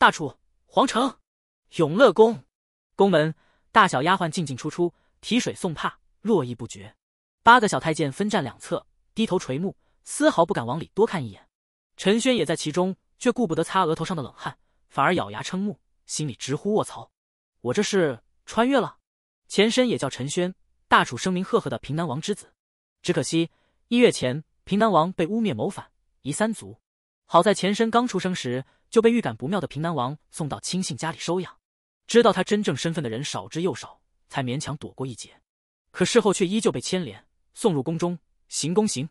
大楚皇城，永乐宫，宫门大小丫鬟进进出出，提水送帕，络绎不绝。八个小太监分站两侧，低头垂目，丝毫不敢往里多看一眼。陈轩也在其中，却顾不得擦额头上的冷汗，反而咬牙瞠目，心里直呼卧槽！我这是穿越了。前身也叫陈轩，大楚声名赫赫的平南王之子。只可惜一月前，平南王被污蔑谋反，夷三族。好在前身刚出生时。就被预感不妙的平南王送到亲信家里收养，知道他真正身份的人少之又少，才勉强躲过一劫。可事后却依旧被牵连，送入宫中行宫刑。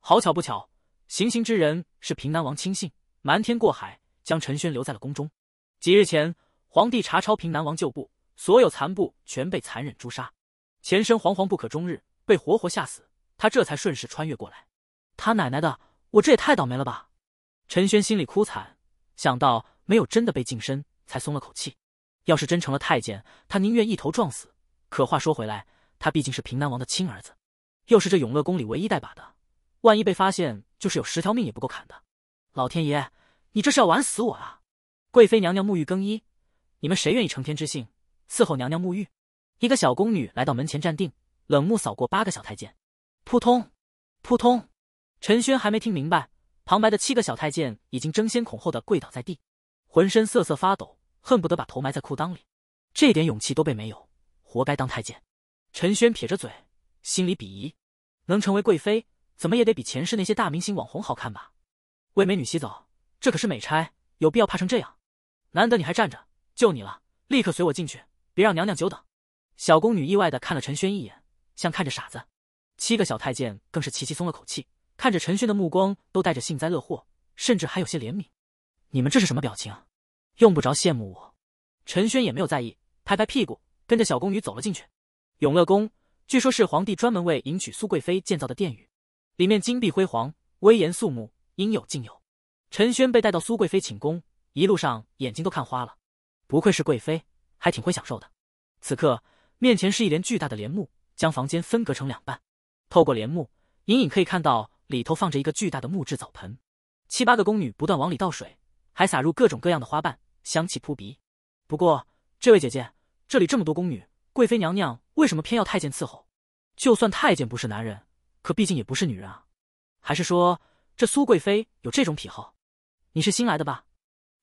好巧不巧，行刑之人是平南王亲信，瞒天过海将陈轩留在了宫中。几日前，皇帝查抄平南王旧部，所有残部全被残忍诛杀。前生惶惶不可终日，被活活吓死。他这才顺势穿越过来。他奶奶的，我这也太倒霉了吧！陈轩心里哭惨。想到没有真的被近身，才松了口气。要是真成了太监，他宁愿一头撞死。可话说回来，他毕竟是平南王的亲儿子，又是这永乐宫里唯一带把的，万一被发现，就是有十条命也不够砍的。老天爷，你这是要玩死我啊！贵妃娘娘沐浴更衣，你们谁愿意承天之幸，伺候娘娘沐浴？一个小宫女来到门前站定，冷目扫过八个小太监，扑通，扑通。陈轩还没听明白。旁白的七个小太监已经争先恐后的跪倒在地，浑身瑟瑟发抖，恨不得把头埋在裤裆里。这点勇气都被没有，活该当太监。陈轩撇着嘴，心里鄙夷：能成为贵妃，怎么也得比前世那些大明星、网红好看吧？为美女洗澡，这可是美差，有必要怕成这样？难得你还站着，就你了，立刻随我进去，别让娘娘久等。小宫女意外的看了陈轩一眼，像看着傻子。七个小太监更是齐齐松了口气。看着陈轩的目光都带着幸灾乐祸，甚至还有些怜悯。你们这是什么表情？用不着羡慕我。陈轩也没有在意，拍拍屁股，跟着小宫女走了进去。永乐宫据说是皇帝专门为迎娶苏贵妃建造的殿宇，里面金碧辉煌，威严肃穆，应有尽有。陈轩被带到苏贵妃寝宫，一路上眼睛都看花了。不愧是贵妃，还挺会享受的。此刻面前是一帘巨大的帘幕，将房间分隔成两半。透过帘幕，隐隐可以看到。里头放着一个巨大的木质澡盆，七八个宫女不断往里倒水，还撒入各种各样的花瓣，香气扑鼻。不过，这位姐姐，这里这么多宫女，贵妃娘娘为什么偏要太监伺候？就算太监不是男人，可毕竟也不是女人啊。还是说，这苏贵妃有这种癖好？你是新来的吧？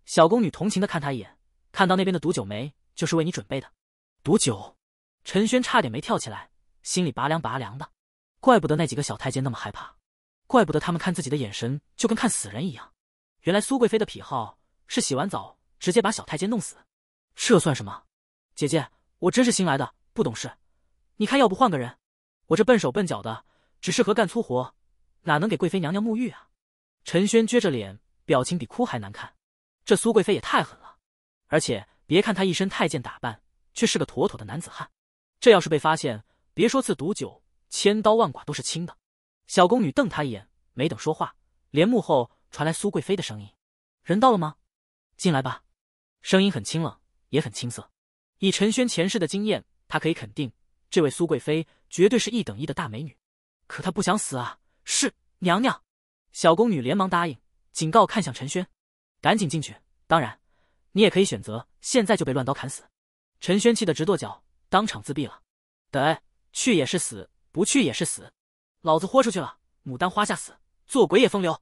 小宫女同情的看他一眼，看到那边的毒酒梅，就是为你准备的。毒酒，陈轩差点没跳起来，心里拔凉拔凉的，怪不得那几个小太监那么害怕。怪不得他们看自己的眼神就跟看死人一样，原来苏贵妃的癖好是洗完澡直接把小太监弄死，这算什么？姐姐，我真是新来的，不懂事。你看，要不换个人？我这笨手笨脚的，只适合干粗活，哪能给贵妃娘娘沐浴啊？陈轩撅着脸，表情比哭还难看。这苏贵妃也太狠了，而且别看她一身太监打扮，却是个妥妥的男子汉。这要是被发现，别说赐毒酒，千刀万剐都是轻的。小宫女瞪他一眼，没等说话，帘幕后传来苏贵妃的声音：“人到了吗？进来吧。”声音很清冷，也很青涩。以陈轩前世的经验，他可以肯定，这位苏贵妃绝对是一等一的大美女。可她不想死啊！是娘娘，小宫女连忙答应，警告看向陈轩：“赶紧进去。当然，你也可以选择现在就被乱刀砍死。”陈轩气得直跺脚，当场自闭了。得去也是死，不去也是死。老子豁出去了，牡丹花下死，做鬼也风流。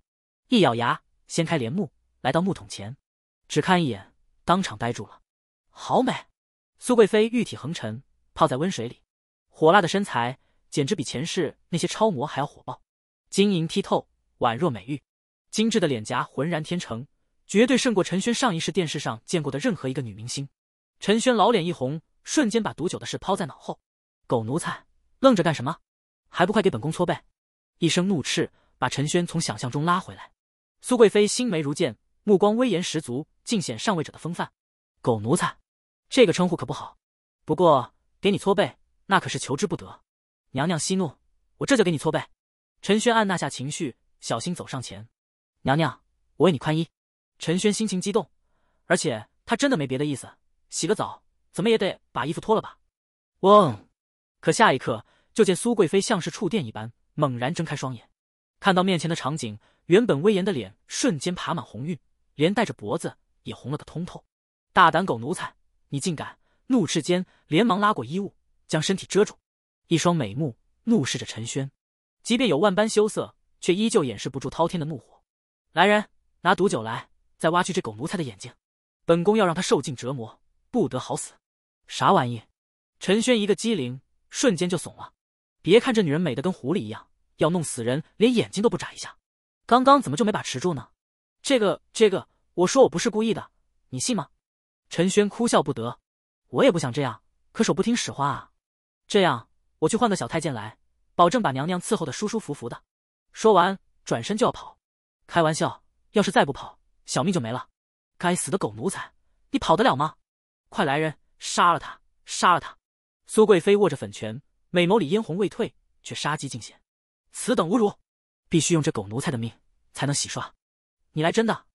一咬牙，掀开帘幕，来到木桶前，只看一眼，当场呆住了。好美！苏贵妃玉体横陈，泡在温水里，火辣的身材简直比前世那些超模还要火爆，晶莹剔透，宛若美玉。精致的脸颊浑然天成，绝对胜过陈轩上一世电视上见过的任何一个女明星。陈轩老脸一红，瞬间把毒酒的事抛在脑后。狗奴才，愣着干什么？还不快给本宫搓背！一声怒斥，把陈轩从想象中拉回来。苏贵妃心眉如剑，目光威严十足，尽显上位者的风范。狗奴才，这个称呼可不好。不过给你搓背，那可是求之不得。娘娘息怒，我这就给你搓背。陈轩按捺下情绪，小心走上前。娘娘，我为你宽衣。陈轩心情激动，而且他真的没别的意思，洗个澡怎么也得把衣服脱了吧。哦，可下一刻。就见苏贵妃像是触电一般，猛然睁开双眼，看到面前的场景，原本威严的脸瞬间爬满红晕，连带着脖子也红了个通透。大胆狗奴才，你竟敢！怒斥间，连忙拉过衣物将身体遮住，一双美目怒视着陈轩，即便有万般羞涩，却依旧掩饰不住滔天的怒火。来人，拿毒酒来，再挖去这狗奴才的眼睛，本宫要让他受尽折磨，不得好死！啥玩意？陈轩一个机灵，瞬间就怂了。别看这女人美的跟狐狸一样，要弄死人连眼睛都不眨一下。刚刚怎么就没把持住呢？这个这个，我说我不是故意的，你信吗？陈轩哭笑不得，我也不想这样，可手不听使唤啊。这样，我去换个小太监来，保证把娘娘伺候的舒舒服服的。说完，转身就要跑。开玩笑，要是再不跑，小命就没了。该死的狗奴才，你跑得了吗？快来人，杀了他，杀了他！苏贵妃握着粉拳。美眸里嫣红未退，却杀机尽显。此等侮辱，必须用这狗奴才的命才能洗刷。你来真的，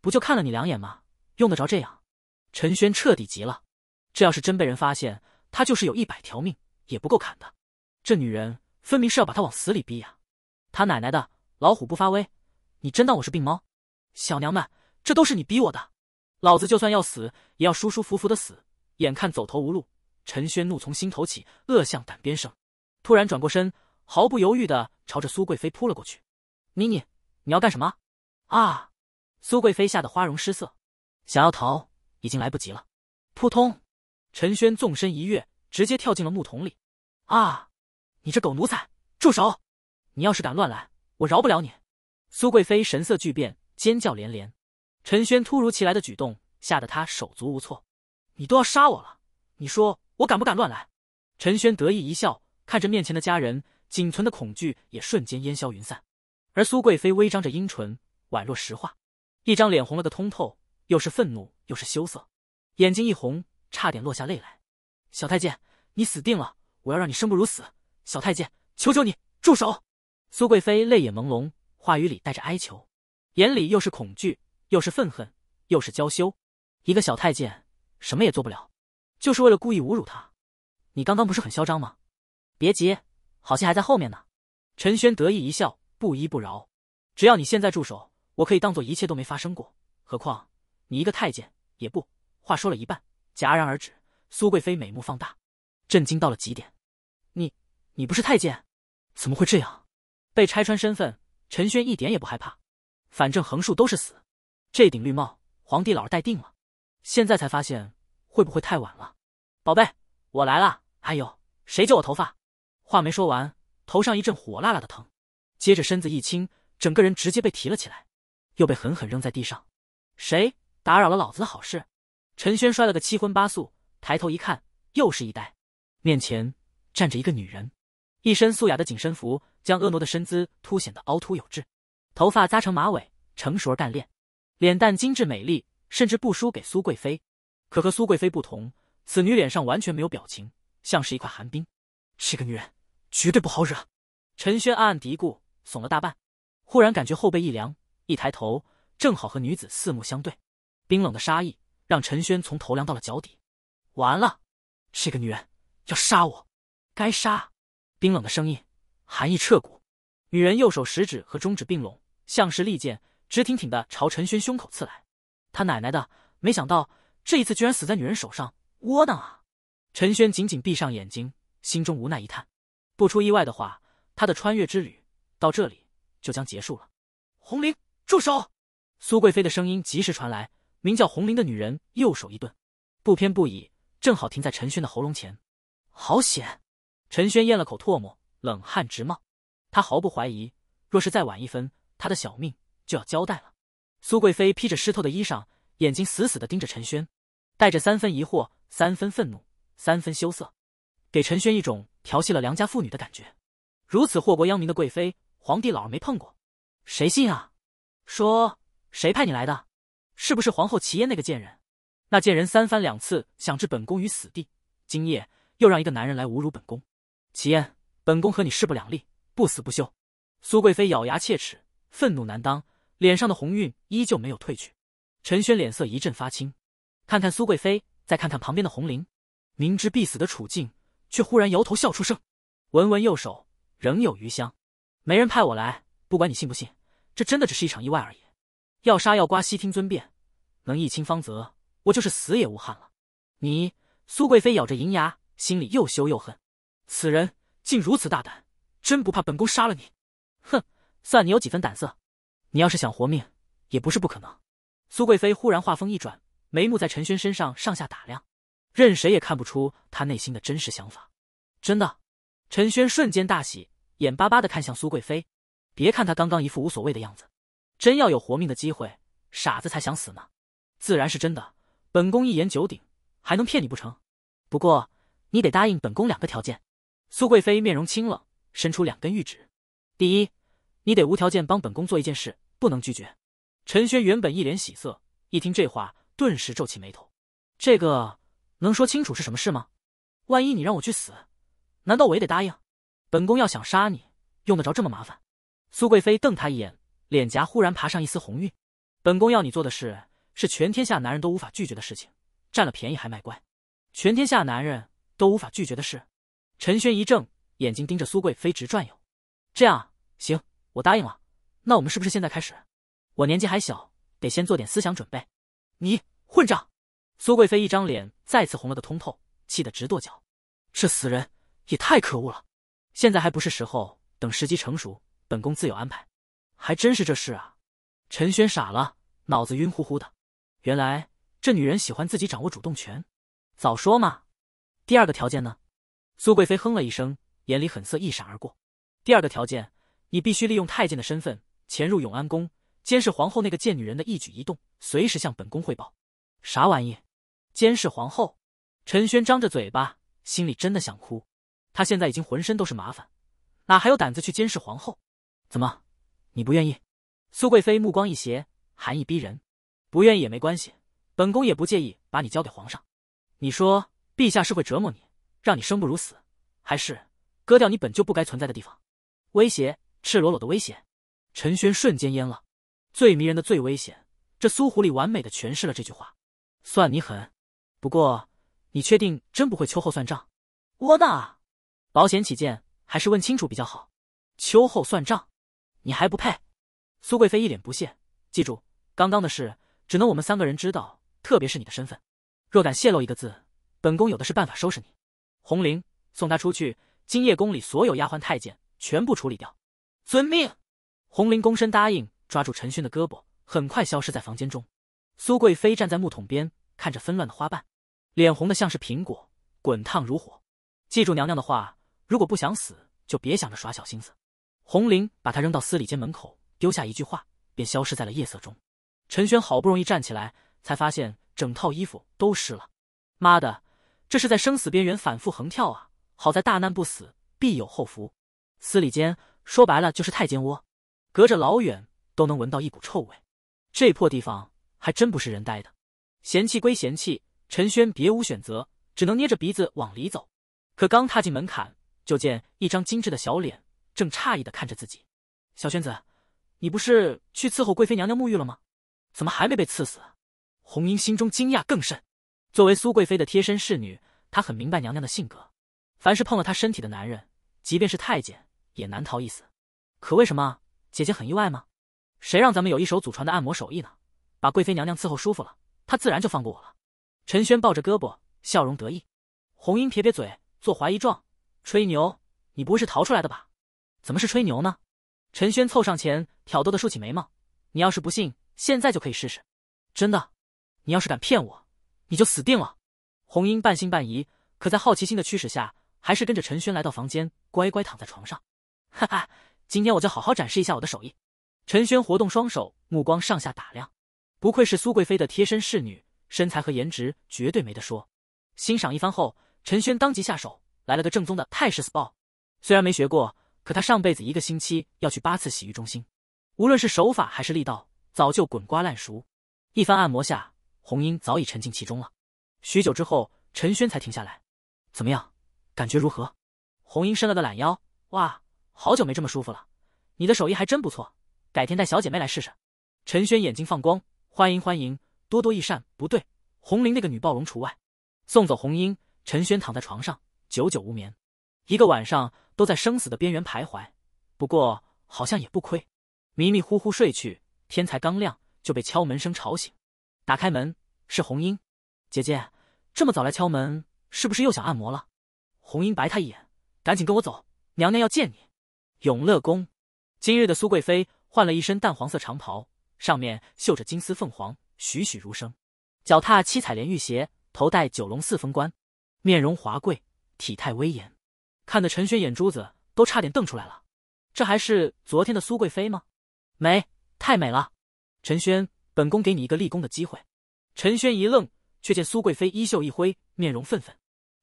不就看了你两眼吗？用得着这样？陈轩彻底急了。这要是真被人发现，他就是有一百条命也不够砍的。这女人分明是要把他往死里逼呀！他奶奶的，老虎不发威，你真当我是病猫？小娘们，这都是你逼我的。老子就算要死，也要舒舒服服的死。眼看走投无路。陈轩怒从心头起，恶向胆边生，突然转过身，毫不犹豫的朝着苏贵妃扑了过去。“妮妮，你要干什么？”啊！苏贵妃吓得花容失色，想要逃已经来不及了。扑通！陈轩纵身一跃，直接跳进了木桶里。“啊！你这狗奴才，住手！你要是敢乱来，我饶不了你！”苏贵妃神色巨变，尖叫连连。陈轩突如其来的举动吓得他手足无措。“你都要杀我了，你说？”我敢不敢乱来？陈轩得意一笑，看着面前的家人，仅存的恐惧也瞬间烟消云散。而苏贵妃微张着樱唇，宛若石化，一张脸红了个通透，又是愤怒又是羞涩，眼睛一红，差点落下泪来。小太监，你死定了！我要让你生不如死！小太监，求求你住手！苏贵妃泪眼朦胧，话语里带着哀求，眼里又是恐惧又是愤恨又是娇羞。一个小太监，什么也做不了。就是为了故意侮辱他，你刚刚不是很嚣张吗？别急，好戏还在后面呢。陈轩得意一笑，不依不饶。只要你现在住手，我可以当做一切都没发生过。何况你一个太监也不……话说了一半，戛然而止。苏贵妃美目放大，震惊到了极点。你，你不是太监？怎么会这样？被拆穿身份，陈轩一点也不害怕，反正横竖都是死。这顶绿帽，皇帝老儿戴定了。现在才发现。会不会太晚了，宝贝，我来了。还有，谁揪我头发？话没说完，头上一阵火辣辣的疼，接着身子一轻，整个人直接被提了起来，又被狠狠扔在地上。谁打扰了老子的好事？陈轩摔了个七荤八素，抬头一看，又是一呆，面前站着一个女人，一身素雅的紧身服，将婀娜的身姿凸显的凹凸有致，头发扎成马尾，成熟而干练，脸蛋精致美丽，甚至不输给苏贵妃。可和苏贵妃不同，此女脸上完全没有表情，像是一块寒冰。这个女人绝对不好惹。陈轩暗暗嘀咕，怂了大半。忽然感觉后背一凉，一抬头，正好和女子四目相对。冰冷的杀意让陈轩从头凉到了脚底。完了，这个女人要杀我，该杀！冰冷的声音，寒意彻骨。女人右手食指和中指并拢，像是利剑，直挺挺的朝陈轩胸口刺来。他奶奶的，没想到！这一次居然死在女人手上，窝囊啊！陈轩紧紧闭上眼睛，心中无奈一叹。不出意外的话，他的穿越之旅到这里就将结束了。红绫，住手！苏贵妃的声音及时传来。名叫红绫的女人右手一顿，不偏不倚，正好停在陈轩的喉咙前。好险！陈轩咽了口唾沫，冷汗直冒。他毫不怀疑，若是再晚一分，他的小命就要交代了。苏贵妃披着湿透的衣裳。眼睛死死的盯着陈轩，带着三分疑惑、三分愤怒、三分羞涩，给陈轩一种调戏了良家妇女的感觉。如此祸国殃民的贵妃，皇帝老儿没碰过，谁信啊？说谁派你来的？是不是皇后齐燕那个贱人？那贱人三番两次想置本宫于死地，今夜又让一个男人来侮辱本宫。齐燕，本宫和你势不两立，不死不休！苏贵妃咬牙切齿，愤怒难当，脸上的红晕依旧没有褪去。陈轩脸色一阵发青，看看苏贵妃，再看看旁边的红菱，明知必死的处境，却忽然摇头笑出声。闻闻右手仍有余香，没人派我来，不管你信不信，这真的只是一场意外而已。要杀要剐，悉听尊便。能一清方泽，我就是死也无憾了。你，苏贵妃咬着银牙，心里又羞又恨，此人竟如此大胆，真不怕本宫杀了你？哼，算你有几分胆色。你要是想活命，也不是不可能。苏贵妃忽然话锋一转，眉目在陈轩身上上下打量，任谁也看不出他内心的真实想法。真的？陈轩瞬间大喜，眼巴巴的看向苏贵妃。别看他刚刚一副无所谓的样子，真要有活命的机会，傻子才想死呢。自然是真的，本宫一言九鼎，还能骗你不成？不过你得答应本宫两个条件。苏贵妃面容清冷，伸出两根玉指。第一，你得无条件帮本宫做一件事，不能拒绝。陈轩原本一脸喜色，一听这话，顿时皱起眉头：“这个能说清楚是什么事吗？万一你让我去死，难道我也得答应？本宫要想杀你，用得着这么麻烦？”苏贵妃瞪他一眼，脸颊忽然爬上一丝红晕：“本宫要你做的事，是全天下男人都无法拒绝的事情。占了便宜还卖乖，全天下男人都无法拒绝的事。”陈轩一怔，眼睛盯着苏贵妃直转悠：“这样，行，我答应了。那我们是不是现在开始？”我年纪还小，得先做点思想准备。你混账！苏贵妃一张脸再次红了个通透，气得直跺脚。这死人也太可恶了！现在还不是时候，等时机成熟，本宫自有安排。还真是这事啊！陈轩傻了，脑子晕乎乎的。原来这女人喜欢自己掌握主动权，早说嘛！第二个条件呢？苏贵妃哼了一声，眼里狠色一闪而过。第二个条件，你必须利用太监的身份潜入永安宫。监视皇后那个贱女人的一举一动，随时向本宫汇报。啥玩意？监视皇后？陈轩张着嘴巴，心里真的想哭。他现在已经浑身都是麻烦，哪还有胆子去监视皇后？怎么，你不愿意？苏贵妃目光一斜，寒意逼人。不愿意也没关系，本宫也不介意把你交给皇上。你说，陛下是会折磨你，让你生不如死，还是割掉你本就不该存在的地方？威胁，赤裸裸的威胁！陈轩瞬间蔫了。最迷人的，最危险。这苏狐狸完美的诠释了这句话。算你狠，不过你确定真不会秋后算账？窝囊啊！保险起见，还是问清楚比较好。秋后算账，你还不配！苏贵妃一脸不屑。记住，刚刚的事只能我们三个人知道，特别是你的身份，若敢泄露一个字，本宫有的是办法收拾你。红绫，送他出去。今夜宫里所有丫鬟太监全部处理掉。遵命。红绫躬身答应。抓住陈轩的胳膊，很快消失在房间中。苏贵妃站在木桶边，看着纷乱的花瓣，脸红的像是苹果，滚烫如火。记住娘娘的话，如果不想死，就别想着耍小心思。红绫把她扔到司礼监门口，丢下一句话，便消失在了夜色中。陈轩好不容易站起来，才发现整套衣服都湿了。妈的，这是在生死边缘反复横跳啊！好在大难不死，必有后福。司礼监说白了就是太监窝，隔着老远。都能闻到一股臭味，这破地方还真不是人待的。嫌弃归嫌弃，陈轩别无选择，只能捏着鼻子往里走。可刚踏进门槛，就见一张精致的小脸正诧异的看着自己。小轩子，你不是去伺候贵妃娘娘沐浴了吗？怎么还没被赐死？红英心中惊讶更甚。作为苏贵妃的贴身侍女，她很明白娘娘的性格，凡是碰了她身体的男人，即便是太监也难逃一死。可为什么姐姐很意外吗？谁让咱们有一手祖传的按摩手艺呢？把贵妃娘娘伺候舒服了，她自然就放过我了。陈轩抱着胳膊，笑容得意。红英撇撇嘴，做怀疑状：“吹牛？你不会是逃出来的吧？”“怎么是吹牛呢？”陈轩凑上前，挑逗的竖起眉毛：“你要是不信，现在就可以试试。真的。你要是敢骗我，你就死定了。”红英半信半疑，可在好奇心的驱使下，还是跟着陈轩来到房间，乖乖躺在床上。哈哈，今天我就好好展示一下我的手艺。陈轩活动双手，目光上下打量，不愧是苏贵妃的贴身侍女，身材和颜值绝对没得说。欣赏一番后，陈轩当即下手，来了个正宗的泰式 SPA。虽然没学过，可他上辈子一个星期要去八次洗浴中心，无论是手法还是力道，早就滚瓜烂熟。一番按摩下，红英早已沉浸其中了。许久之后，陈轩才停下来。怎么样，感觉如何？红英伸了个懒腰，哇，好久没这么舒服了。你的手艺还真不错。改天带小姐妹来试试。陈轩眼睛放光，欢迎欢迎，多多益善。不对，红玲那个女暴龙除外。送走红英，陈轩躺在床上久久无眠，一个晚上都在生死的边缘徘徊。不过好像也不亏，迷迷糊糊睡去，天才刚亮就被敲门声吵醒。打开门，是红英姐姐，这么早来敲门，是不是又想按摩了？红英白他一眼，赶紧跟我走，娘娘要见你。永乐宫，今日的苏贵妃。换了一身淡黄色长袍，上面绣着金丝凤凰，栩栩如生；脚踏七彩莲玉鞋，头戴九龙四凤冠，面容华贵，体态威严，看得陈轩眼珠子都差点瞪出来了。这还是昨天的苏贵妃吗？美，太美了！陈轩，本宫给你一个立功的机会。陈轩一愣，却见苏贵妃衣袖一挥，面容愤愤。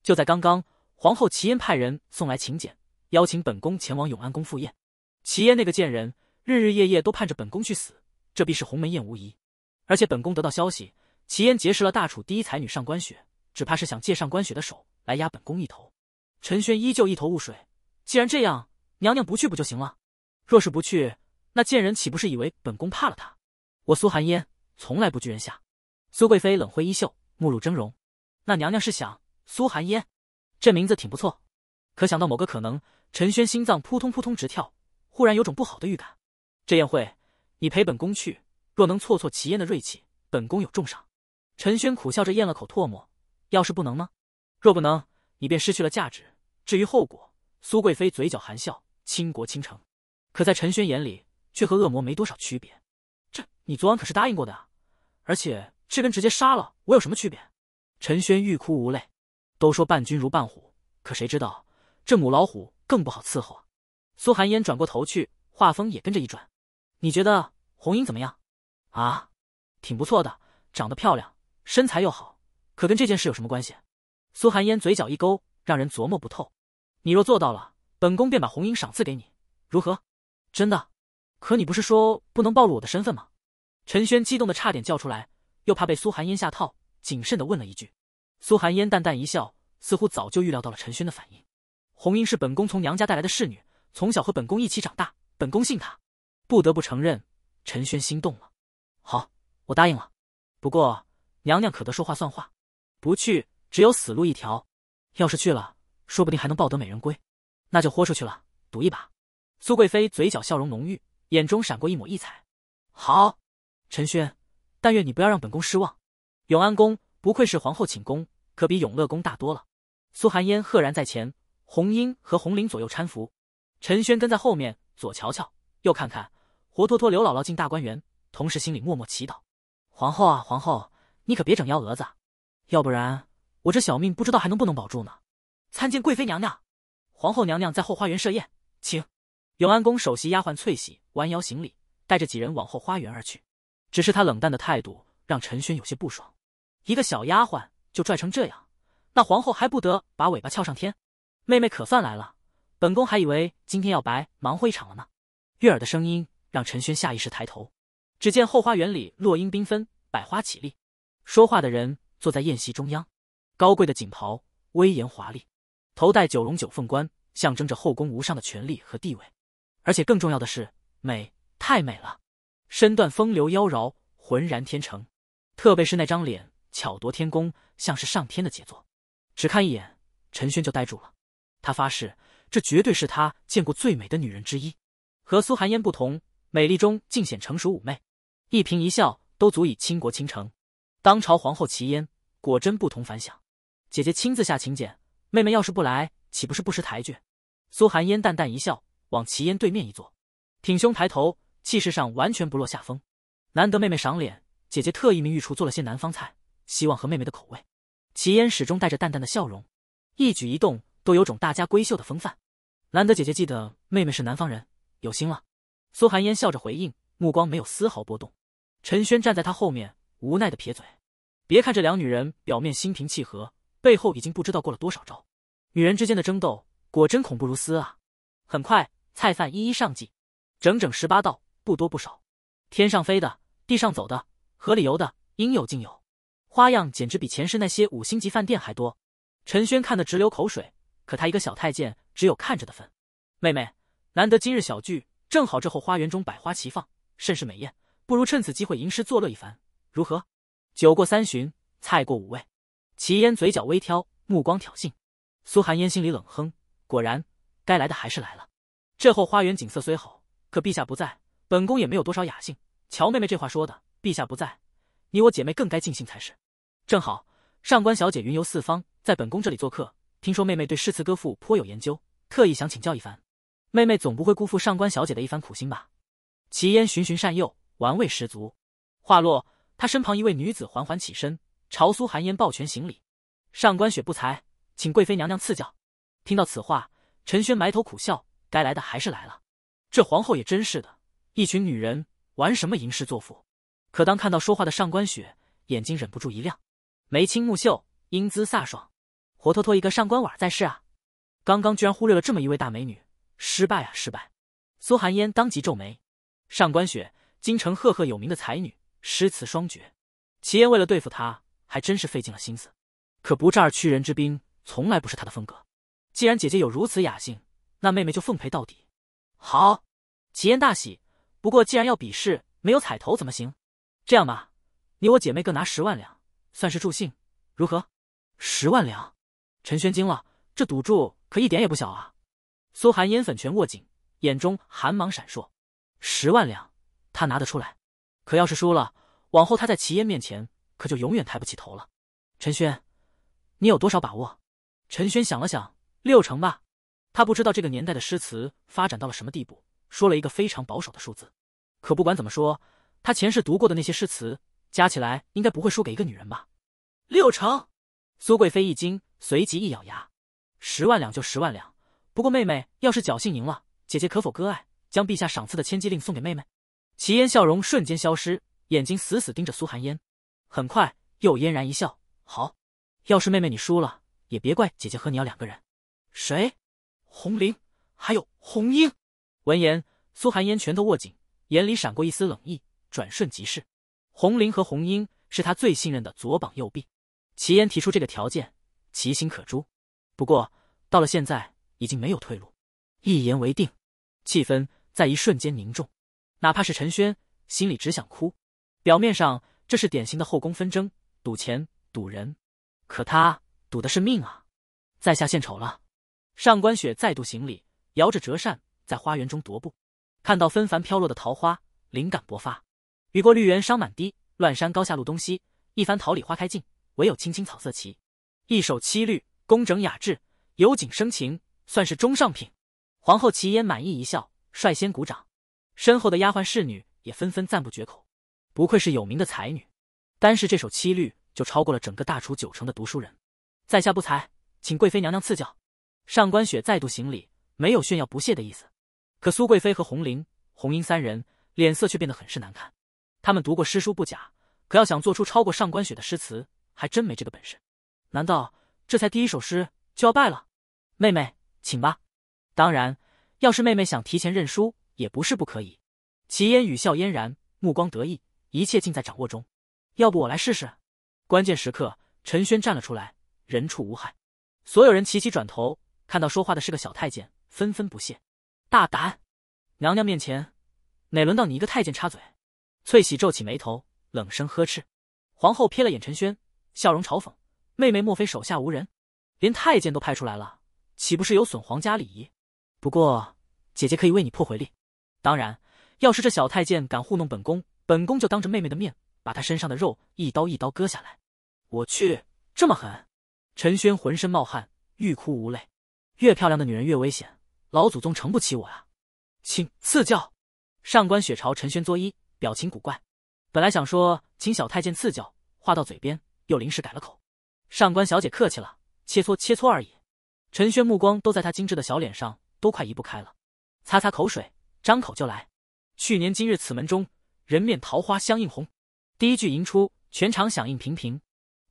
就在刚刚，皇后齐嫣派人送来请柬，邀请本宫前往永安宫赴宴。齐嫣那个贱人！日日夜夜都盼着本宫去死，这必是鸿门宴无疑。而且本宫得到消息，齐烟结识了大楚第一才女上官雪，只怕是想借上官雪的手来压本宫一头。陈轩依旧一头雾水。既然这样，娘娘不去不就行了？若是不去，那贱人岂不是以为本宫怕了她？我苏寒烟从来不居人下。苏贵妃冷挥衣袖，目露峥嵘。那娘娘是想苏寒烟？这名字挺不错。可想到某个可能，陈轩心脏扑通扑通直跳，忽然有种不好的预感。这宴会，你陪本宫去。若能挫挫齐燕的锐气，本宫有重赏。陈轩苦笑着咽了口唾沫。要是不能呢？若不能，你便失去了价值。至于后果，苏贵妃嘴角含笑，倾国倾城。可在陈轩眼里，却和恶魔没多少区别。这你昨晚可是答应过的啊！而且这跟直接杀了我有什么区别？陈轩欲哭无泪。都说伴君如伴虎，可谁知道这母老虎更不好伺候啊！苏寒烟转过头去，画风也跟着一转。你觉得红英怎么样？啊，挺不错的，长得漂亮，身材又好。可跟这件事有什么关系？苏寒烟嘴角一勾，让人琢磨不透。你若做到了，本宫便把红英赏赐给你，如何？真的？可你不是说不能暴露我的身份吗？陈轩激动的差点叫出来，又怕被苏寒烟下套，谨慎的问了一句。苏寒烟淡淡一笑，似乎早就预料到了陈轩的反应。红英是本宫从娘家带来的侍女，从小和本宫一起长大，本宫信她。不得不承认，陈轩心动了。好，我答应了。不过娘娘可得说话算话，不去只有死路一条。要是去了，说不定还能抱得美人归，那就豁出去了，赌一把。苏贵妃嘴角笑容浓郁，眼中闪过一抹异彩。好，陈轩，但愿你不要让本宫失望。永安宫不愧是皇后寝宫，可比永乐宫大多了。苏寒烟赫然在前，红英和红绫左右搀扶，陈轩跟在后面，左瞧瞧，右看看。活脱脱刘姥姥进大观园，同时心里默默祈祷：“皇后啊，皇后，你可别整幺蛾子，要不然我这小命不知道还能不能保住呢。”参见贵妃娘娘，皇后娘娘在后花园设宴，请永安宫首席丫鬟翠喜弯腰行礼，带着几人往后花园而去。只是她冷淡的态度让陈轩有些不爽，一个小丫鬟就拽成这样，那皇后还不得把尾巴翘上天？妹妹可算来了，本宫还以为今天要白忙活一场了呢。悦耳的声音。让陈轩下意识抬头，只见后花园里落英缤纷，百花起立。说话的人坐在宴席中央，高贵的锦袍，威严华丽，头戴九龙九凤冠，象征着后宫无上的权力和地位。而且更重要的是，美，太美了！身段风流妖娆，浑然天成，特别是那张脸，巧夺天工，像是上天的杰作。只看一眼，陈轩就呆住了。他发誓，这绝对是他见过最美的女人之一。和苏寒烟不同。美丽中尽显成熟妩媚，一颦一笑都足以倾国倾城。当朝皇后齐嫣果真不同凡响。姐姐亲自下请柬，妹妹要是不来，岂不是不识抬举？苏寒烟淡淡一笑，往齐嫣对面一坐，挺胸抬头，气势上完全不落下风。难得妹妹赏脸，姐姐特意命御厨做了些南方菜，希望合妹妹的口味。齐嫣始终带着淡淡的笑容，一举一动都有种大家闺秀的风范。难得姐姐记得妹妹是南方人，有心了。苏寒烟笑着回应，目光没有丝毫波动。陈轩站在她后面，无奈的撇嘴。别看这两女人表面心平气和，背后已经不知道过了多少招。女人之间的争斗，果真恐怖如斯啊！很快，菜饭一一上计，整整十八道，不多不少。天上飞的，地上走的，河里游的，应有尽有，花样简直比前世那些五星级饭店还多。陈轩看得直流口水，可他一个小太监，只有看着的份。妹妹，难得今日小聚。正好这后花园中百花齐放，甚是美艳，不如趁此机会吟诗作乐一番，如何？酒过三巡，菜过五味，齐烟嘴角微挑，目光挑衅。苏寒烟心里冷哼，果然该来的还是来了。这后花园景色虽好，可陛下不在，本宫也没有多少雅兴。乔妹妹这话说的，陛下不在，你我姐妹更该尽兴才是。正好上官小姐云游四方，在本宫这里做客，听说妹妹对诗词歌赋颇有研究，特意想请教一番。妹妹总不会辜负上官小姐的一番苦心吧？齐烟循循善诱，玩味十足。话落，他身旁一位女子缓缓起身，朝苏寒烟抱拳行礼：“上官雪不才，请贵妃娘娘赐教。”听到此话，陈轩埋头苦笑：该来的还是来了。这皇后也真是的，一群女人玩什么吟诗作赋？可当看到说话的上官雪，眼睛忍不住一亮，眉清目秀，英姿飒爽，活脱脱一个上官婉在世啊！刚刚居然忽略了这么一位大美女。失败啊！失败！苏寒烟当即皱眉。上官雪，京城赫赫有名的才女，诗词双绝。齐燕为了对付她，还真是费尽了心思。可不战而屈人之兵，从来不是她的风格。既然姐姐有如此雅兴，那妹妹就奉陪到底。好！齐燕大喜。不过，既然要比试，没有彩头怎么行？这样吧，你我姐妹各拿十万两，算是助兴，如何？十万两！陈轩惊了，这赌注可一点也不小啊！苏寒烟粉拳握紧，眼中寒芒闪烁。十万两，他拿得出来。可要是输了，往后他在齐烟面前可就永远抬不起头了。陈轩，你有多少把握？陈轩想了想，六成吧。他不知道这个年代的诗词发展到了什么地步，说了一个非常保守的数字。可不管怎么说，他前世读过的那些诗词加起来，应该不会输给一个女人吧？六成。苏贵妃一惊，随即一咬牙，十万两就十万两。不过妹妹，要是侥幸赢了，姐姐可否割爱，将陛下赏赐的千机令送给妹妹？齐烟笑容瞬间消失，眼睛死死盯着苏寒烟，很快又嫣然一笑：“好，要是妹妹你输了，也别怪姐姐和你要两个人。”谁？红菱还有红英。闻言，苏寒烟拳头握紧，眼里闪过一丝冷意，转瞬即逝。红菱和红英是他最信任的左膀右臂，齐烟提出这个条件，其心可诛。不过到了现在。已经没有退路，一言为定。气氛在一瞬间凝重，哪怕是陈轩心里只想哭。表面上这是典型的后宫纷争，赌钱赌人，可他赌的是命啊！在下献丑了。上官雪再度行礼，摇着折扇在花园中踱步，看到纷繁飘落的桃花，灵感勃发。雨过绿原伤满堤，乱山高下路东西。一番桃李花开尽，唯有青青草色齐。一首七律，工整雅致，由景生情。算是中上品，皇后齐嫣满意一笑，率先鼓掌，身后的丫鬟侍女也纷纷赞不绝口。不愧是有名的才女，单是这首七律就超过了整个大楚九成的读书人。在下不才，请贵妃娘娘赐教。上官雪再度行礼，没有炫耀不屑的意思，可苏贵妃和红菱、红英三人脸色却变得很是难看。他们读过诗书不假，可要想做出超过上官雪的诗词，还真没这个本事。难道这才第一首诗就要败了？妹妹。请吧，当然，要是妹妹想提前认输，也不是不可以。齐烟语笑嫣然，目光得意，一切尽在掌握中。要不我来试试？关键时刻，陈轩站了出来，人畜无害。所有人齐齐转头，看到说话的是个小太监，纷纷不屑。大胆，娘娘面前，哪轮到你一个太监插嘴？翠喜皱起眉头，冷声呵斥。皇后瞥了眼陈轩，笑容嘲讽：妹妹莫非手下无人？连太监都派出来了。岂不是有损皇家礼仪？不过姐姐可以为你破回力。当然，要是这小太监敢糊弄本宫，本宫就当着妹妹的面把他身上的肉一刀一刀割下来。我去，这么狠！陈轩浑身冒汗，欲哭无泪。越漂亮的女人越危险，老祖宗承不起我啊！请赐教。上官雪朝陈轩作揖，表情古怪。本来想说请小太监赐教，话到嘴边又临时改了口。上官小姐客气了，切磋切磋而已。陈轩目光都在他精致的小脸上，都快移不开了。擦擦口水，张口就来：“去年今日此门中，人面桃花相映红。”第一句吟出，全场响应平平。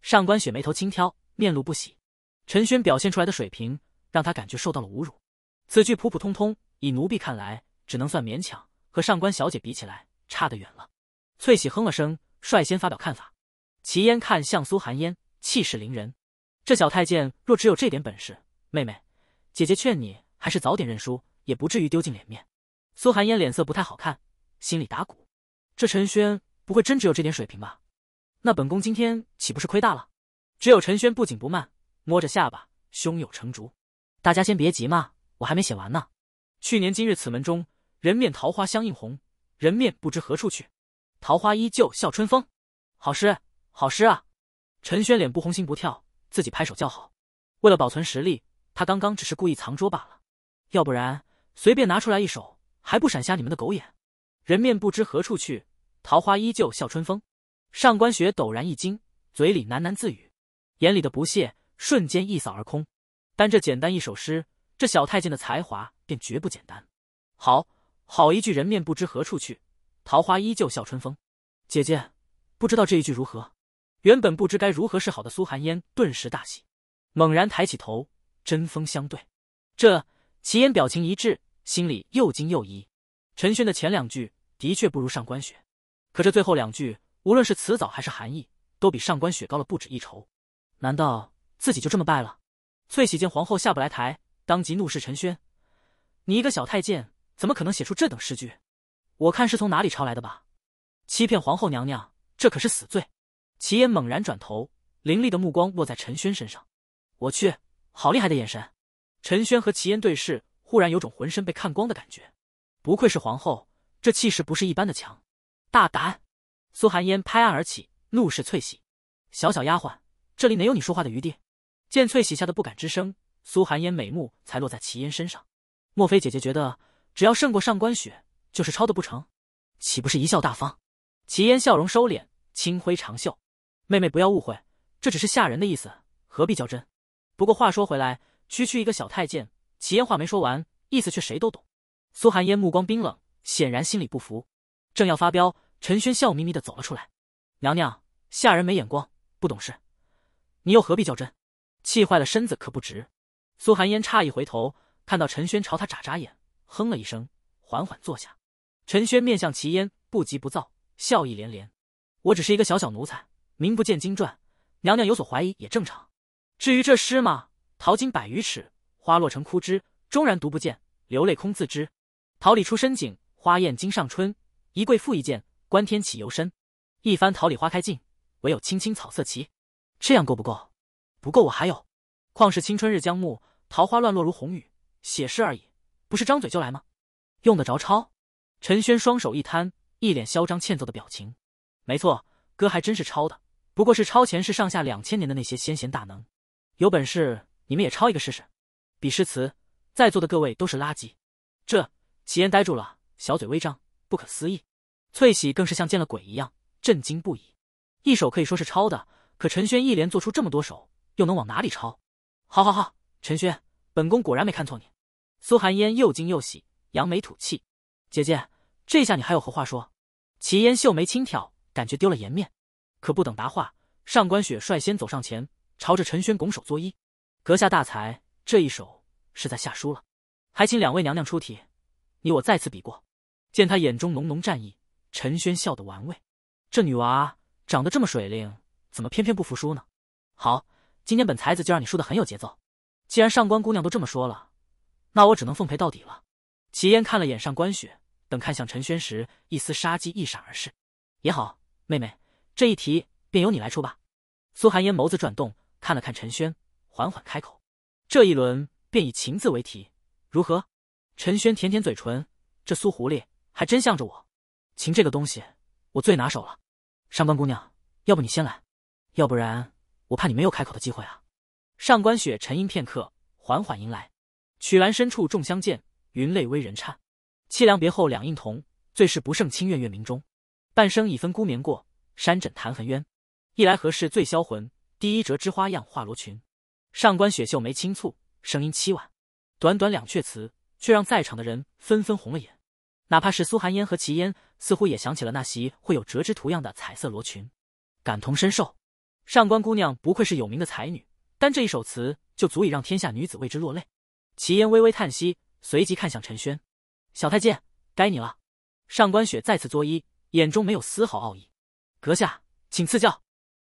上官雪眉头轻挑，面露不喜。陈轩表现出来的水平，让他感觉受到了侮辱。此句普普通通，以奴婢看来，只能算勉强。和上官小姐比起来，差得远了。翠喜哼了声，率先发表看法。齐烟看向苏寒烟，气势凌人。这小太监若只有这点本事。妹妹，姐姐劝你还是早点认输，也不至于丢尽脸面。苏寒烟脸色不太好看，心里打鼓，这陈轩不会真只有这点水平吧？那本宫今天岂不是亏大了？只有陈轩不紧不慢，摸着下巴，胸有成竹。大家先别急嘛，我还没写完呢。去年今日此门中，人面桃花相映红，人面不知何处去，桃花依旧笑春风。好诗，好诗啊！陈轩脸不红心不跳，自己拍手叫好。为了保存实力。他刚刚只是故意藏拙罢了，要不然随便拿出来一首，还不闪瞎你们的狗眼？人面不知何处去，桃花依旧笑春风。上官雪陡然一惊，嘴里喃喃自语，眼里的不屑瞬间一扫而空。但这简单一首诗，这小太监的才华便绝不简单。好好一句人面不知何处去，桃花依旧笑春风。姐姐，不知道这一句如何？原本不知该如何是好的苏寒烟顿时大喜，猛然抬起头。针锋相对，这齐言表情一滞，心里又惊又疑。陈轩的前两句的确不如上官雪，可这最后两句，无论是词藻还是含义，都比上官雪高了不止一筹。难道自己就这么败了？翠喜见皇后下不来台，当即怒视陈轩：“你一个小太监，怎么可能写出这等诗句？我看是从哪里抄来的吧？欺骗皇后娘娘，这可是死罪！”齐言猛然转头，凌厉的目光落在陈轩身上：“我去！”好厉害的眼神！陈轩和齐烟对视，忽然有种浑身被看光的感觉。不愧是皇后，这气势不是一般的强。大胆！苏寒烟拍案而起，怒视翠喜：“小小丫鬟，这里哪有你说话的余地？”见翠喜吓得不敢吱声，苏寒烟美目才落在齐烟身上。莫非姐姐觉得，只要胜过上官雪，就是抄的不成？岂不是贻笑大方？齐烟笑容收敛，轻挥长袖：“妹妹不要误会，这只是吓人的意思，何必较真？”不过话说回来，区区一个小太监。齐烟话没说完，意思却谁都懂。苏寒烟目光冰冷，显然心里不服，正要发飙，陈轩笑眯眯的走了出来。娘娘，下人没眼光，不懂事，你又何必较真？气坏了身子可不值。苏寒烟诧异回头，看到陈轩朝他眨眨眼，哼了一声，缓缓坐下。陈轩面向齐烟，不急不躁，笑意连连。我只是一个小小奴才，名不见经传，娘娘有所怀疑也正常。至于这诗嘛，桃尽百余尺，花落成枯枝，终然独不见，流泪空自知。桃李出深井，花艳今上春。一桂复一剑，观天起犹深。一番桃李花开尽，唯有青青草色齐。这样够不够？不够，我还有。况是青春日将暮，桃花乱落如红雨。写诗而已，不是张嘴就来吗？用得着抄？陈轩双手一摊，一脸嚣张欠揍的表情。没错，哥还真是抄的，不过是抄前世上下两千年的那些先贤大能。有本事你们也抄一个试试，比诗词，在座的各位都是垃圾。这齐烟呆住了，小嘴微张，不可思议。翠喜更是像见了鬼一样，震惊不已。一首可以说是抄的，可陈轩一连做出这么多首，又能往哪里抄？好，好，好，陈轩，本宫果然没看错你。苏寒烟又惊又喜，扬眉吐气。姐姐，这下你还有何话说？齐烟秀眉轻挑，感觉丢了颜面。可不等答话，上官雪率先走上前。朝着陈轩拱手作揖，阁下大才，这一手是在下输了，还请两位娘娘出题，你我再次比过。见他眼中浓浓战意，陈轩笑得玩味，这女娃长得这么水灵，怎么偏偏不服输呢？好，今天本才子就让你输的很有节奏。既然上官姑娘都这么说了，那我只能奉陪到底了。齐烟看了眼上官雪，等看向陈轩时，一丝杀机一闪而逝。也好，妹妹这一题便由你来出吧。苏寒烟眸子转动。看了看陈轩，缓缓开口：“这一轮便以情字为题，如何？”陈轩舔舔嘴唇：“这苏狐狸还真向着我，情这个东西我最拿手了。”上官姑娘，要不你先来，要不然我怕你没有开口的机会啊。上官雪沉吟片刻，缓缓迎来：“曲阑深处众相见，云泪微人颤，凄凉别后两应同，最是不胜清怨月明中。半生已分孤眠过，山枕弹痕冤。一来何事最销魂？”第一折枝花样画罗裙，上官雪秀眉轻蹙，声音凄婉。短短两阙词，却让在场的人纷纷红了眼。哪怕是苏寒烟和齐烟，似乎也想起了那袭会有折枝图样的彩色罗裙，感同身受。上官姑娘不愧是有名的才女，单这一首词就足以让天下女子为之落泪。齐烟微微叹息，随即看向陈轩：“小太监，该你了。”上官雪再次作揖，眼中没有丝毫傲意：“阁下，请赐教。”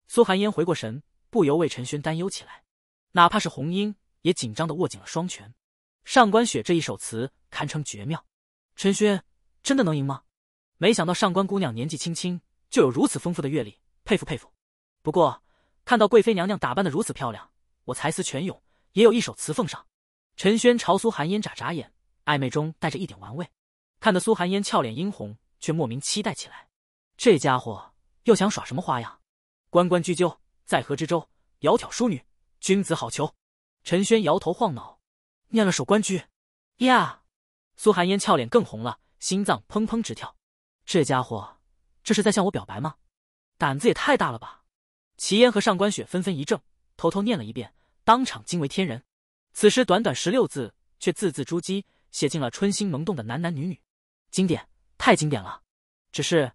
苏寒烟回过神。不由为陈轩担忧起来，哪怕是红英也紧张的握紧了双拳。上官雪这一首词堪称绝妙，陈轩真的能赢吗？没想到上官姑娘年纪轻轻就有如此丰富的阅历，佩服佩服。不过看到贵妃娘娘打扮的如此漂亮，我才思泉涌，也有一首词奉上。陈轩朝苏寒烟眨眨眼，暧昧中带着一点玩味，看得苏寒烟俏脸殷红，却莫名期待起来。这家伙又想耍什么花样？关关雎鸠。在河之洲，窈窕淑女，君子好逑。陈轩摇头晃脑，念了首《关雎》呀。苏寒烟俏脸更红了，心脏砰砰直跳。这家伙这是在向我表白吗？胆子也太大了吧！齐烟和上官雪纷纷一怔，偷偷念了一遍，当场惊为天人。此诗短短十六字，却字字珠玑，写尽了春心萌动的男男女女。经典，太经典了。只是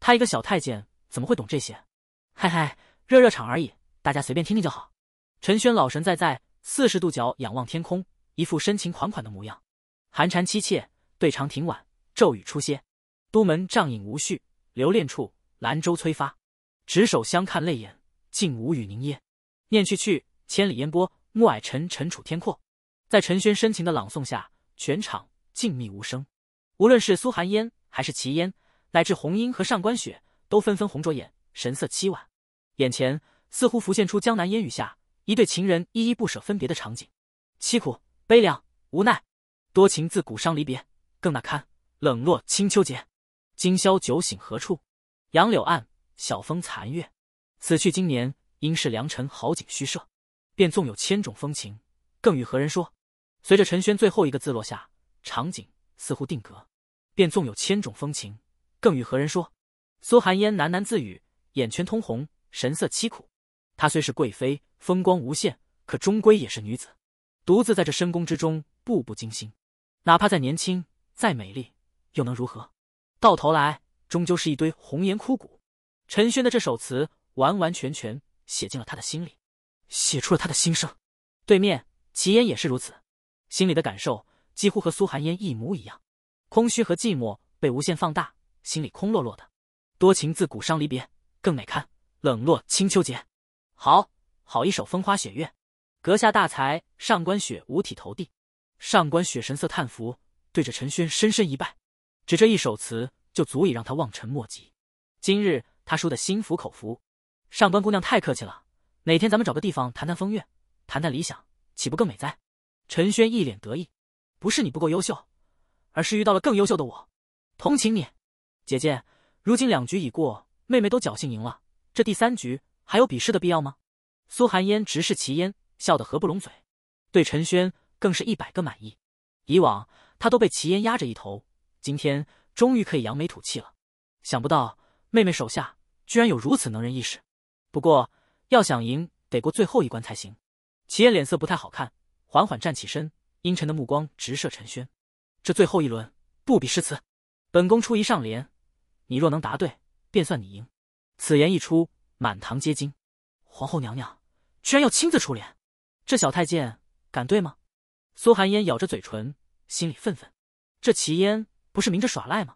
他一个小太监，怎么会懂这些？嗨嗨。热热场而已，大家随便听听就好。陈轩老神在在，四十度角仰望天空，一副深情款款的模样。寒蝉凄切，对长亭晚，骤雨初歇。都门帐饮无绪，留恋处，兰舟催发。执手相看泪眼，竟无语凝噎。念去去，千里烟波，暮霭沉沉楚天阔。在陈轩深情的朗诵下，全场静谧无声。无论是苏寒烟还是齐烟，乃至红英和上官雪，都纷纷红着眼，神色凄婉。眼前似乎浮现出江南烟雨下，一对情人依依不舍分别的场景，凄苦、悲凉、无奈，多情自古伤离别，更那堪冷落清秋节，今宵酒醒何处？杨柳岸，晓风残月。此去经年，应是良辰好景虚设。便纵有千种风情，更与何人说？随着陈轩最后一个字落下，场景似乎定格。便纵有千种风情，更与何人说？苏寒烟喃喃自语，眼圈通红。神色凄苦，她虽是贵妃，风光无限，可终归也是女子，独自在这深宫之中，步步惊心。哪怕再年轻，再美丽，又能如何？到头来，终究是一堆红颜枯骨。陈轩的这首词，完完全全写进了他的心里，写出了他的心声。对面，齐烟也是如此，心里的感受几乎和苏寒烟一模一样，空虚和寂寞被无限放大，心里空落落的。多情自古伤离别，更美堪？冷落清秋节，好好一首风花雪月，阁下大才，上官雪五体投地。上官雪神色叹服，对着陈轩深深一拜。只这一首词，就足以让他望尘莫及。今日他输的心服口服。上官姑娘太客气了，哪天咱们找个地方谈谈风月，谈谈理想，岂不更美哉？陈轩一脸得意，不是你不够优秀，而是遇到了更优秀的我。同情你，姐姐，如今两局已过，妹妹都侥幸赢了。这第三局还有比试的必要吗？苏寒烟直视齐烟，笑得合不拢嘴，对陈轩更是一百个满意。以往他都被齐烟压着一头，今天终于可以扬眉吐气了。想不到妹妹手下居然有如此能人异士。不过要想赢，得过最后一关才行。齐烟脸色不太好看，缓缓站起身，阴沉的目光直射陈轩。这最后一轮不比诗词，本宫出一上联，你若能答对，便算你赢。此言一出，满堂皆惊。皇后娘娘居然要亲自出帘，这小太监敢对吗？苏寒烟咬着嘴唇，心里愤愤。这齐烟不是明着耍赖吗？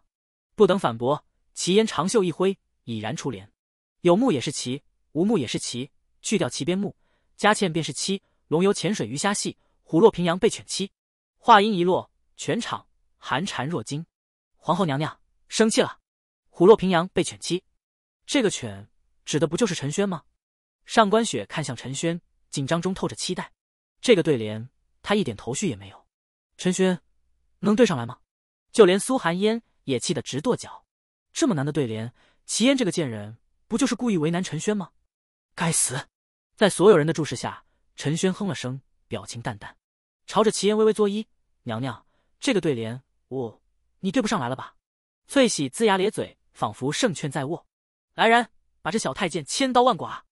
不等反驳，齐烟长袖一挥，已然出帘。有木也是齐，无木也是齐，去掉齐边木，佳倩便是妻。龙游浅水鱼虾戏，虎落平阳被犬欺。话音一落，全场寒蝉若惊。皇后娘娘生气了，虎落平阳被犬欺。这个犬指的不就是陈轩吗？上官雪看向陈轩，紧张中透着期待。这个对联，他一点头绪也没有。陈轩，能对上来吗？就连苏寒烟也气得直跺脚。这么难的对联，齐烟这个贱人，不就是故意为难陈轩吗？该死！在所有人的注视下，陈轩哼了声，表情淡淡，朝着齐烟微微作揖：“娘娘，这个对联，我你对不上来了吧？”翠喜龇牙咧嘴，仿佛胜券在握。来人，把这小太监千刀万剐！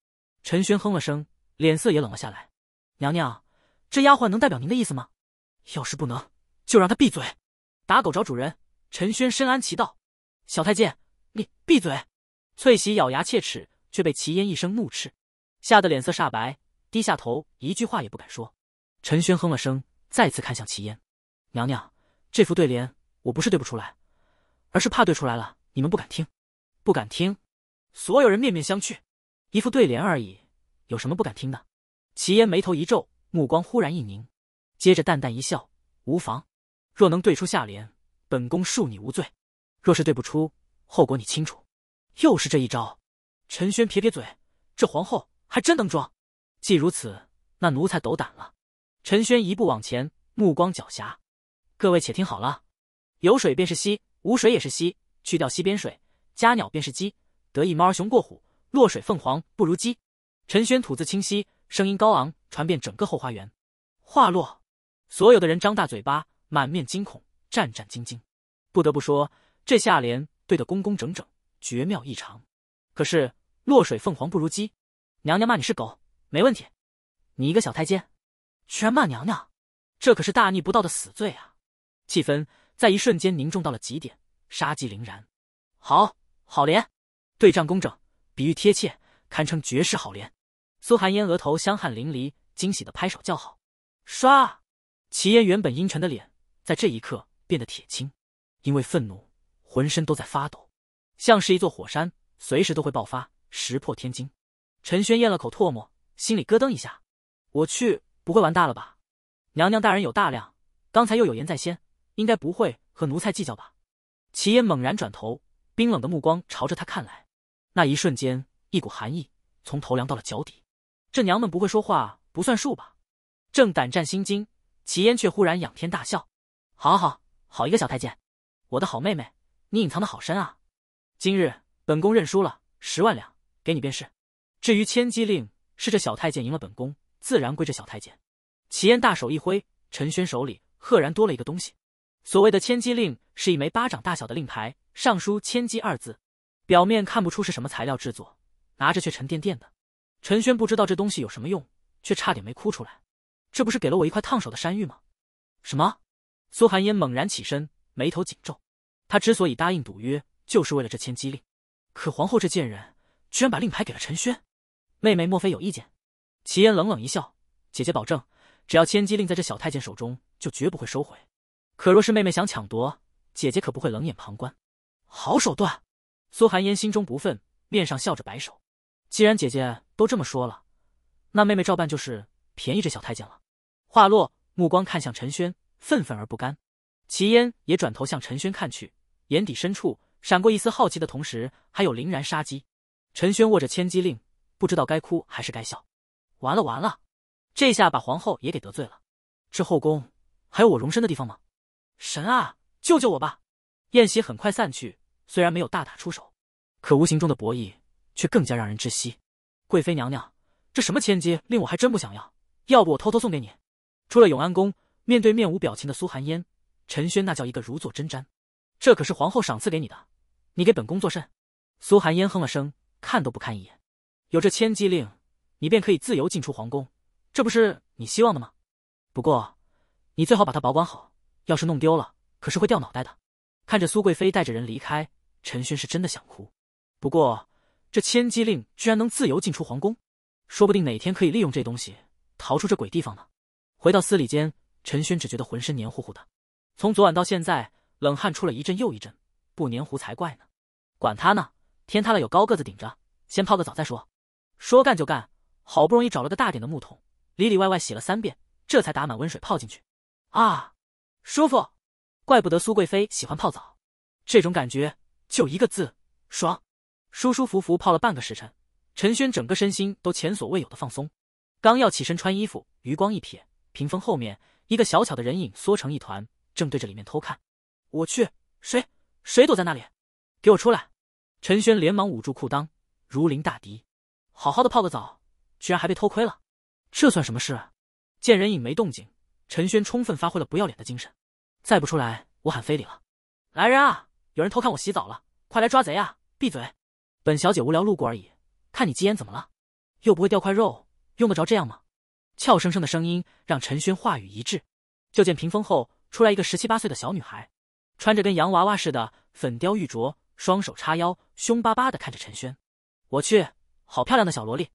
陈轩哼了声，脸色也冷了下来。娘娘，这丫鬟能代表您的意思吗？要是不能，就让他闭嘴。打狗找主人，陈轩深谙其道。小太监，你闭嘴！翠喜咬牙切齿，却被齐烟一声怒斥，吓得脸色煞白，低下头，一句话也不敢说。陈轩哼了声，再次看向齐烟。娘娘，这副对联我不是对不出来，而是怕对出来了，你们不敢听，不敢听。所有人面面相觑，一副对联而已，有什么不敢听的？齐烟眉头一皱，目光忽然一凝，接着淡淡一笑：“无妨，若能对出下联，本宫恕你无罪；若是对不出，后果你清楚。”又是这一招，陈轩撇撇嘴：“这皇后还真能装。”既如此，那奴才斗胆了。陈轩一步往前，目光狡黠：“各位且听好了，有水便是溪，无水也是溪；去掉溪边水，家鸟便是鸡。”得意猫儿雄过虎，落水凤凰不如鸡。陈轩吐字清晰，声音高昂，传遍整个后花园。话落，所有的人张大嘴巴，满面惊恐，战战兢兢。不得不说，这下联对得工工整整，绝妙异常。可是落水凤凰不如鸡，娘娘骂你是狗，没问题。你一个小太监，居然骂娘娘，这可是大逆不道的死罪啊！气氛在一瞬间凝重到了极点，杀机凛然。好，好联。对仗工整，比喻贴切，堪称绝世好联。苏寒烟额头香汗淋漓，惊喜的拍手叫好。唰，齐烟原本阴沉的脸在这一刻变得铁青，因为愤怒，浑身都在发抖，像是一座火山，随时都会爆发，石破天惊。陈轩咽了口唾沫，心里咯噔一下，我去，不会玩大了吧？娘娘大人有大量，刚才又有言在先，应该不会和奴才计较吧？齐烟猛然转头，冰冷的目光朝着他看来。那一瞬间，一股寒意从头凉到了脚底。这娘们不会说话不算数吧？正胆战心惊，齐烟却忽然仰天大笑：“好好好，好一个小太监，我的好妹妹，你隐藏的好深啊！今日本宫认输了，十万两给你便是。至于千机令，是这小太监赢了本宫，自然归这小太监。”齐烟大手一挥，陈轩手里赫然多了一个东西。所谓的千机令，是一枚巴掌大小的令牌，上书“千机”二字。表面看不出是什么材料制作，拿着却沉甸甸的。陈轩不知道这东西有什么用，却差点没哭出来。这不是给了我一块烫手的山芋吗？什么？苏寒烟猛然起身，眉头紧皱。她之所以答应赌约，就是为了这千机令。可皇后这贱人，居然把令牌给了陈轩。妹妹莫非有意见？齐烟冷冷一笑：“姐姐保证，只要千机令在这小太监手中，就绝不会收回。可若是妹妹想抢夺，姐姐可不会冷眼旁观。”好手段。苏寒烟心中不忿，面上笑着摆手：“既然姐姐都这么说了，那妹妹照办就是，便宜这小太监了。”话落，目光看向陈轩，愤愤而不甘。齐烟也转头向陈轩看去，眼底深处闪过一丝好奇的同时，还有凛然杀机。陈轩握着千机令，不知道该哭还是该笑。完了完了，这下把皇后也给得罪了。这后宫还有我容身的地方吗？神啊，救救我吧！宴席很快散去。虽然没有大打出手，可无形中的博弈却更加让人窒息。贵妃娘娘，这什么千机令我还真不想要，要不我偷偷送给你？出了永安宫，面对面无表情的苏寒烟，陈轩那叫一个如坐针毡。这可是皇后赏赐给你的，你给本宫作甚？苏寒烟哼了声，看都不看一眼。有这千机令，你便可以自由进出皇宫，这不是你希望的吗？不过，你最好把它保管好，要是弄丢了，可是会掉脑袋的。看着苏贵妃带着人离开。陈轩是真的想哭，不过这千机令居然能自由进出皇宫，说不定哪天可以利用这东西逃出这鬼地方呢。回到司礼间，陈轩只觉得浑身黏糊糊的，从昨晚到现在，冷汗出了一阵又一阵，不黏糊才怪呢。管他呢，天塌了有高个子顶着，先泡个澡再说。说干就干，好不容易找了个大点的木桶，里里外外洗了三遍，这才打满温水泡进去。啊，舒服，怪不得苏贵妃喜欢泡澡，这种感觉。就一个字，爽！舒舒服服泡了半个时辰，陈轩整个身心都前所未有的放松。刚要起身穿衣服，余光一瞥，屏风后面一个小巧的人影缩成一团，正对着里面偷看。我去，谁？谁躲在那里？给我出来！陈轩连忙捂住裤裆，如临大敌。好好的泡个澡，居然还被偷窥了，这算什么事？见人影没动静，陈轩充分发挥了不要脸的精神。再不出来，我喊非礼了！来人啊！有人偷看我洗澡了，快来抓贼啊！闭嘴，本小姐无聊路过而已，看你几眼怎么了？又不会掉块肉，用得着这样吗？俏生生的声音让陈轩话语一滞，就见屏风后出来一个十七八岁的小女孩，穿着跟洋娃娃似的，粉雕玉镯，双手叉腰，凶巴巴的看着陈轩。我去，好漂亮的小萝莉！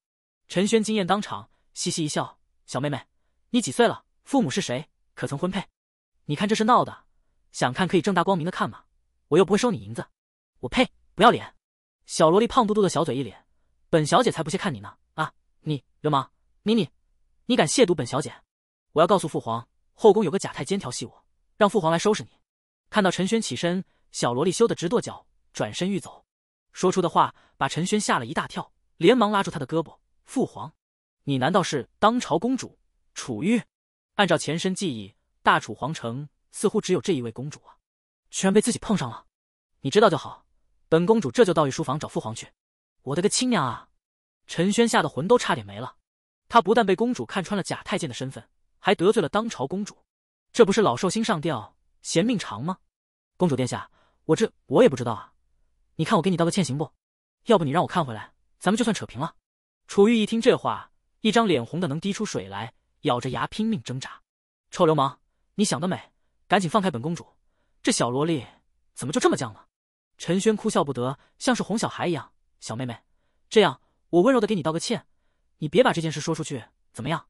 陈轩惊艳当场，嘻嘻一笑：“小妹妹，你几岁了？父母是谁？可曾婚配？你看这是闹的，想看可以正大光明的看吗？”我又不会收你银子，我呸！不要脸！小萝莉胖嘟嘟的小嘴一脸，本小姐才不屑看你呢！啊，你流氓，你你，你敢亵渎本小姐？我要告诉父皇，后宫有个假太监调戏我，让父皇来收拾你！看到陈轩起身，小萝莉羞得直跺脚，转身欲走，说出的话把陈轩吓了一大跳，连忙拉住他的胳膊。父皇，你难道是当朝公主楚玉？按照前身记忆，大楚皇城似乎只有这一位公主啊。居然被自己碰上了，你知道就好。本公主这就到御书房找父皇去。我的个亲娘啊！陈轩吓得魂都差点没了。他不但被公主看穿了假太监的身份，还得罪了当朝公主，这不是老寿星上吊嫌命长吗？公主殿下，我这我也不知道啊。你看我给你道个歉行不？要不你让我看回来，咱们就算扯平了。楚玉一听这话，一张脸红的能滴出水来，咬着牙拼命挣扎。臭流氓，你想得美！赶紧放开本公主。这小萝莉怎么就这么犟呢？陈轩哭笑不得，像是哄小孩一样：“小妹妹，这样我温柔的给你道个歉，你别把这件事说出去，怎么样？”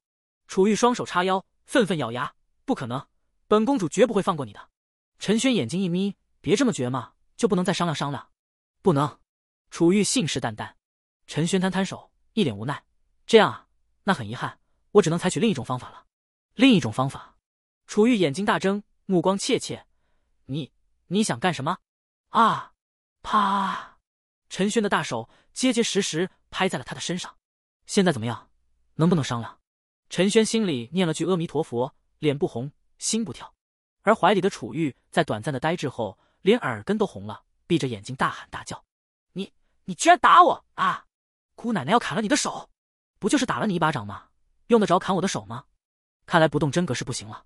楚玉双手叉腰，愤愤咬牙：“不可能，本公主绝不会放过你的。”陈轩眼睛一眯：“别这么绝嘛，就不能再商量商量？”“不能。”楚玉信誓旦旦。陈轩摊摊手，一脸无奈：“这样啊，那很遗憾，我只能采取另一种方法了。”“另一种方法？”楚玉眼睛大睁，目光怯怯。你你想干什么啊？啪！陈轩的大手结结实实拍在了他的身上。现在怎么样？能不能商量？陈轩心里念了句阿弥陀佛，脸不红心不跳。而怀里的楚玉在短暂的呆滞后，连耳根都红了，闭着眼睛大喊大叫：“你你居然打我啊！姑奶奶要砍了你的手！不就是打了你一巴掌吗？用得着砍我的手吗？看来不动真格是不行了。”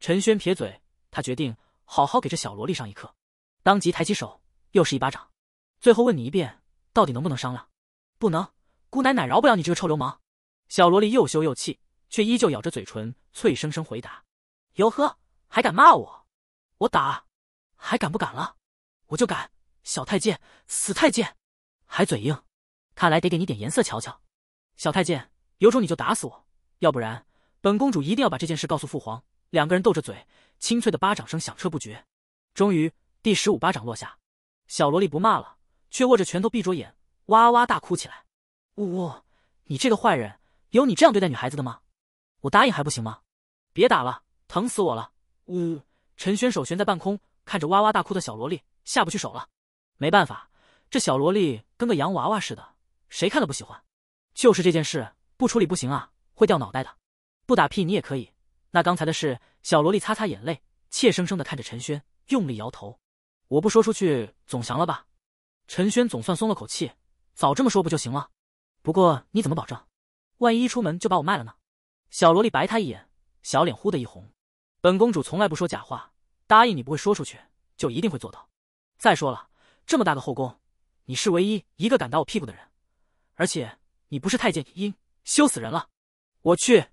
陈轩撇嘴，他决定。好好给这小萝莉上一课，当即抬起手，又是一巴掌。最后问你一遍，到底能不能商量？不能，姑奶奶饶不了你这个臭流氓！小萝莉又羞又气，却依旧咬着嘴唇，脆生生回答：“哟呵，还敢骂我？我打，还敢不敢了？我就敢！小太监，死太监，还嘴硬！看来得给你点颜色瞧瞧！小太监，有种你就打死我，要不然本公主一定要把这件事告诉父皇！两个人斗着嘴。”清脆的巴掌声响彻不绝，终于第十五巴掌落下，小萝莉不骂了，却握着拳头闭着眼，哇哇大哭起来。呜呜，你这个坏人，有你这样对待女孩子的吗？我答应还不行吗？别打了，疼死我了！呜。陈轩手悬在半空，看着哇哇大哭的小萝莉，下不去手了。没办法，这小萝莉跟个洋娃娃似的，谁看了不喜欢？就是这件事不处理不行啊，会掉脑袋的。不打屁你也可以，那刚才的事。小萝莉擦擦眼泪，怯生生的看着陈轩，用力摇头。我不说出去总行了吧？陈轩总算松了口气，早这么说不就行了？不过你怎么保证？万一一出门就把我卖了呢？小萝莉白他一眼，小脸忽的一红。本公主从来不说假话，答应你不会说出去，就一定会做到。再说了，这么大个后宫，你是唯一一个敢打我屁股的人，而且你不是太监，英羞死人了！我去。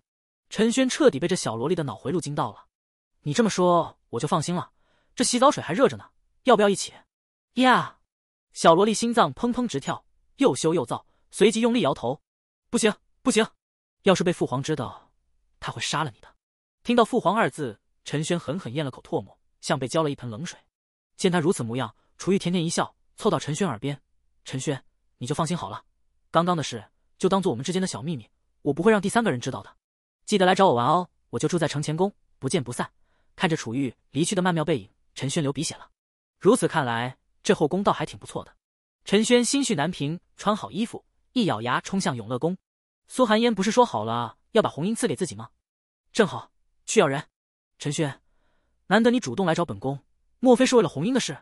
陈轩彻底被这小萝莉的脑回路惊到了，你这么说我就放心了。这洗澡水还热着呢，要不要一起？呀！小萝莉心脏砰砰直跳，又羞又燥，随即用力摇头，不行不行，要是被父皇知道，他会杀了你的。听到“父皇”二字，陈轩狠狠咽了口唾沫，像被浇了一盆冷水。见他如此模样，楚玉甜甜一笑，凑到陈轩耳边：“陈轩，你就放心好了，刚刚的事就当做我们之间的小秘密，我不会让第三个人知道的。”记得来找我玩哦，我就住在承乾宫，不见不散。看着楚玉离去的曼妙背影，陈轩流鼻血了。如此看来，这后宫倒还挺不错的。陈轩心绪难平，穿好衣服，一咬牙冲向永乐宫。苏寒烟不是说好了要把红英赐给自己吗？正好去要人。陈轩，难得你主动来找本宫，莫非是为了红英的事？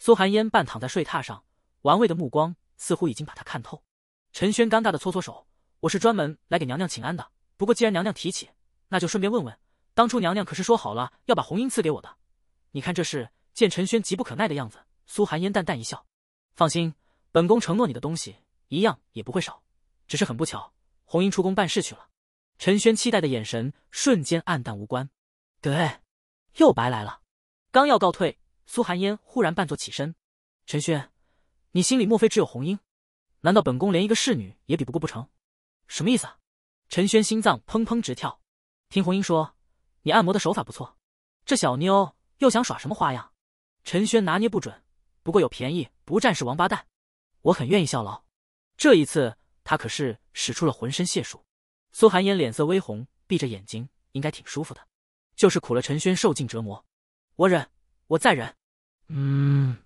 苏寒烟半躺在睡榻上，玩味的目光似乎已经把他看透。陈轩尴尬的搓搓手，我是专门来给娘娘请安的。不过，既然娘娘提起，那就顺便问问，当初娘娘可是说好了要把红英赐给我的。你看这事，见陈轩急不可耐的样子，苏寒烟淡淡一笑：“放心，本宫承诺你的东西一样也不会少。只是很不巧，红英出宫办事去了。”陈轩期待的眼神瞬间黯淡无关，对，又白来了。刚要告退，苏寒烟忽然半坐起身：“陈轩，你心里莫非只有红英？难道本宫连一个侍女也比不过不成？什么意思？”啊？陈轩心脏砰砰直跳，听红英说，你按摩的手法不错，这小妞又想耍什么花样？陈轩拿捏不准，不过有便宜不占是王八蛋，我很愿意效劳。这一次他可是使出了浑身解数。苏寒烟脸色微红，闭着眼睛，应该挺舒服的，就是苦了陈轩受尽折磨。我忍，我再忍。嗯，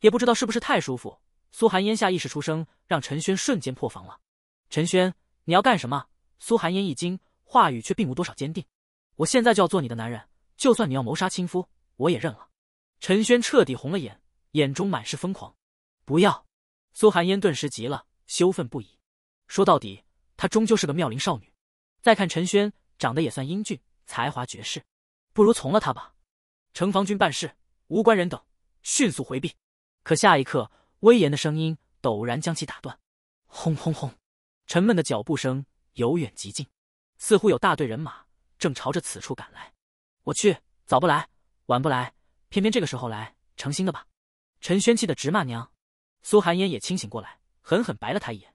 也不知道是不是太舒服，苏寒烟下意识出声，让陈轩瞬间破防了。陈轩，你要干什么？苏寒烟一惊，话语却并无多少坚定。我现在就要做你的男人，就算你要谋杀亲夫，我也认了。陈轩彻底红了眼，眼中满是疯狂。不要！苏寒烟顿时急了，羞愤不已。说到底，她终究是个妙龄少女。再看陈轩，长得也算英俊，才华绝世，不如从了他吧。城防军办事，无关人等，迅速回避。可下一刻，威严的声音陡然将其打断。轰轰轰！沉闷的脚步声。由远及近，似乎有大队人马正朝着此处赶来。我去，早不来，晚不来，偏偏这个时候来，成心的吧？陈轩气得直骂娘。苏寒烟也清醒过来，狠狠白了他一眼。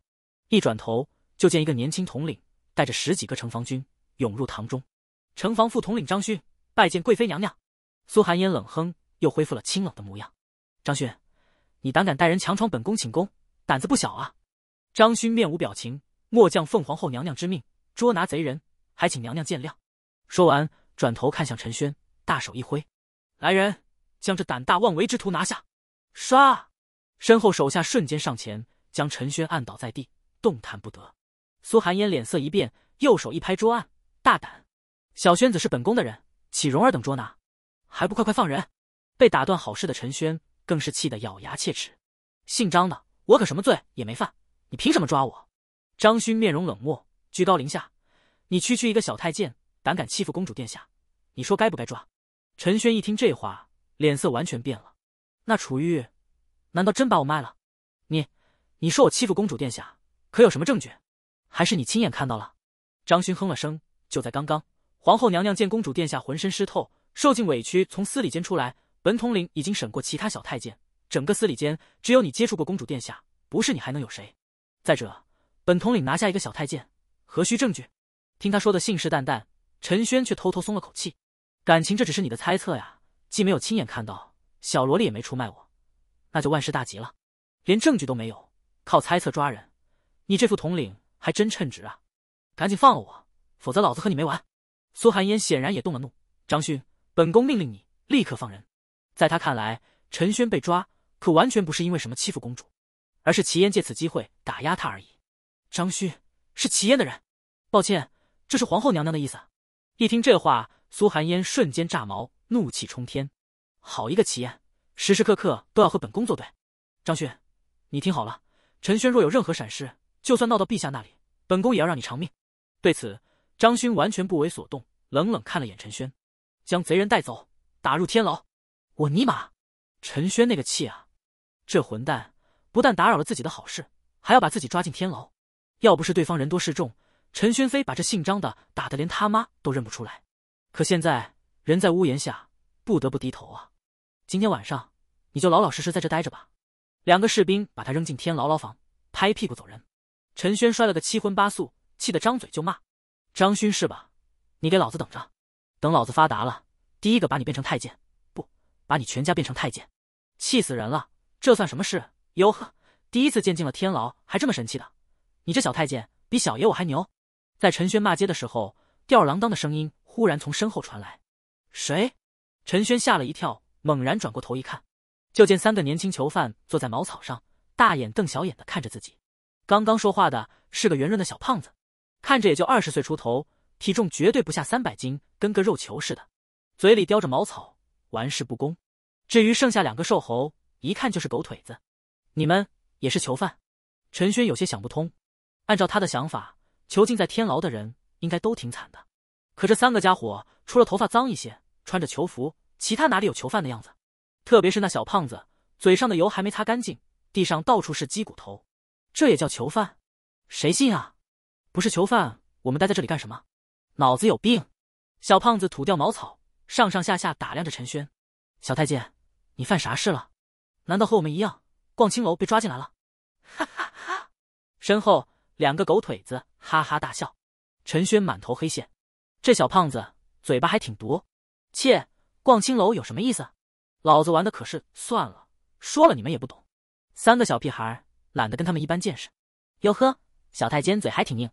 一转头，就见一个年轻统领带着十几个城防军涌入堂中。城防副统领张勋拜见贵妃娘娘。苏寒烟冷哼，又恢复了清冷的模样。张勋，你胆敢带人强闯本宫寝宫，胆子不小啊！张勋面无表情。末将奉皇后娘娘之命捉拿贼人，还请娘娘见谅。说完，转头看向陈轩，大手一挥：“来人，将这胆大妄为之徒拿下！”唰，身后手下瞬间上前，将陈轩按倒在地，动弹不得。苏寒烟脸色一变，右手一拍桌案：“大胆！小轩子是本宫的人，岂容尔等捉拿？还不快快放人！”被打断好事的陈轩更是气得咬牙切齿：“姓张的，我可什么罪也没犯，你凭什么抓我？”张勋面容冷漠，居高临下：“你区区一个小太监，胆敢欺负公主殿下，你说该不该抓？”陈轩一听这话，脸色完全变了。“那楚玉，难道真把我卖了？你，你说我欺负公主殿下，可有什么证据？还是你亲眼看到了？”张勋哼了声：“就在刚刚，皇后娘娘见公主殿下浑身湿透，受尽委屈，从司礼监出来。本统领已经审过其他小太监，整个司礼监只有你接触过公主殿下，不是你还能有谁？再者……”本统领拿下一个小太监，何须证据？听他说的信誓旦旦，陈轩却偷偷松了口气。感情这只是你的猜测呀，既没有亲眼看到，小萝莉也没出卖我，那就万事大吉了。连证据都没有，靠猜测抓人，你这副统领还真称职啊！赶紧放了我，否则老子和你没完。苏寒烟显然也动了怒，张勋，本宫命令你立刻放人。在他看来，陈轩被抓可完全不是因为什么欺负公主，而是齐烟借此机会打压他而已。张勋是齐燕的人，抱歉，这是皇后娘娘的意思。一听这话，苏寒烟瞬间炸毛，怒气冲天。好一个齐燕，时时刻刻都要和本宫作对。张勋，你听好了，陈轩若有任何闪失，就算闹到陛下那里，本宫也要让你偿命。对此，张勋完全不为所动，冷冷看了眼陈轩，将贼人带走，打入天牢。我尼玛，陈轩那个气啊！这混蛋不但打扰了自己的好事，还要把自己抓进天牢。要不是对方人多势众，陈轩飞把这姓张的打得连他妈都认不出来。可现在人在屋檐下，不得不低头啊！今天晚上你就老老实实在这待着吧。两个士兵把他扔进天牢牢房，拍屁股走人。陈轩摔了个七荤八素，气得张嘴就骂：“张勋是吧？你给老子等着！等老子发达了，第一个把你变成太监，不把你全家变成太监！气死人了！这算什么事？哟呵，第一次见进了天牢还这么神气的。”你这小太监比小爷我还牛！在陈轩骂街的时候，吊儿郎当的声音忽然从身后传来。谁？陈轩吓了一跳，猛然转过头一看，就见三个年轻囚犯坐在茅草上，大眼瞪小眼的看着自己。刚刚说话的是个圆润的小胖子，看着也就二十岁出头，体重绝对不下三百斤，跟个肉球似的，嘴里叼着茅草，玩世不恭。至于剩下两个瘦猴，一看就是狗腿子。你们也是囚犯？陈轩有些想不通。按照他的想法，囚禁在天牢的人应该都挺惨的。可这三个家伙除了头发脏一些，穿着囚服，其他哪里有囚犯的样子？特别是那小胖子，嘴上的油还没擦干净，地上到处是鸡骨头，这也叫囚犯？谁信啊？不是囚犯，我们待在这里干什么？脑子有病！小胖子吐掉茅草，上上下下打量着陈轩：“小太监，你犯啥事了？难道和我们一样逛青楼被抓进来了？”哈哈哈！身后。两个狗腿子哈哈大笑，陈轩满头黑线。这小胖子嘴巴还挺毒，切，逛青楼有什么意思？老子玩的可是……算了，说了你们也不懂。三个小屁孩懒得跟他们一般见识。哟呵，小太监嘴还挺硬。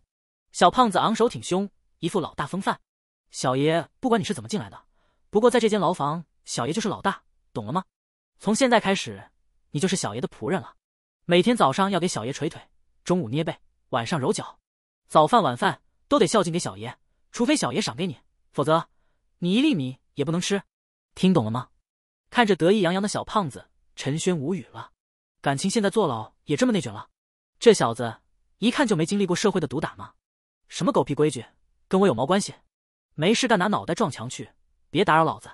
小胖子昂首挺胸，一副老大风范。小爷不管你是怎么进来的，不过在这间牢房，小爷就是老大，懂了吗？从现在开始，你就是小爷的仆人了。每天早上要给小爷捶腿，中午捏背。晚上揉脚，早饭晚饭都得孝敬给小爷，除非小爷赏给你，否则你一粒米也不能吃。听懂了吗？看着得意洋洋的小胖子，陈轩无语了。感情现在坐牢也这么内卷了？这小子一看就没经历过社会的毒打吗？什么狗屁规矩，跟我有毛关系？没事干拿脑袋撞墙去，别打扰老子！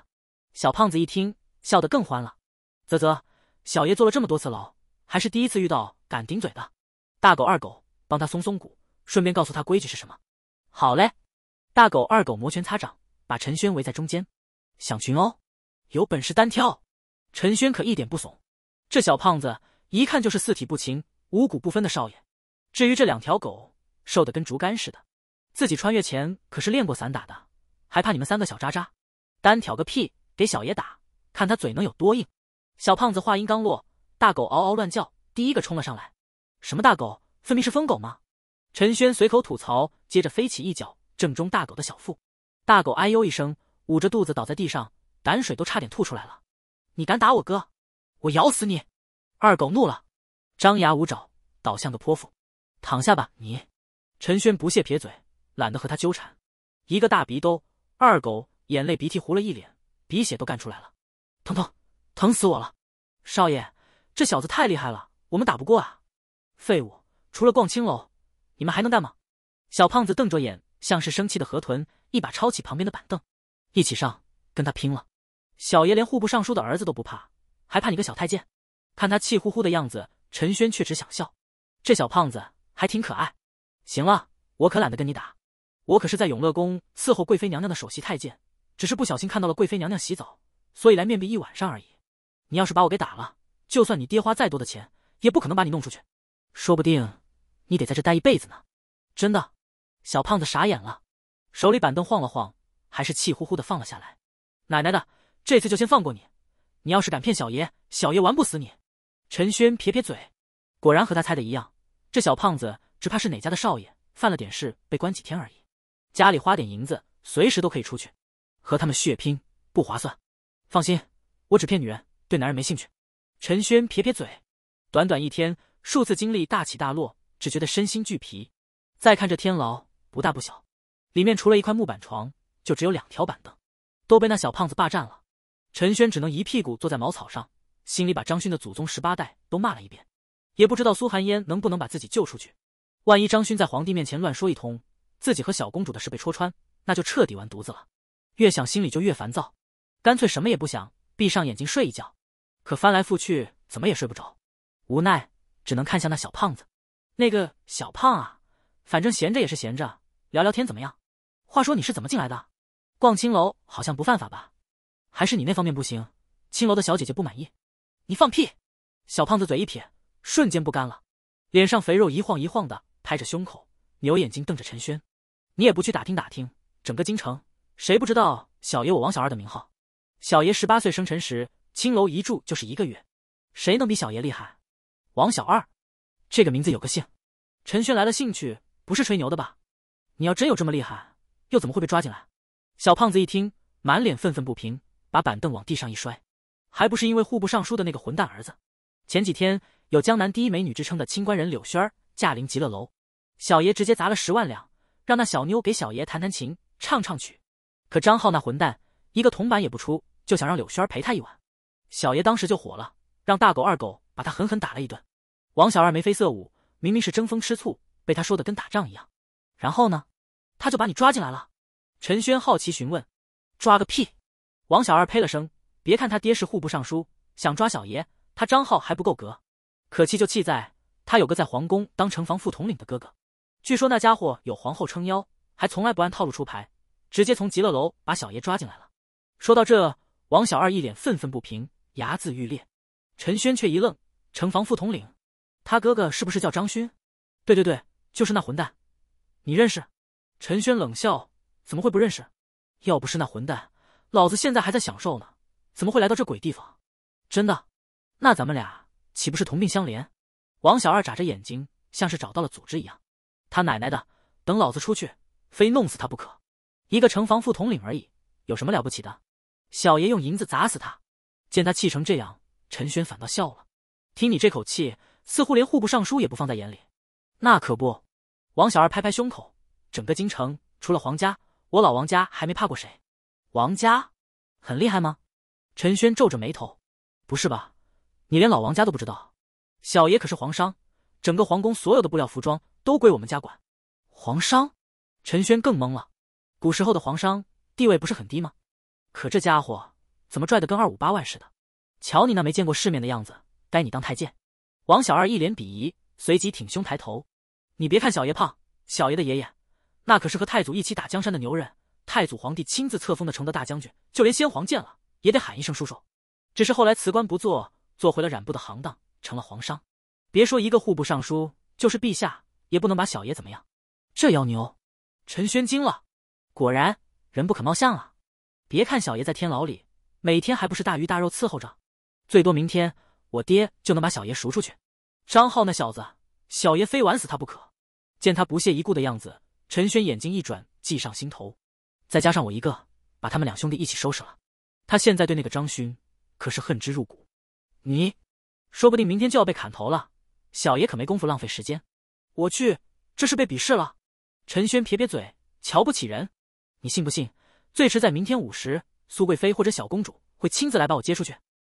小胖子一听，笑得更欢了。啧啧，小爷坐了这么多次牢，还是第一次遇到敢顶嘴的。大狗二狗。帮他松松骨，顺便告诉他规矩是什么。好嘞！大狗、二狗摩拳擦掌，把陈轩围在中间。想群殴？有本事单挑！陈轩可一点不怂。这小胖子一看就是四体不勤、五谷不分的少爷。至于这两条狗，瘦的跟竹竿似的。自己穿越前可是练过散打的，还怕你们三个小渣渣？单挑个屁！给小爷打，看他嘴能有多硬！小胖子话音刚落，大狗嗷嗷乱叫，第一个冲了上来。什么大狗？分明是疯狗吗？陈轩随口吐槽，接着飞起一脚，正中大狗的小腹。大狗哎呦一声，捂着肚子倒在地上，胆水都差点吐出来了。你敢打我哥，我咬死你！二狗怒了，张牙舞爪，倒像个泼妇。躺下吧，你。陈轩不屑撇嘴，懒得和他纠缠。一个大鼻兜，二狗眼泪鼻涕糊了一脸，鼻血都干出来了，疼疼，疼死我了！少爷，这小子太厉害了，我们打不过啊！废物。除了逛青楼，你们还能干吗？小胖子瞪着眼，像是生气的河豚，一把抄起旁边的板凳，一起上，跟他拼了！小爷连户部尚书的儿子都不怕，还怕你个小太监？看他气呼呼的样子，陈轩却只想笑。这小胖子还挺可爱。行了，我可懒得跟你打。我可是在永乐宫伺候贵妃娘娘的首席太监，只是不小心看到了贵妃娘娘洗澡，所以来面壁一晚上而已。你要是把我给打了，就算你爹花再多的钱，也不可能把你弄出去。说不定。你得在这待一辈子呢，真的，小胖子傻眼了，手里板凳晃了晃，还是气呼呼的放了下来。奶奶的，这次就先放过你，你要是敢骗小爷，小爷玩不死你。陈轩撇撇嘴，果然和他猜的一样，这小胖子只怕是哪家的少爷，犯了点事被关几天而已，家里花点银子，随时都可以出去，和他们血拼不划算。放心，我只骗女人，对男人没兴趣。陈轩撇撇嘴，短短一天，数次经历大起大落。只觉得身心俱疲，再看这天牢不大不小，里面除了一块木板床，就只有两条板凳，都被那小胖子霸占了。陈轩只能一屁股坐在茅草上，心里把张勋的祖宗十八代都骂了一遍。也不知道苏寒烟能不能把自己救出去，万一张勋在皇帝面前乱说一通，自己和小公主的事被戳穿，那就彻底完犊子了。越想心里就越烦躁，干脆什么也不想，闭上眼睛睡一觉。可翻来覆去怎么也睡不着，无奈只能看向那小胖子。那个小胖啊，反正闲着也是闲着，聊聊天怎么样？话说你是怎么进来的？逛青楼好像不犯法吧？还是你那方面不行？青楼的小姐姐不满意？你放屁！小胖子嘴一撇，瞬间不干了，脸上肥肉一晃一晃的，拍着胸口，牛眼睛瞪着陈轩：“你也不去打听打听，整个京城谁不知道小爷我王小二的名号？小爷十八岁生辰时，青楼一住就是一个月，谁能比小爷厉害？王小二。”这个名字有个姓。陈轩来了兴趣，不是吹牛的吧？你要真有这么厉害，又怎么会被抓进来？小胖子一听，满脸愤愤不平，把板凳往地上一摔，还不是因为户部尚书的那个混蛋儿子？前几天有江南第一美女之称的清官人柳轩儿驾临极乐楼，小爷直接砸了十万两，让那小妞给小爷弹弹琴、唱唱曲。可张浩那混蛋，一个铜板也不出，就想让柳轩儿陪他一晚，小爷当时就火了，让大狗二狗把他狠狠打了一顿。王小二眉飞色舞，明明是争风吃醋，被他说的跟打仗一样。然后呢，他就把你抓进来了？陈轩好奇询问。抓个屁！王小二呸了声。别看他爹是户部尚书，想抓小爷，他张浩还不够格。可气就气在，他有个在皇宫当城防副统领的哥哥，据说那家伙有皇后撑腰，还从来不按套路出牌，直接从极乐楼把小爷抓进来了。说到这，王小二一脸愤愤不平，牙眦欲裂。陈轩却一愣，城防副统领？他哥哥是不是叫张勋？对对对，就是那混蛋，你认识？陈轩冷笑：“怎么会不认识？要不是那混蛋，老子现在还在享受呢，怎么会来到这鬼地方？”真的？那咱们俩岂不是同病相怜？王小二眨着眼睛，像是找到了组织一样。他奶奶的，等老子出去，非弄死他不可！一个城防副统领而已，有什么了不起的？小爷用银子砸死他！见他气成这样，陈轩反倒笑了。听你这口气。似乎连户部尚书也不放在眼里，那可不。王小二拍拍胸口，整个京城除了皇家，我老王家还没怕过谁。王家很厉害吗？陈轩皱着眉头，不是吧？你连老王家都不知道？小爷可是皇商，整个皇宫所有的布料服装都归我们家管。皇商？陈轩更懵了。古时候的皇商地位不是很低吗？可这家伙怎么拽的跟二五八万似的？瞧你那没见过世面的样子，该你当太监。王小二一脸鄙夷，随即挺胸抬头：“你别看小爷胖，小爷的爷爷，那可是和太祖一起打江山的牛人，太祖皇帝亲自册封的承德大将军，就连先皇见了也得喊一声叔叔。只是后来辞官不做，做回了染布的行当，成了皇商。别说一个户部尚书，就是陛下也不能把小爷怎么样。这妖牛！”陈轩惊了，果然人不可貌相啊！别看小爷在天牢里，每天还不是大鱼大肉伺候着，最多明天。我爹就能把小爷赎出去，张浩那小子，小爷非玩死他不可。见他不屑一顾的样子，陈轩眼睛一转，计上心头。再加上我一个，把他们两兄弟一起收拾了。他现在对那个张勋可是恨之入骨。你，说不定明天就要被砍头了。小爷可没工夫浪费时间。我去，这是被鄙视了。陈轩撇撇嘴，瞧不起人。你信不信？最迟在明天午时，苏贵妃或者小公主会亲自来把我接出去。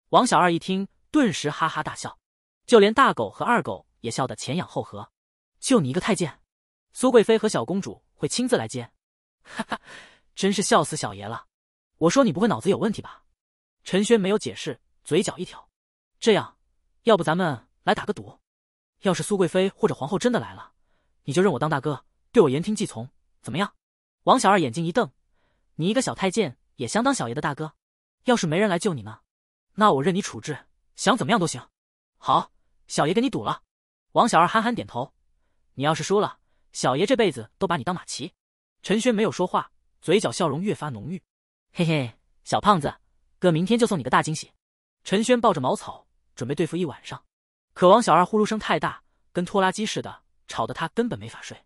王小二一听。顿时哈哈大笑，就连大狗和二狗也笑得前仰后合。就你一个太监，苏贵妃和小公主会亲自来接？哈哈，真是笑死小爷了！我说你不会脑子有问题吧？陈轩没有解释，嘴角一挑。这样，要不咱们来打个赌？要是苏贵妃或者皇后真的来了，你就认我当大哥，对我言听计从，怎么样？王小二眼睛一瞪：“你一个小太监也想当小爷的大哥？要是没人来救你呢？那我任你处置。”想怎么样都行，好，小爷跟你赌了。王小二憨憨点头。你要是输了，小爷这辈子都把你当马骑。陈轩没有说话，嘴角笑容越发浓郁。嘿嘿，小胖子，哥明天就送你个大惊喜。陈轩抱着茅草准备对付一晚上，可王小二呼噜声太大，跟拖拉机似的，吵得他根本没法睡。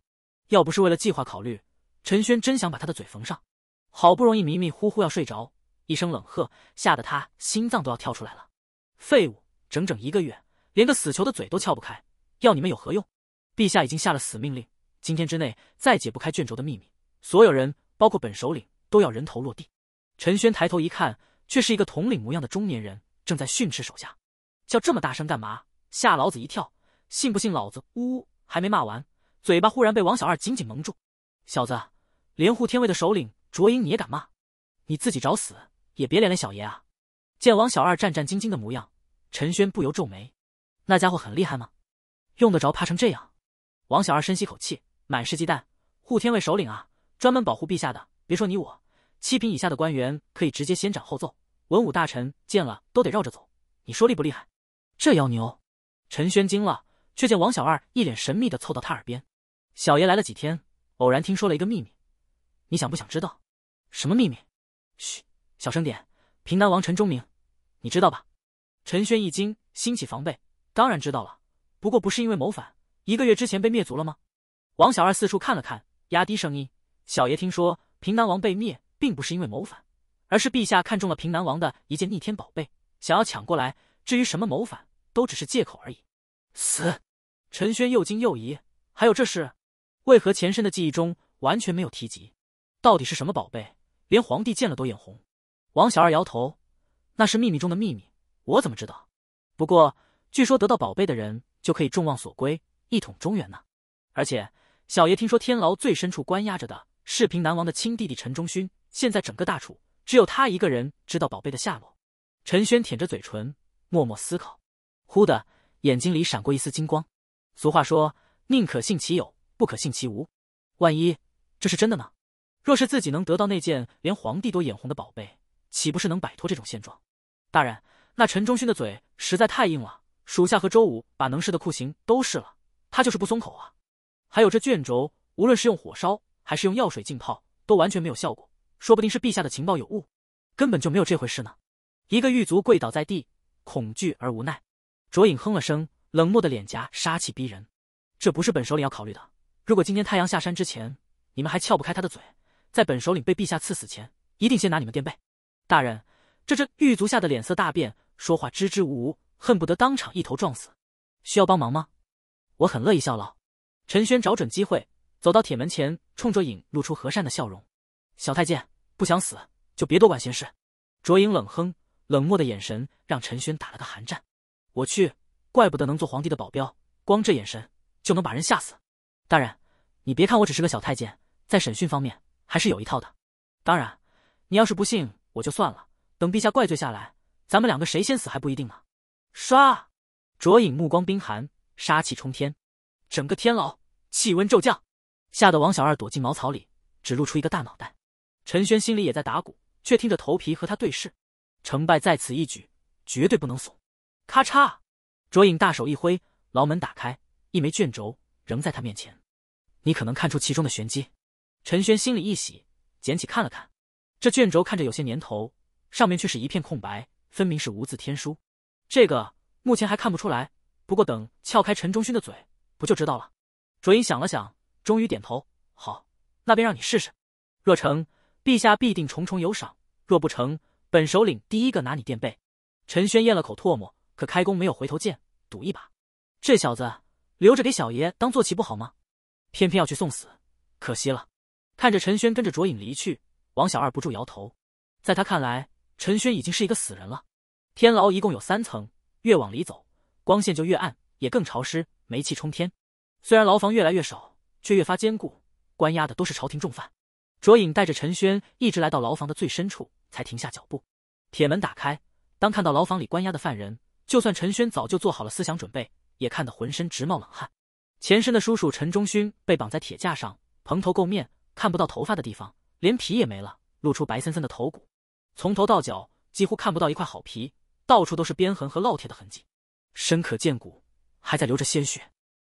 要不是为了计划考虑，陈轩真想把他的嘴缝上。好不容易迷迷糊糊要睡着，一声冷喝吓得他心脏都要跳出来了。废物，整整一个月，连个死囚的嘴都撬不开，要你们有何用？陛下已经下了死命令，今天之内再解不开卷轴的秘密，所有人，包括本首领，都要人头落地。陈轩抬头一看，却是一个统领模样的中年人正在训斥手下，叫这么大声干嘛？吓老子一跳！信不信老子？呜，还没骂完，嘴巴忽然被王小二紧紧蒙住。小子，连护天卫的首领卓英你也敢骂？你自己找死，也别连累小爷啊！见王小二战战兢兢的模样，陈轩不由皱眉：“那家伙很厉害吗？用得着怕成这样？”王小二深吸口气，满是忌惮：“护天卫首领啊，专门保护陛下的。别说你我，七品以下的官员可以直接先斩后奏，文武大臣见了都得绕着走。你说厉不厉害？这妖牛！”陈轩惊了，却见王小二一脸神秘的凑到他耳边：“小爷来了几天，偶然听说了一个秘密，你想不想知道？什么秘密？嘘，小声点。”平南王陈忠明，你知道吧？陈轩一惊，心起防备。当然知道了，不过不是因为谋反，一个月之前被灭族了吗？王小二四处看了看，压低声音：“小爷听说平南王被灭，并不是因为谋反，而是陛下看中了平南王的一件逆天宝贝，想要抢过来。至于什么谋反，都只是借口而已。”死！陈轩又惊又疑，还有这事？为何前身的记忆中完全没有提及？到底是什么宝贝，连皇帝见了都眼红？王小二摇头：“那是秘密中的秘密，我怎么知道？不过据说得到宝贝的人就可以众望所归，一统中原呢。而且小爷听说天牢最深处关押着的是平南王的亲弟弟陈忠勋，现在整个大楚只有他一个人知道宝贝的下落。”陈轩舔着嘴唇，默默思考，忽的眼睛里闪过一丝金光。俗话说：“宁可信其有，不可信其无。”万一这是真的呢？若是自己能得到那件连皇帝都眼红的宝贝，岂不是能摆脱这种现状？大人，那陈忠勋的嘴实在太硬了，属下和周武把能试的酷刑都试了，他就是不松口啊！还有这卷轴，无论是用火烧还是用药水浸泡，都完全没有效果，说不定是陛下的情报有误，根本就没有这回事呢！一个狱卒跪倒在地，恐惧而无奈。卓影哼了声，冷漠的脸颊杀气逼人。这不是本首领要考虑的。如果今天太阳下山之前你们还撬不开他的嘴，在本首领被陛下赐死前，一定先拿你们垫背。大人，这这狱卒吓得脸色大变，说话支支吾吾，恨不得当场一头撞死。需要帮忙吗？我很乐意效劳。陈轩找准机会走到铁门前，冲着影露出和善的笑容：“小太监，不想死就别多管闲事。”卓影冷哼，冷漠的眼神让陈轩打了个寒战。我去，怪不得能做皇帝的保镖，光这眼神就能把人吓死。大人，你别看我只是个小太监，在审讯方面还是有一套的。当然，你要是不信。我就算了，等陛下怪罪下来，咱们两个谁先死还不一定呢。唰，卓影目光冰寒，杀气冲天，整个天牢气温骤降，吓得王小二躲进茅草里，只露出一个大脑袋。陈轩心里也在打鼓，却听着头皮和他对视。成败在此一举，绝对不能怂。咔嚓！卓影大手一挥，牢门打开，一枚卷轴扔在他面前。你可能看出其中的玄机。陈轩心里一喜，捡起看了看。这卷轴看着有些年头，上面却是一片空白，分明是无字天书。这个目前还看不出来，不过等撬开陈忠勋的嘴，不就知道了。卓影想了想，终于点头：“好，那便让你试试。若成，陛下必定重重有赏；若不成，本首领第一个拿你垫背。”陈轩咽了口唾沫，可开弓没有回头箭，赌一把。这小子留着给小爷当坐骑不好吗？偏偏要去送死，可惜了。看着陈轩跟着卓影离去。王小二不住摇头，在他看来，陈轩已经是一个死人了。天牢一共有三层，越往里走，光线就越暗，也更潮湿，煤气冲天。虽然牢房越来越少，却越发坚固，关押的都是朝廷重犯。卓影带着陈轩一直来到牢房的最深处，才停下脚步。铁门打开，当看到牢房里关押的犯人，就算陈轩早就做好了思想准备，也看得浑身直冒冷汗。前身的叔叔陈忠勋被绑在铁架上，蓬头垢面，看不到头发的地方。连皮也没了，露出白森森的头骨，从头到脚几乎看不到一块好皮，到处都是鞭痕和烙铁的痕迹，深可见骨，还在流着鲜血，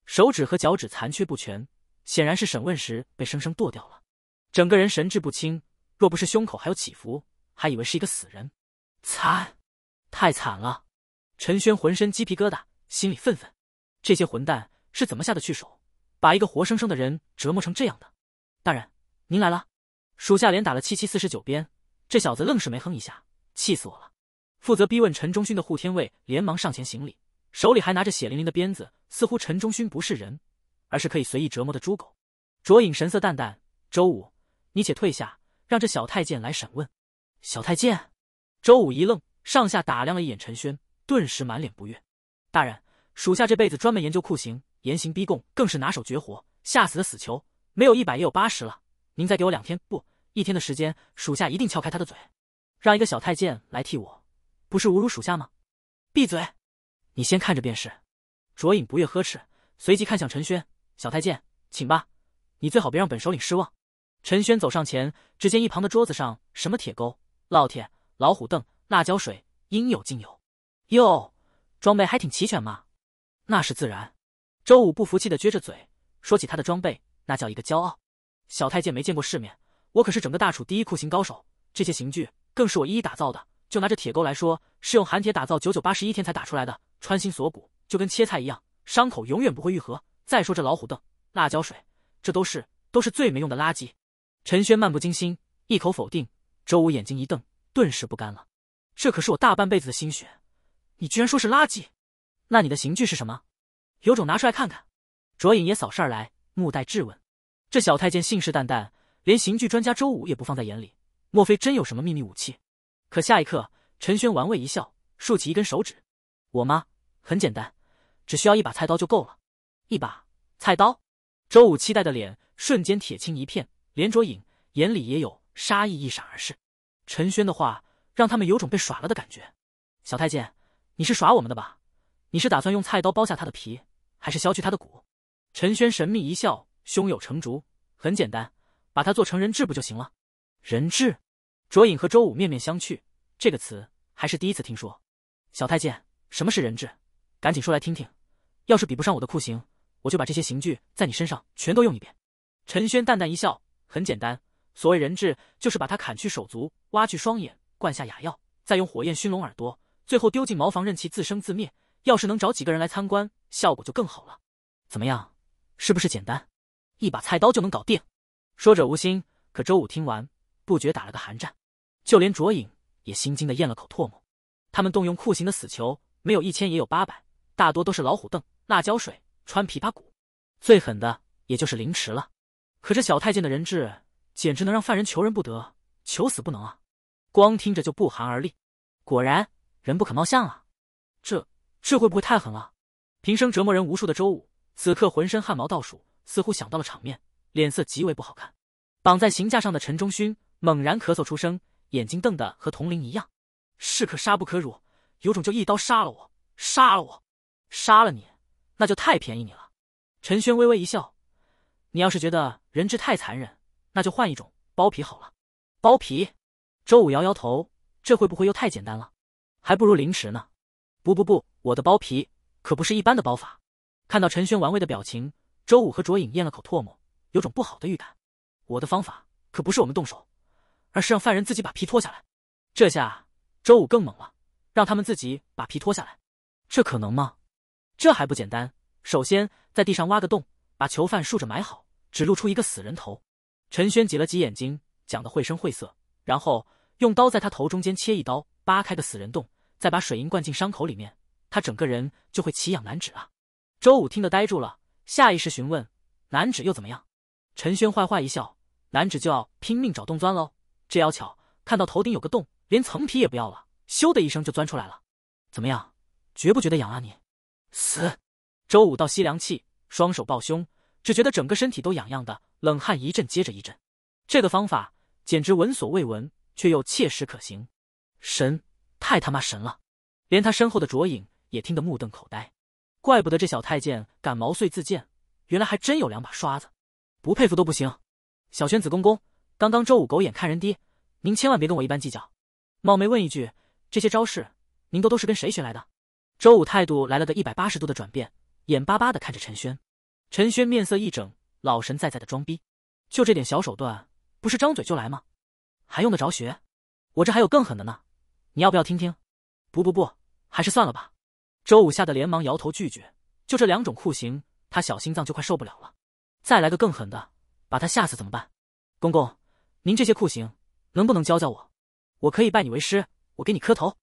手指和脚趾残缺不全，显然是审问时被生生剁掉了。整个人神志不清，若不是胸口还有起伏，还以为是一个死人。惨，太惨了！陈轩浑身鸡皮疙瘩，心里愤愤：这些混蛋是怎么下得去手，把一个活生生的人折磨成这样的？大人，您来了。属下连打了七七四十九鞭，这小子愣是没哼一下，气死我了！负责逼问陈忠勋的护天卫连忙上前行礼，手里还拿着血淋淋的鞭子，似乎陈忠勋不是人，而是可以随意折磨的猪狗。卓影神色淡淡：“周武，你且退下，让这小太监来审问。”小太监周武一愣，上下打量了一眼陈轩，顿时满脸不悦：“大人，属下这辈子专门研究酷刑，严刑逼供更是拿手绝活，吓死的死囚没有一百也有八十了。”您再给我两天，不一天的时间，属下一定撬开他的嘴，让一个小太监来替我，不是侮辱属下吗？闭嘴！你先看着便是。卓影不悦呵斥，随即看向陈轩：“小太监，请吧，你最好别让本首领失望。”陈轩走上前，只见一旁的桌子上，什么铁钩、烙铁、老虎凳、辣椒水，应有尽有。哟，装备还挺齐全嘛。那是自然。周五不服气的撅着嘴，说起他的装备，那叫一个骄傲。小太监没见过世面，我可是整个大楚第一酷刑高手，这些刑具更是我一一打造的。就拿这铁钩来说，是用寒铁打造，九九八十一天才打出来的，穿心锁骨就跟切菜一样，伤口永远不会愈合。再说这老虎凳、辣椒水，这都是都是最没用的垃圾。陈轩漫不经心，一口否定。周五眼睛一瞪，顿时不甘了，这可是我大半辈子的心血，你居然说是垃圾？那你的刑具是什么？有种拿出来看看。卓影也扫视而来，目带质问。这小太监信誓旦旦，连刑具专家周五也不放在眼里。莫非真有什么秘密武器？可下一刻，陈轩玩味一笑，竖起一根手指：“我吗？很简单，只需要一把菜刀就够了。”一把菜刀，周五期待的脸瞬间铁青一片，连卓影眼里也有杀意一闪而逝。陈轩的话让他们有种被耍了的感觉。小太监，你是耍我们的吧？你是打算用菜刀剥下他的皮，还是削去他的骨？陈轩神秘一笑。胸有成竹，很简单，把它做成人质不就行了？人质，卓影和周武面面相觑，这个词还是第一次听说。小太监，什么是人质？赶紧说来听听。要是比不上我的酷刑，我就把这些刑具在你身上全都用一遍。陈轩淡淡一笑，很简单，所谓人质，就是把他砍去手足，挖去双眼，灌下哑药，再用火焰熏聋耳朵，最后丢进茅房任其自生自灭。要是能找几个人来参观，效果就更好了。怎么样，是不是简单？一把菜刀就能搞定。说者无心，可周五听完不觉打了个寒战，就连卓影也心惊的咽了口唾沫。他们动用酷刑的死囚，没有一千也有八百，大多都是老虎凳、辣椒水、穿琵琶骨，最狠的也就是凌迟了。可这小太监的人质，简直能让犯人求人不得，求死不能啊！光听着就不寒而栗。果然，人不可貌相啊！这这会不会太狠了？平生折磨人无数的周五，此刻浑身汗毛倒竖。似乎想到了场面，脸色极为不好看。绑在刑架上的陈忠勋猛然咳嗽出声，眼睛瞪得和铜铃一样。士可杀不可辱，有种就一刀杀了我，杀了我，杀了你，那就太便宜你了。陈轩微微一笑，你要是觉得人质太残忍，那就换一种剥皮好了。剥皮？周五摇摇头，这会不会又太简单了？还不如凌迟呢。不不不，我的剥皮可不是一般的剥法。看到陈轩玩味的表情。周武和卓影咽了口唾沫，有种不好的预感。我的方法可不是我们动手，而是让犯人自己把皮脱下来。这下周武更猛了，让他们自己把皮脱下来，这可能吗？这还不简单？首先在地上挖个洞，把囚犯竖着埋好，只露出一个死人头。陈轩挤了挤眼睛，讲得绘声绘色。然后用刀在他头中间切一刀，扒开个死人洞，再把水银灌进伤口里面，他整个人就会奇痒难止啊！周武听得呆住了。下意识询问，男子又怎么样？陈轩坏坏一笑，男子就要拼命找洞钻喽。这要巧，看到头顶有个洞，连层皮也不要了，咻的一声就钻出来了。怎么样，觉不觉得痒啊你？死！周武道吸凉气，双手抱胸，只觉得整个身体都痒痒的，冷汗一阵接着一阵。这个方法简直闻所未闻，却又切实可行，神！太他妈神了！连他身后的卓影也听得目瞪口呆。怪不得这小太监敢毛遂自荐，原来还真有两把刷子，不佩服都不行。小玄子公公，刚刚周五狗眼看人低，您千万别跟我一般计较。冒昧问一句，这些招式您都都是跟谁学来的？周五态度来了个一百八十度的转变，眼巴巴的看着陈轩。陈轩面色一整，老神在在的装逼，就这点小手段，不是张嘴就来吗？还用得着学？我这还有更狠的呢，你要不要听听？不不不，还是算了吧。周五吓得连忙摇头拒绝，就这两种酷刑，他小心脏就快受不了了。再来个更狠的，把他吓死怎么办？公公，您这些酷刑能不能教教我？我可以拜你为师，我给你磕头。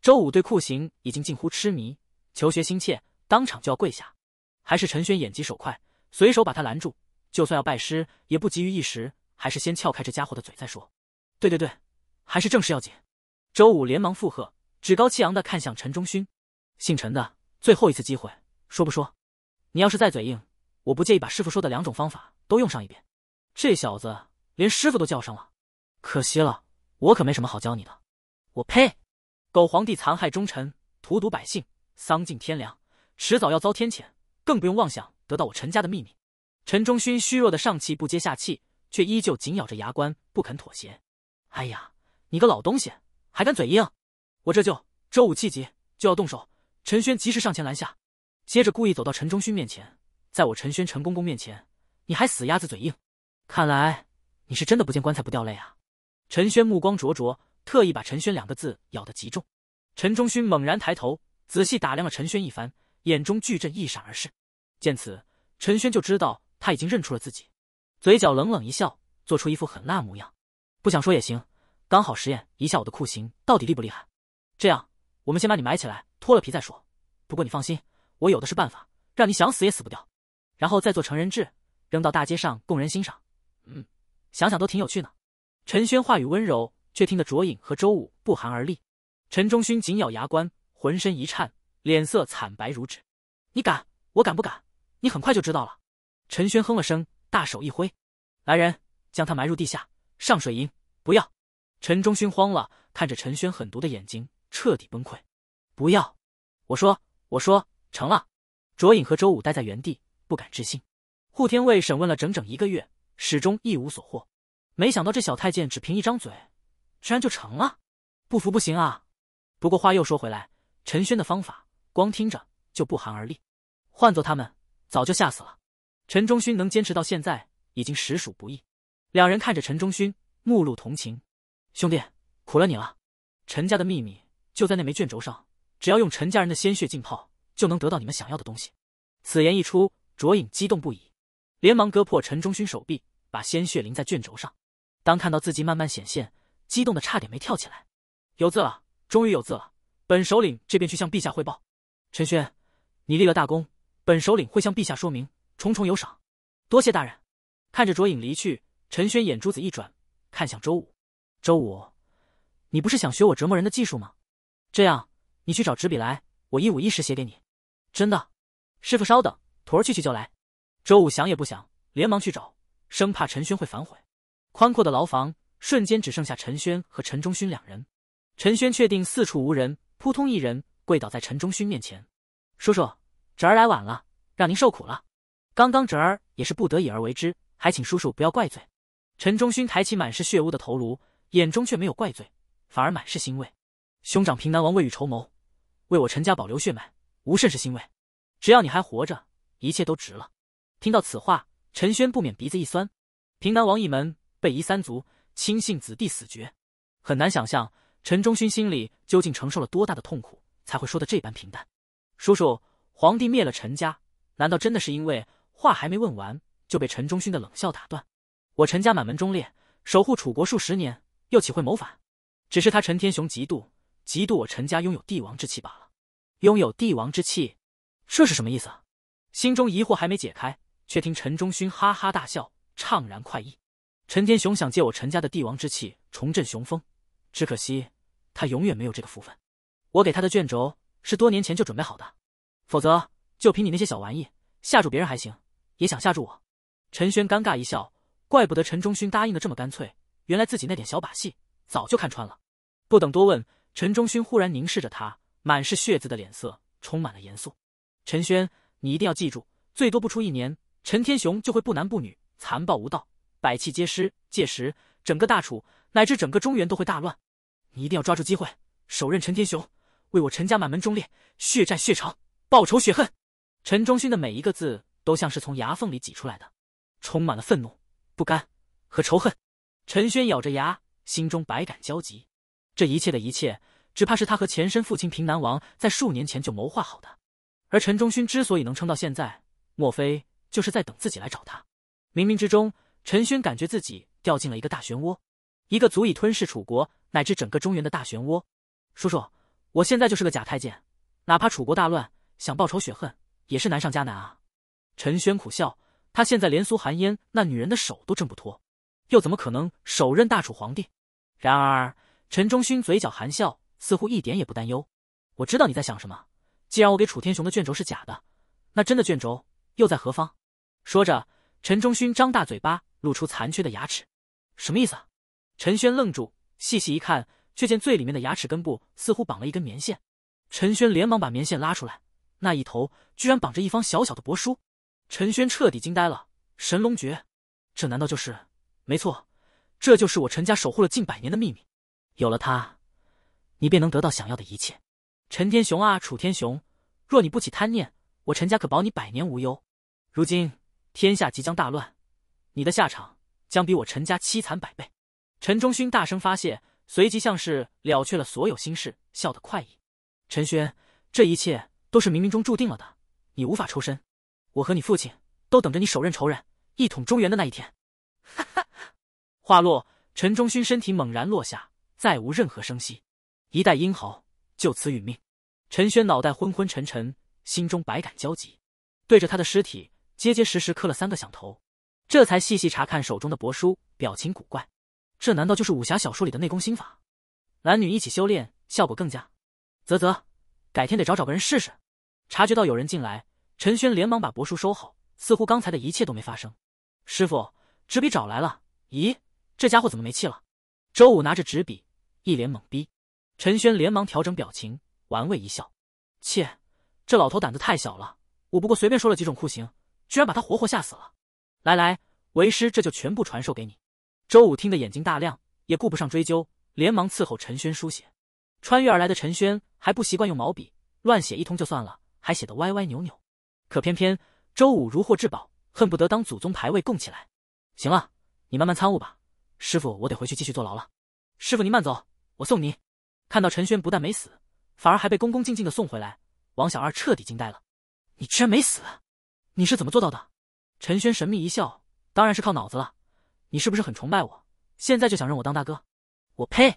周五对酷刑已经近乎痴迷，求学心切，当场就要跪下。还是陈轩眼疾手快，随手把他拦住。就算要拜师，也不急于一时，还是先撬开这家伙的嘴再说。对对对，还是正事要紧。周五连忙附和，趾高气扬的看向陈忠勋。姓陈的，最后一次机会，说不说？你要是再嘴硬，我不介意把师傅说的两种方法都用上一遍。这小子连师傅都叫上了，可惜了，我可没什么好教你的。我呸！狗皇帝残害忠臣，荼毒百姓，丧尽天良，迟早要遭天谴。更不用妄想得到我陈家的秘密。陈忠勋虚弱的上气不接下气，却依旧紧咬着牙关不肯妥协。哎呀，你个老东西，还敢嘴硬！我这就周武气急就要动手。陈轩及时上前拦下，接着故意走到陈忠勋面前，在我陈轩陈公公面前，你还死鸭子嘴硬，看来你是真的不见棺材不掉泪啊！陈轩目光灼灼，特意把“陈轩”两个字咬得极重。陈忠勋猛然抬头，仔细打量了陈轩一番，眼中巨震一闪而逝。见此，陈轩就知道他已经认出了自己，嘴角冷冷一笑，做出一副狠辣模样。不想说也行，刚好实验一下我的酷刑到底厉不厉害。这样，我们先把你埋起来。脱了皮再说，不过你放心，我有的是办法，让你想死也死不掉，然后再做成人质，扔到大街上供人欣赏，嗯，想想都挺有趣呢。陈轩话语温柔，却听得卓影和周武不寒而栗。陈忠勋紧咬牙关，浑身一颤，脸色惨白如纸。你敢？我敢不敢？你很快就知道了。陈轩哼了声，大手一挥，来人，将他埋入地下，上水银，不要。陈忠勋慌了，看着陈轩狠毒的眼睛，彻底崩溃。不要！我说，我说成了。卓影和周武待在原地，不敢置信。护天卫审问了整整一个月，始终一无所获。没想到这小太监只凭一张嘴，居然就成了！不服不行啊！不过话又说回来，陈轩的方法光听着就不寒而栗，换做他们早就吓死了。陈忠勋能坚持到现在，已经实属不易。两人看着陈忠勋，目露同情：“兄弟，苦了你了。陈家的秘密就在那枚卷轴上。”只要用陈家人的鲜血浸泡，就能得到你们想要的东西。此言一出，卓影激动不已，连忙割破陈忠勋手臂，把鲜血淋在卷轴上。当看到字迹慢慢显现，激动的差点没跳起来。有字了，终于有字了！本首领这边去向陛下汇报。陈轩，你立了大功，本首领会向陛下说明，重重有赏。多谢大人。看着卓影离去，陈轩眼珠子一转，看向周武。周武，你不是想学我折磨人的技术吗？这样。你去找纸笔来，我一五一十写给你。真的，师傅稍等，徒儿去去就来。周五想也不想，连忙去找，生怕陈轩会反悔。宽阔的牢房瞬间只剩下陈轩和陈忠勋两人。陈轩确定四处无人，扑通一人跪倒在陈忠勋面前：“叔叔，侄儿来晚了，让您受苦了。刚刚侄儿也是不得已而为之，还请叔叔不要怪罪。”陈忠勋抬起满是血污的头颅，眼中却没有怪罪，反而满是欣慰。兄长平南王未雨绸缪。为我陈家保留血脉，吾甚是欣慰。只要你还活着，一切都值了。听到此话，陈轩不免鼻子一酸。平南王一门被夷三族，亲信子弟死绝，很难想象陈忠勋心里究竟承受了多大的痛苦，才会说的这般平淡。叔叔，皇帝灭了陈家，难道真的是因为……话还没问完，就被陈忠勋的冷笑打断。我陈家满门忠烈，守护楚国数十年，又岂会谋反？只是他陈天雄嫉妒。嫉妒我陈家拥有帝王之气罢了。拥有帝王之气，这是什么意思啊？心中疑惑还没解开，却听陈忠勋哈哈大笑，怅然快意。陈天雄想借我陈家的帝王之气重振雄风，只可惜他永远没有这个福分。我给他的卷轴是多年前就准备好的，否则就凭你那些小玩意吓住别人还行，也想吓住我？陈轩尴尬一笑，怪不得陈忠勋答应的这么干脆，原来自己那点小把戏早就看穿了。不等多问。陈忠勋忽然凝视着他，满是血渍的脸色充满了严肃。陈轩，你一定要记住，最多不出一年，陈天雄就会不男不女，残暴无道，百气皆失。届时，整个大楚乃至整个中原都会大乱。你一定要抓住机会，手刃陈天雄，为我陈家满门忠烈血债血偿，报仇雪恨。陈忠勋的每一个字都像是从牙缝里挤出来的，充满了愤怒、不甘和仇恨。陈轩咬着牙，心中百感交集。这一切的一切。只怕是他和前身父亲平南王在数年前就谋划好的，而陈忠勋之所以能撑到现在，莫非就是在等自己来找他？冥冥之中，陈轩感觉自己掉进了一个大漩涡，一个足以吞噬楚国乃至整个中原的大漩涡。叔叔，我现在就是个假太监，哪怕楚国大乱，想报仇雪恨也是难上加难啊！陈轩苦笑，他现在连苏寒烟那女人的手都挣不脱，又怎么可能手刃大楚皇帝？然而，陈忠勋嘴角含笑。似乎一点也不担忧。我知道你在想什么。既然我给楚天雄的卷轴是假的，那真的卷轴又在何方？说着，陈忠勋张大嘴巴，露出残缺的牙齿。什么意思？陈轩愣住，细细一看，却见最里面的牙齿根部似乎绑了一根棉线。陈轩连忙把棉线拉出来，那一头居然绑着一方小小的帛书。陈轩彻底惊呆了。神龙诀，这难道就是？没错，这就是我陈家守护了近百年的秘密。有了它。你便能得到想要的一切，陈天雄啊，楚天雄，若你不起贪念，我陈家可保你百年无忧。如今天下即将大乱，你的下场将比我陈家凄惨百倍。陈忠勋大声发泄，随即像是了却了所有心事，笑得快意。陈轩，这一切都是冥冥中注定了的，你无法抽身。我和你父亲都等着你手刃仇人，一统中原的那一天。哈哈。话落，陈忠勋身体猛然落下，再无任何声息。一代英豪就此殒命。陈轩脑袋昏昏沉沉，心中百感交集，对着他的尸体结结实实磕了三个响头，这才细细查看手中的帛书，表情古怪。这难道就是武侠小说里的内功心法？男女一起修炼，效果更佳。啧啧，改天得找找个人试试。察觉到有人进来，陈轩连忙把帛书收好，似乎刚才的一切都没发生。师傅，纸笔找来了。咦，这家伙怎么没气了？周五拿着纸笔，一脸懵逼。陈轩连忙调整表情，玩味一笑。切，这老头胆子太小了，我不过随便说了几种酷刑，居然把他活活吓死了。来来，为师这就全部传授给你。周武听得眼睛大亮，也顾不上追究，连忙伺候陈轩书写。穿越而来的陈轩还不习惯用毛笔，乱写一通就算了，还写得歪歪扭扭。可偏偏周五如获至宝，恨不得当祖宗牌位供起来。行了，你慢慢参悟吧，师傅我得回去继续坐牢了。师傅您慢走，我送您。看到陈轩不但没死，反而还被恭恭敬敬的送回来，王小二彻底惊呆了。你居然没死？你是怎么做到的？陈轩神秘一笑，当然是靠脑子了。你是不是很崇拜我？现在就想认我当大哥？我呸！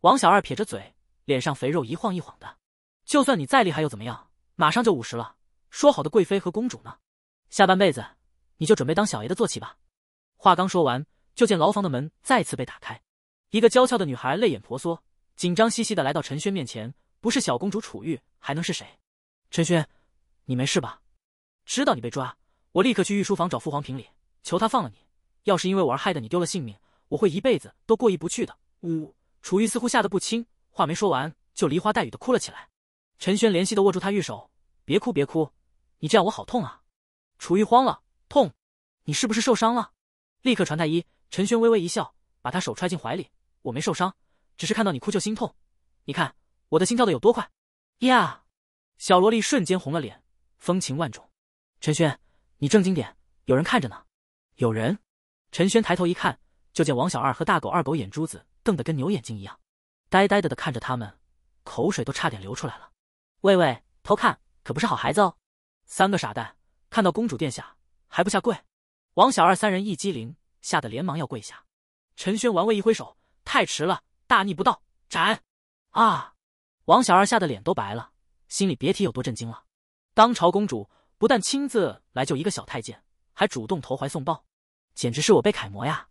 王小二撇着嘴，脸上肥肉一晃一晃的。就算你再厉害又怎么样？马上就五十了，说好的贵妃和公主呢？下半辈子你就准备当小爷的坐骑吧。话刚说完，就见牢房的门再次被打开，一个娇俏的女孩泪眼婆娑。紧张兮兮的来到陈轩面前，不是小公主楚玉还能是谁？陈轩，你没事吧？知道你被抓，我立刻去御书房找父皇评理，求他放了你。要是因为我而害得你丢了性命，我会一辈子都过意不去的。呜！楚玉似乎吓得不轻，话没说完就梨花带雨的哭了起来。陈轩怜惜的握住她玉手，别哭别哭，你这样我好痛啊！楚玉慌了，痛，你是不是受伤了？立刻传太医！陈轩微微一笑，把他手揣进怀里，我没受伤。只是看到你哭就心痛，你看我的心跳的有多快呀！小萝莉瞬间红了脸，风情万种。陈轩，你正经点，有人看着呢。有人。陈轩抬头一看，就见王小二和大狗二狗眼珠子瞪得跟牛眼睛一样，呆呆的的看着他们，口水都差点流出来了。喂喂，偷看可不是好孩子哦！三个傻蛋看到公主殿下还不下跪？王小二三人一激灵，吓得连忙要跪下。陈轩玩味一挥手，太迟了。大逆不道，斩！啊！王小二吓得脸都白了，心里别提有多震惊了。当朝公主不但亲自来救一个小太监，还主动投怀送抱，简直是我辈楷模呀！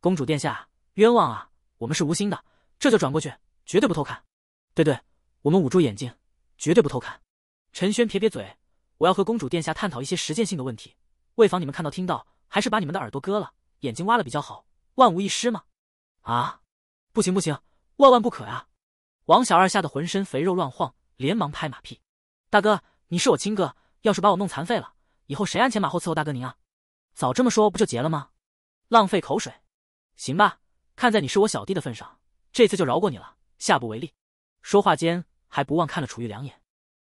公主殿下，冤枉啊！我们是无心的，这就转过去，绝对不偷看。对对，我们捂住眼睛，绝对不偷看。陈轩撇撇嘴，我要和公主殿下探讨一些实践性的问题，为防你们看到听到，还是把你们的耳朵割了，眼睛挖了比较好，万无一失嘛。啊！不行不行，万万不可呀！王小二吓得浑身肥肉乱晃，连忙拍马屁：“大哥，你是我亲哥，要是把我弄残废了，以后谁鞍前马后伺候大哥您啊？早这么说不就结了吗？浪费口水！行吧，看在你是我小弟的份上，这次就饶过你了，下不为例。”说话间还不忘看了楚玉两眼：“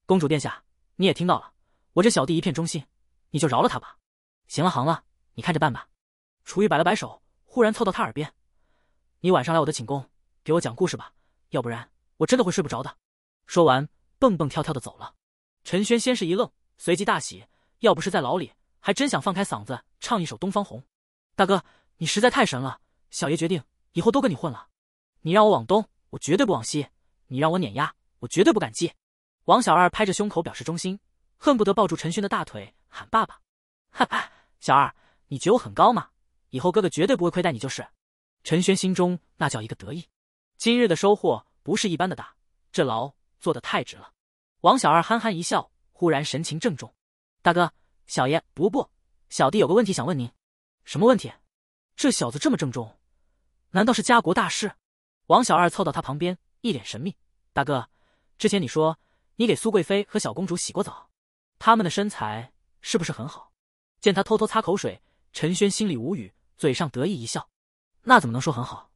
公主殿下，你也听到了，我这小弟一片忠心，你就饶了他吧。”“行了行了，你看着办吧。”楚玉摆了摆手，忽然凑到他耳边。你晚上来我的寝宫，给我讲故事吧，要不然我真的会睡不着的。说完，蹦蹦跳跳的走了。陈轩先是一愣，随即大喜，要不是在牢里，还真想放开嗓子唱一首《东方红》。大哥，你实在太神了，小爷决定以后都跟你混了。你让我往东，我绝对不往西；你让我碾压，我绝对不敢接。王小二拍着胸口表示忠心，恨不得抱住陈轩的大腿喊爸爸。哈哈，小二，你觉悟很高嘛，以后哥哥绝对不会亏待你就是。陈轩心中那叫一个得意，今日的收获不是一般的大，这牢做得太值了。王小二憨憨一笑，忽然神情郑重：“大哥，小爷不不小弟有个问题想问您，什么问题？这小子这么郑重，难道是家国大事？”王小二凑到他旁边，一脸神秘：“大哥，之前你说你给苏贵妃和小公主洗过澡，他们的身材是不是很好？”见他偷偷擦口水，陈轩心里无语，嘴上得意一笑。那怎么能说很好？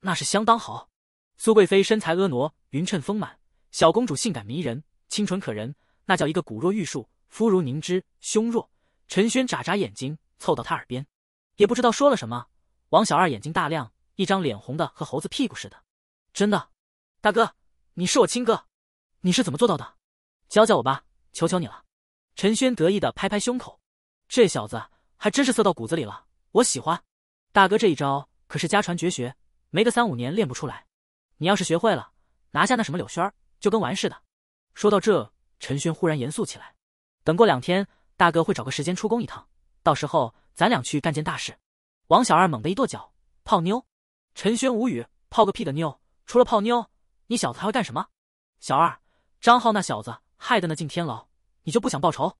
那是相当好。苏贵妃身材婀娜匀称丰满，小公主性感迷人清纯可人，那叫一个骨若玉树，肤如凝脂，胸若……陈轩眨眨眼睛，凑到他耳边，也不知道说了什么。王小二眼睛大亮，一张脸红的和猴子屁股似的。真的，大哥，你是我亲哥，你是怎么做到的？教教我吧，求求你了。陈轩得意的拍拍胸口，这小子还真是色到骨子里了，我喜欢。大哥这一招。可是家传绝学，没个三五年练不出来。你要是学会了，拿下那什么柳轩，儿就跟玩似的。说到这，陈轩忽然严肃起来。等过两天，大哥会找个时间出宫一趟，到时候咱俩去干件大事。王小二猛地一跺脚，泡妞。陈轩无语，泡个屁的妞！除了泡妞，你小子还会干什么？小二，张浩那小子害得那进天牢，你就不想报仇？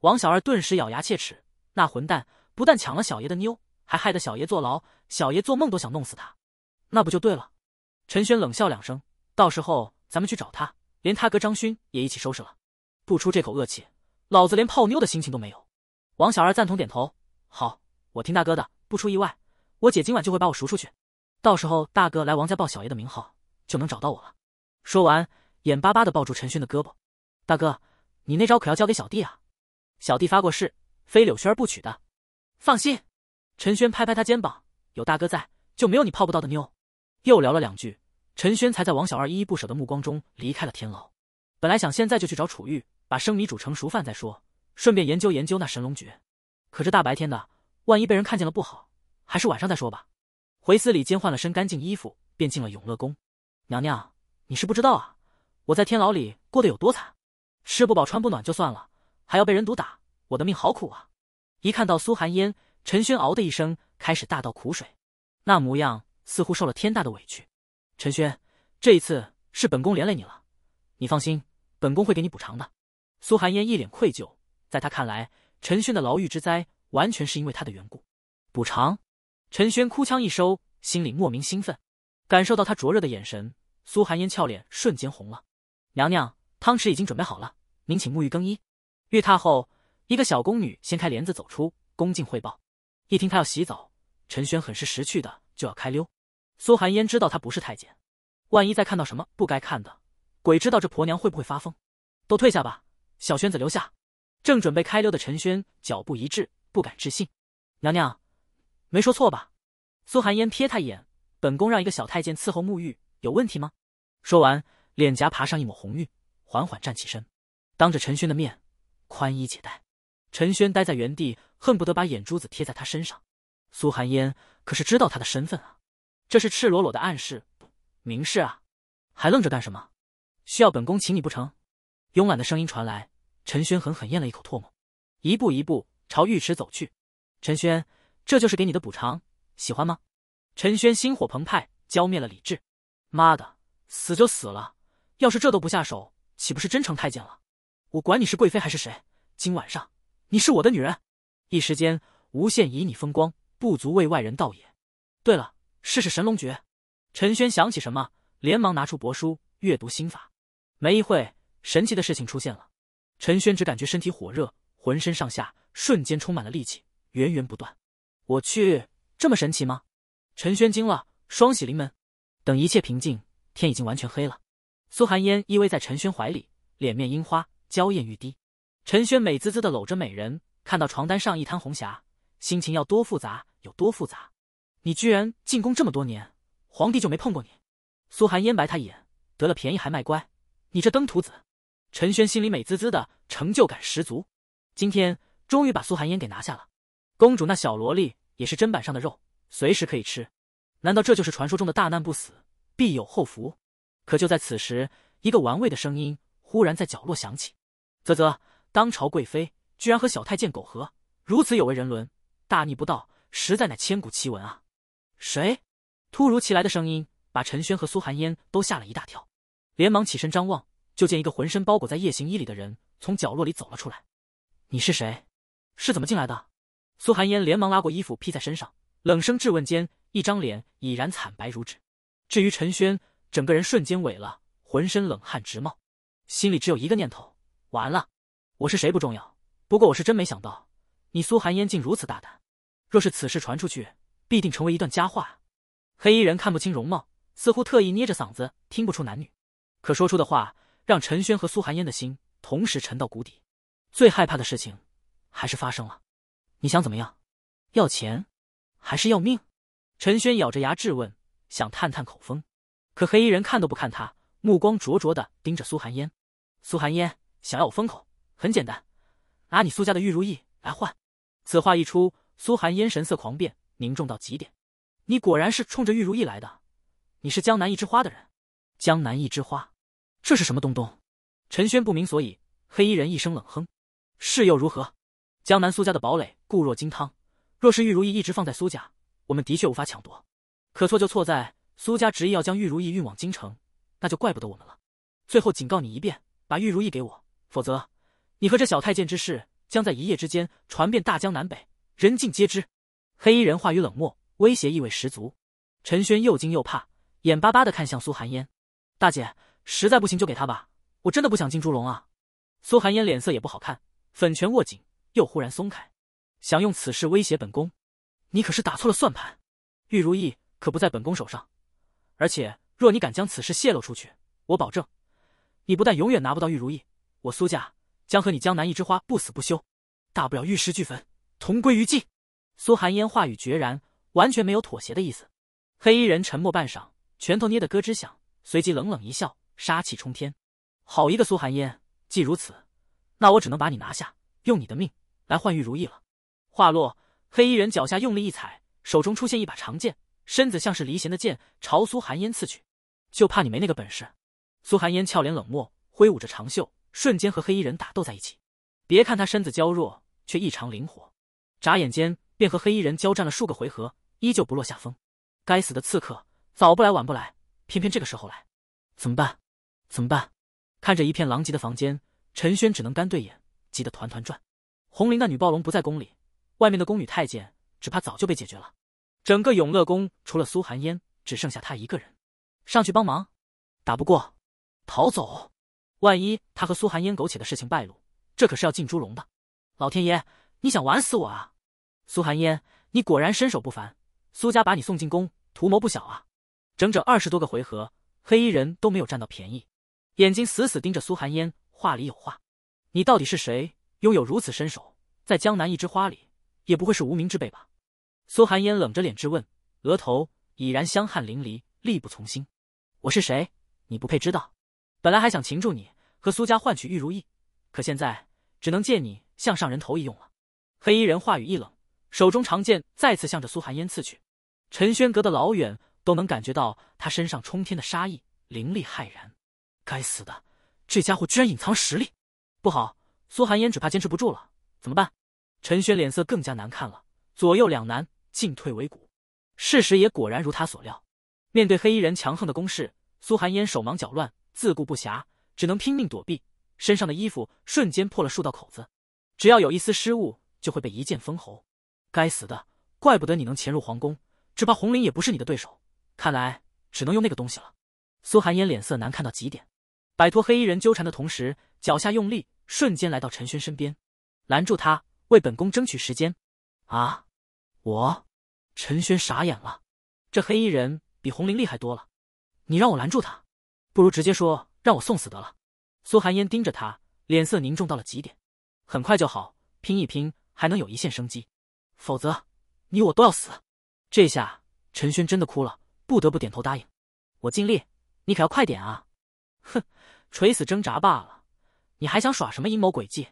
王小二顿时咬牙切齿，那混蛋不但抢了小爷的妞，还害得小爷坐牢。小爷做梦都想弄死他，那不就对了？陈轩冷笑两声，到时候咱们去找他，连他哥张勋也一起收拾了，不出这口恶气，老子连泡妞的心情都没有。王小二赞同点头，好，我听大哥的，不出意外，我姐今晚就会把我赎出去，到时候大哥来王家报小爷的名号，就能找到我了。说完，眼巴巴的抱住陈轩的胳膊，大哥，你那招可要教给小弟啊，小弟发过誓，非柳萱儿不娶的，放心。陈轩拍拍他肩膀。有大哥在，就没有你泡不到的妞。又聊了两句，陈轩才在王小二依依不舍的目光中离开了天牢。本来想现在就去找楚玉，把生米煮成熟饭再说，顺便研究研究那神龙诀。可是大白天的，万一被人看见了不好，还是晚上再说吧。回寺里，先换了身干净衣服，便进了永乐宫。娘娘，你是不知道啊，我在天牢里过得有多惨，吃不饱穿不暖就算了，还要被人毒打，我的命好苦啊！一看到苏寒烟，陈轩嗷的一声。开始大倒苦水，那模样似乎受了天大的委屈。陈轩，这一次是本宫连累你了，你放心，本宫会给你补偿的。苏寒烟一脸愧疚，在她看来，陈轩的牢狱之灾完全是因为她的缘故。补偿？陈轩哭腔一收，心里莫名兴奋，感受到他灼热的眼神，苏寒烟俏脸瞬间红了。娘娘，汤池已经准备好了，您请沐浴更衣。浴榻后，一个小宫女掀开帘子走出，恭敬汇报。一听她要洗澡。陈轩很是识趣的，就要开溜。苏寒烟知道他不是太监，万一再看到什么不该看的，鬼知道这婆娘会不会发疯。都退下吧，小轩子留下。正准备开溜的陈轩脚步一滞，不敢置信：“娘娘，没说错吧？”苏寒烟瞥他一眼：“本宫让一个小太监伺候沐浴，有问题吗？”说完，脸颊爬上一抹红晕，缓缓站起身，当着陈轩的面宽衣解带。陈轩呆在原地，恨不得把眼珠子贴在他身上。苏寒烟可是知道他的身份啊，这是赤裸裸的暗示、明示啊！还愣着干什么？需要本宫请你不成？慵懒的声音传来。陈轩狠狠咽了一口唾沫，一步一步朝浴池走去。陈轩，这就是给你的补偿，喜欢吗？陈轩心火澎湃，浇灭了理智。妈的，死就死了！要是这都不下手，岂不是真成太监了？我管你是贵妃还是谁，今晚上你是我的女人！一时间，无限旖旎风光。不足为外人道也。对了，试试神龙诀。陈轩想起什么，连忙拿出帛书阅读心法。没一会，神奇的事情出现了。陈轩只感觉身体火热，浑身上下瞬间充满了力气，源源不断。我去，这么神奇吗？陈轩惊了，双喜临门。等一切平静，天已经完全黑了。苏寒烟依偎在陈轩怀里，脸面樱花，娇艳欲滴。陈轩美滋滋的搂着美人，看到床单上一滩红霞，心情要多复杂？有多复杂？你居然进宫这么多年，皇帝就没碰过你？苏寒烟白他一眼，得了便宜还卖乖，你这登徒子！陈轩心里美滋滋的，成就感十足。今天终于把苏寒烟给拿下了，公主那小萝莉也是砧板上的肉，随时可以吃。难道这就是传说中的大难不死，必有后福？可就在此时，一个玩味的声音忽然在角落响起：“啧啧，当朝贵妃居然和小太监苟合，如此有违人伦，大逆不道！”实在乃千古奇闻啊！谁？突如其来的声音把陈轩和苏寒烟都吓了一大跳，连忙起身张望，就见一个浑身包裹在夜行衣里的人从角落里走了出来。你是谁？是怎么进来的？苏寒烟连忙拉过衣服披在身上，冷声质问间，一张脸已然惨白如纸。至于陈轩，整个人瞬间萎了，浑身冷汗直冒，心里只有一个念头：完了！我是谁不重要，不过我是真没想到，你苏寒烟竟如此大胆。若是此事传出去，必定成为一段佳话。黑衣人看不清容貌，似乎特意捏着嗓子，听不出男女。可说出的话，让陈轩和苏寒烟的心同时沉到谷底。最害怕的事情，还是发生了。你想怎么样？要钱，还是要命？陈轩咬着牙质问，想探探口风。可黑衣人看都不看他，目光灼灼的盯着苏寒烟。苏寒烟想要我封口，很简单，拿你苏家的玉如意来换。此话一出。苏寒烟神色狂变，凝重到极点。你果然是冲着玉如意来的。你是江南一枝花的人？江南一枝花，这是什么东东？陈轩不明所以。黑衣人一声冷哼：“是又如何？江南苏家的堡垒固若金汤，若是玉如意一直放在苏家，我们的确无法抢夺。可错就错在苏家执意要将玉如意运往京城，那就怪不得我们了。最后警告你一遍，把玉如意给我，否则你和这小太监之事将在一夜之间传遍大江南北。”人尽皆知，黑衣人话语冷漠，威胁意味十足。陈轩又惊又怕，眼巴巴的看向苏寒烟：“大姐，实在不行就给他吧，我真的不想进猪笼啊。”苏寒烟脸色也不好看，粉拳握紧，又忽然松开，想用此事威胁本宫？你可是打错了算盘，玉如意可不在本宫手上。而且，若你敢将此事泄露出去，我保证，你不但永远拿不到玉如意，我苏家将和你江南一枝花不死不休，大不了玉石俱焚。同归于尽，苏寒烟话语决然，完全没有妥协的意思。黑衣人沉默半晌，拳头捏得咯吱响，随即冷冷一笑，杀气冲天。好一个苏寒烟！既如此，那我只能把你拿下，用你的命来换玉如意了。话落，黑衣人脚下用力一踩，手中出现一把长剑，身子像是离弦的箭，朝苏寒烟刺去。就怕你没那个本事。苏寒烟俏脸冷漠，挥舞着长袖，瞬间和黑衣人打斗在一起。别看他身子娇弱，却异常灵活。眨眼间便和黑衣人交战了数个回合，依旧不落下风。该死的刺客，早不来晚不来，偏偏这个时候来，怎么办？怎么办？看着一片狼藉的房间，陈轩只能干对眼，急得团团转。红绫那女暴龙不在宫里，外面的宫女太监只怕早就被解决了。整个永乐宫除了苏寒烟，只剩下他一个人。上去帮忙？打不过，逃走？万一他和苏寒烟苟且的事情败露，这可是要进猪笼的。老天爷，你想玩死我啊！苏寒烟，你果然身手不凡。苏家把你送进宫，图谋不小啊！整整二十多个回合，黑衣人都没有占到便宜，眼睛死死盯着苏寒烟，话里有话。你到底是谁？拥有如此身手，在江南一枝花里，也不会是无名之辈吧？苏寒烟冷着脸质问，额头已然香汗淋漓，力不从心。我是谁？你不配知道。本来还想擒住你，和苏家换取玉如意，可现在只能借你向上人头一用了。黑衣人话语一冷。手中长剑再次向着苏寒烟刺去，陈轩隔得老远都能感觉到他身上冲天的杀意，凌厉骇然。该死的，这家伙居然隐藏实力，不好！苏寒烟只怕坚持不住了，怎么办？陈轩脸色更加难看了，左右两难，进退维谷。事实也果然如他所料，面对黑衣人强横的攻势，苏寒烟手忙脚乱，自顾不暇，只能拼命躲避，身上的衣服瞬间破了数道口子。只要有一丝失误，就会被一剑封喉。该死的，怪不得你能潜入皇宫，只怕红绫也不是你的对手，看来只能用那个东西了。苏寒烟脸色难看到极点，摆脱黑衣人纠缠的同时，脚下用力，瞬间来到陈轩身边，拦住他，为本宫争取时间。啊！我？陈轩傻眼了，这黑衣人比红绫厉害多了，你让我拦住他，不如直接说让我送死得了。苏寒烟盯着他，脸色凝重到了极点。很快就好，拼一拼，还能有一线生机。否则，你我都要死。这下陈轩真的哭了，不得不点头答应。我尽力，你可要快点啊！哼，垂死挣扎罢了，你还想耍什么阴谋诡计？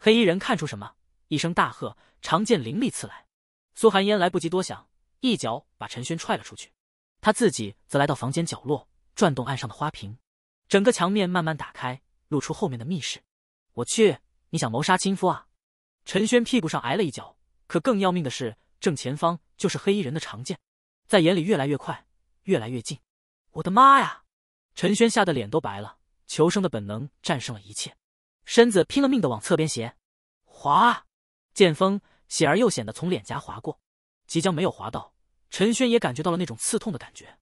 黑衣人看出什么，一声大喝，长剑凌厉刺来。苏寒烟来不及多想，一脚把陈轩踹了出去。他自己则来到房间角落，转动案上的花瓶，整个墙面慢慢打开，露出后面的密室。我去，你想谋杀亲夫啊！陈轩屁股上挨了一脚。可更要命的是，正前方就是黑衣人的长剑，在眼里越来越快，越来越近。我的妈呀！陈轩吓得脸都白了，求生的本能战胜了一切，身子拼了命的往侧边斜。滑，剑锋险而又险的从脸颊划过，即将没有划到。陈轩也感觉到了那种刺痛的感觉，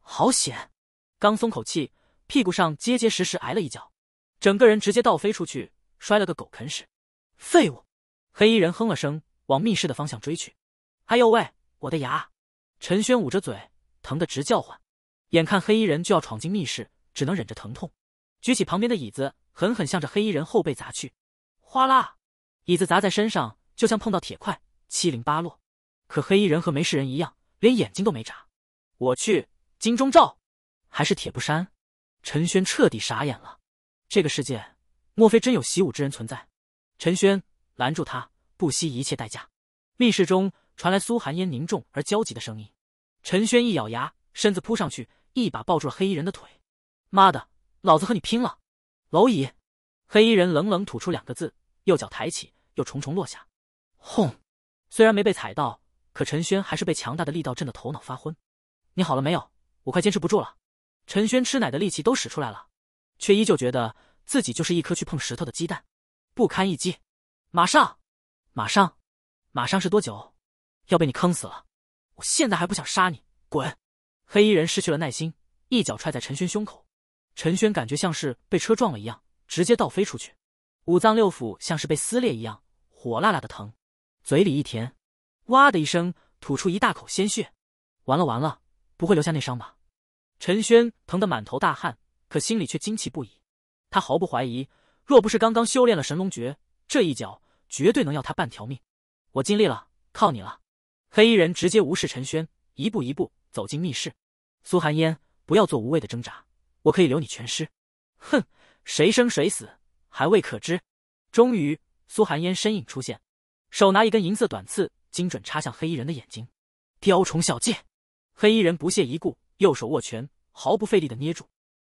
好险！刚松口气，屁股上结结实实挨了一脚，整个人直接倒飞出去，摔了个狗啃屎。废物！黑衣人哼了声。往密室的方向追去，哎呦喂，我的牙！陈轩捂着嘴，疼得直叫唤。眼看黑衣人就要闯进密室，只能忍着疼痛，举起旁边的椅子，狠狠向着黑衣人后背砸去。哗啦，椅子砸在身上，就像碰到铁块，七零八落。可黑衣人和没事人一样，连眼睛都没眨。我去，金钟罩还是铁布衫？陈轩彻底傻眼了。这个世界，莫非真有习武之人存在？陈轩拦住他。不惜一切代价！密室中传来苏寒烟凝重而焦急的声音。陈轩一咬牙，身子扑上去，一把抱住了黑衣人的腿。妈的，老子和你拼了！蝼蚁！黑衣人冷冷吐出两个字，右脚抬起，又重重落下，轰！虽然没被踩到，可陈轩还是被强大的力道震得头脑发昏。你好了没有？我快坚持不住了。陈轩吃奶的力气都使出来了，却依旧觉得自己就是一颗去碰石头的鸡蛋，不堪一击。马上！马上，马上是多久？要被你坑死了！我现在还不想杀你，滚！黑衣人失去了耐心，一脚踹在陈轩胸口，陈轩感觉像是被车撞了一样，直接倒飞出去，五脏六腑像是被撕裂一样，火辣辣的疼，嘴里一甜，哇的一声吐出一大口鲜血。完了完了，不会留下内伤吧？陈轩疼得满头大汗，可心里却惊奇不已。他毫不怀疑，若不是刚刚修炼了神龙诀，这一脚。绝对能要他半条命，我尽力了，靠你了。黑衣人直接无视陈轩，一步一步走进密室。苏寒烟，不要做无谓的挣扎，我可以留你全尸。哼，谁生谁死还未可知。终于，苏寒烟身影出现，手拿一根银色短刺，精准插向黑衣人的眼睛。雕虫小技。黑衣人不屑一顾，右手握拳，毫不费力的捏住。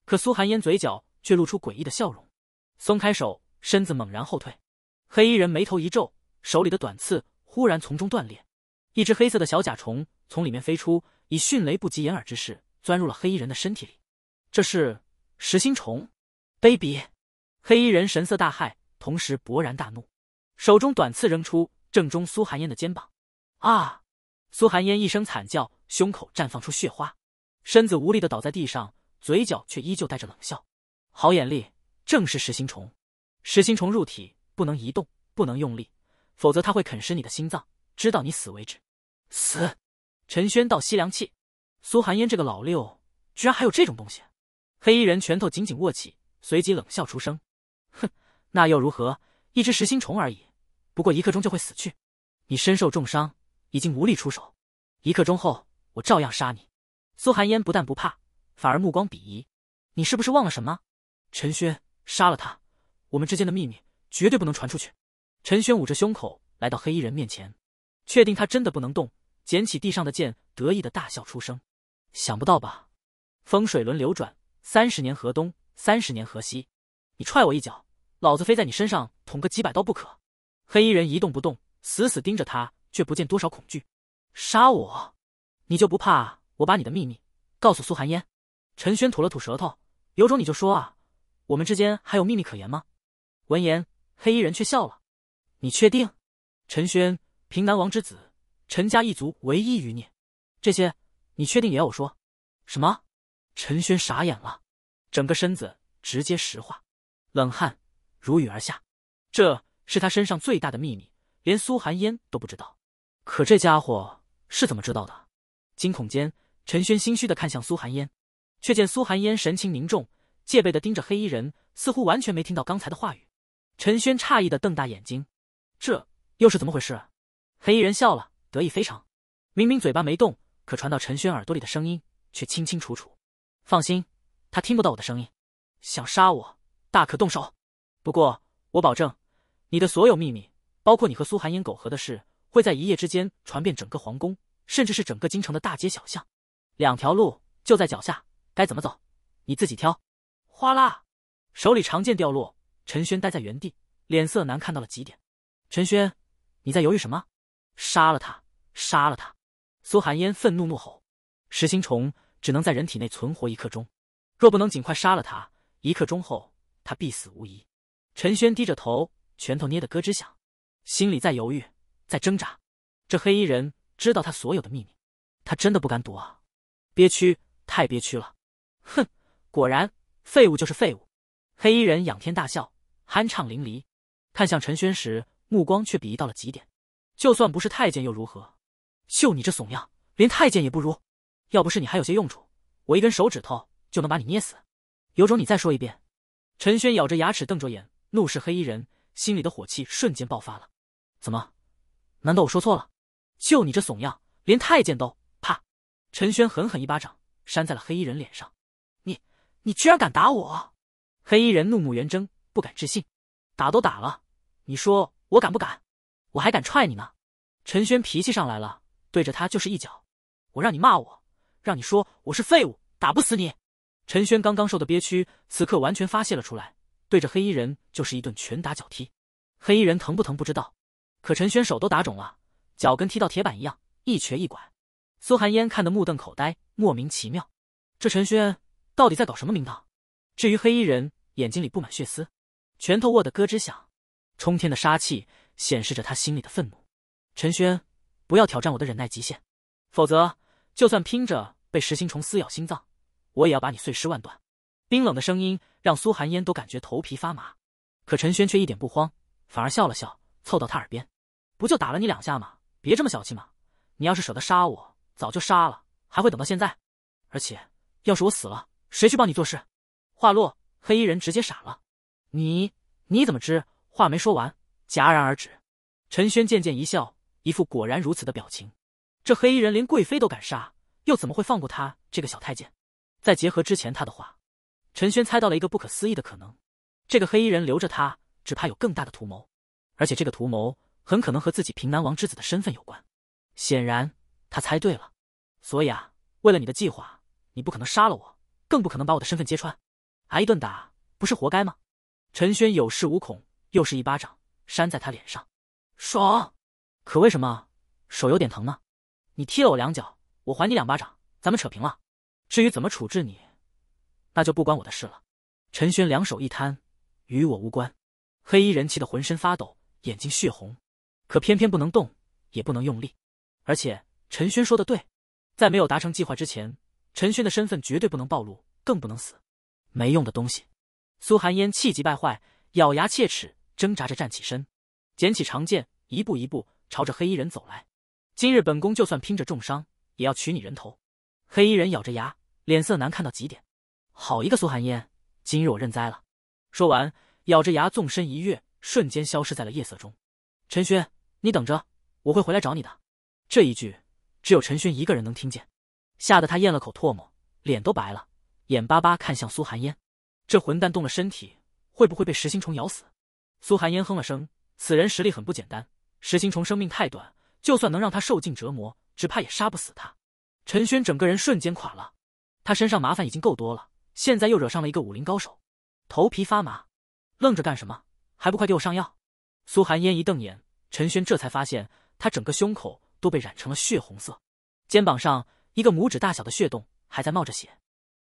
可苏寒烟嘴角却露出诡异的笑容，松开手，身子猛然后退。黑衣人眉头一皱，手里的短刺忽然从中断裂，一只黑色的小甲虫从里面飞出，以迅雷不及掩耳之势钻入了黑衣人的身体里。这是食心虫，卑鄙！黑衣人神色大骇，同时勃然大怒，手中短刺扔出，正中苏寒烟的肩膀。啊！苏寒烟一声惨叫，胸口绽放出血花，身子无力的倒在地上，嘴角却依旧带着冷笑。好眼力，正是食心虫。食心虫入体。不能移动，不能用力，否则他会啃食你的心脏，直到你死为止。死！陈轩倒吸凉气，苏寒烟这个老六，居然还有这种东西！黑衣人拳头紧紧握起，随即冷笑出声：“哼，那又如何？一只食心虫而已，不过一刻钟就会死去。你身受重伤，已经无力出手，一刻钟后我照样杀你。”苏寒烟不但不怕，反而目光鄙夷：“你是不是忘了什么？”陈轩杀了他，我们之间的秘密。绝对不能传出去！陈轩捂着胸口来到黑衣人面前，确定他真的不能动，捡起地上的剑，得意的大笑出声：“想不到吧？风水轮流转，三十年河东，三十年河西。你踹我一脚，老子非在你身上捅个几百刀不可！”黑衣人一动不动，死死盯着他，却不见多少恐惧。杀我？你就不怕我把你的秘密告诉苏寒烟？陈轩吐了吐舌头：“有种你就说啊！我们之间还有秘密可言吗？”闻言。黑衣人却笑了：“你确定？陈轩，平南王之子，陈家一族唯一余孽。这些，你确定也要我说？什么？”陈轩傻眼了，整个身子直接石化，冷汗如雨而下。这是他身上最大的秘密，连苏寒烟都不知道。可这家伙是怎么知道的？惊恐间，陈轩心虚的看向苏寒烟，却见苏寒烟神情凝重，戒备的盯着黑衣人，似乎完全没听到刚才的话语。陈轩诧异的瞪大眼睛，这又是怎么回事？黑衣人笑了，得意非常。明明嘴巴没动，可传到陈轩耳朵里的声音却清清楚楚。放心，他听不到我的声音。想杀我，大可动手。不过我保证，你的所有秘密，包括你和苏寒烟苟合的事，会在一夜之间传遍整个皇宫，甚至是整个京城的大街小巷。两条路就在脚下，该怎么走，你自己挑。哗啦，手里长剑掉落。陈轩呆在原地，脸色难看到了极点。陈轩，你在犹豫什么？杀了他，杀了他！苏寒烟愤怒怒吼。食心虫只能在人体内存活一刻钟，若不能尽快杀了他，一刻钟后他必死无疑。陈轩低着头，拳头捏得咯吱响，心里在犹豫，在挣扎。这黑衣人知道他所有的秘密，他真的不敢赌啊！憋屈，太憋屈了！哼，果然废物就是废物。黑衣人仰天大笑。酣畅淋漓，看向陈轩时，目光却鄙夷到了极点。就算不是太监又如何？就你这怂样，连太监也不如。要不是你还有些用处，我一根手指头就能把你捏死。有种你再说一遍！陈轩咬着牙齿，瞪着眼，怒视黑衣人，心里的火气瞬间爆发了。怎么？难道我说错了？就你这怂样，连太监都怕！陈轩狠狠一巴掌扇在了黑衣人脸上。你你居然敢打我！黑衣人怒目圆睁。不敢置信，打都打了，你说我敢不敢？我还敢踹你呢！陈轩脾气上来了，对着他就是一脚。我让你骂我，让你说我是废物，打不死你！陈轩刚刚受的憋屈，此刻完全发泄了出来，对着黑衣人就是一顿拳打脚踢。黑衣人疼不疼不知道，可陈轩手都打肿了，脚跟踢到铁板一样，一瘸一拐。苏寒烟看得目瞪口呆，莫名其妙，这陈轩到底在搞什么名堂？至于黑衣人，眼睛里布满血丝。拳头握得咯吱响，冲天的杀气显示着他心里的愤怒。陈轩，不要挑战我的忍耐极限，否则就算拼着被食心虫撕咬心脏，我也要把你碎尸万段。冰冷的声音让苏寒烟都感觉头皮发麻，可陈轩却一点不慌，反而笑了笑，凑到他耳边：“不就打了你两下吗？别这么小气嘛！你要是舍得杀我，早就杀了，还会等到现在？而且要是我死了，谁去帮你做事？”话落，黑衣人直接傻了。你你怎么知？话没说完，戛然而止。陈轩渐渐一笑，一副果然如此的表情。这黑衣人连贵妃都敢杀，又怎么会放过他这个小太监？再结合之前他的话，陈轩猜到了一个不可思议的可能：这个黑衣人留着他，只怕有更大的图谋，而且这个图谋很可能和自己平南王之子的身份有关。显然，他猜对了。所以啊，为了你的计划，你不可能杀了我，更不可能把我的身份揭穿，挨一顿打不是活该吗？陈轩有恃无恐，又是一巴掌扇在他脸上，爽！可为什么手有点疼呢？你踢了我两脚，我还你两巴掌，咱们扯平了。至于怎么处置你，那就不关我的事了。陈轩两手一摊，与我无关。黑衣人气得浑身发抖，眼睛血红，可偏偏不能动，也不能用力。而且陈轩说的对，在没有达成计划之前，陈轩的身份绝对不能暴露，更不能死。没用的东西。苏寒烟气急败坏，咬牙切齿，挣扎着站起身，捡起长剑，一步一步朝着黑衣人走来。今日本宫就算拼着重伤，也要取你人头。黑衣人咬着牙，脸色难看到极点。好一个苏寒烟，今日我认栽了。说完，咬着牙纵身一跃，瞬间消失在了夜色中。陈轩，你等着，我会回来找你的。这一句只有陈轩一个人能听见，吓得他咽了口唾沫，脸都白了，眼巴巴看向苏寒烟。这混蛋动了身体，会不会被食心虫咬死？苏寒烟哼了声，此人实力很不简单。食心虫生命太短，就算能让他受尽折磨，只怕也杀不死他。陈轩整个人瞬间垮了，他身上麻烦已经够多了，现在又惹上了一个武林高手，头皮发麻。愣着干什么？还不快给我上药！苏寒烟一瞪眼，陈轩这才发现他整个胸口都被染成了血红色，肩膀上一个拇指大小的血洞还在冒着血。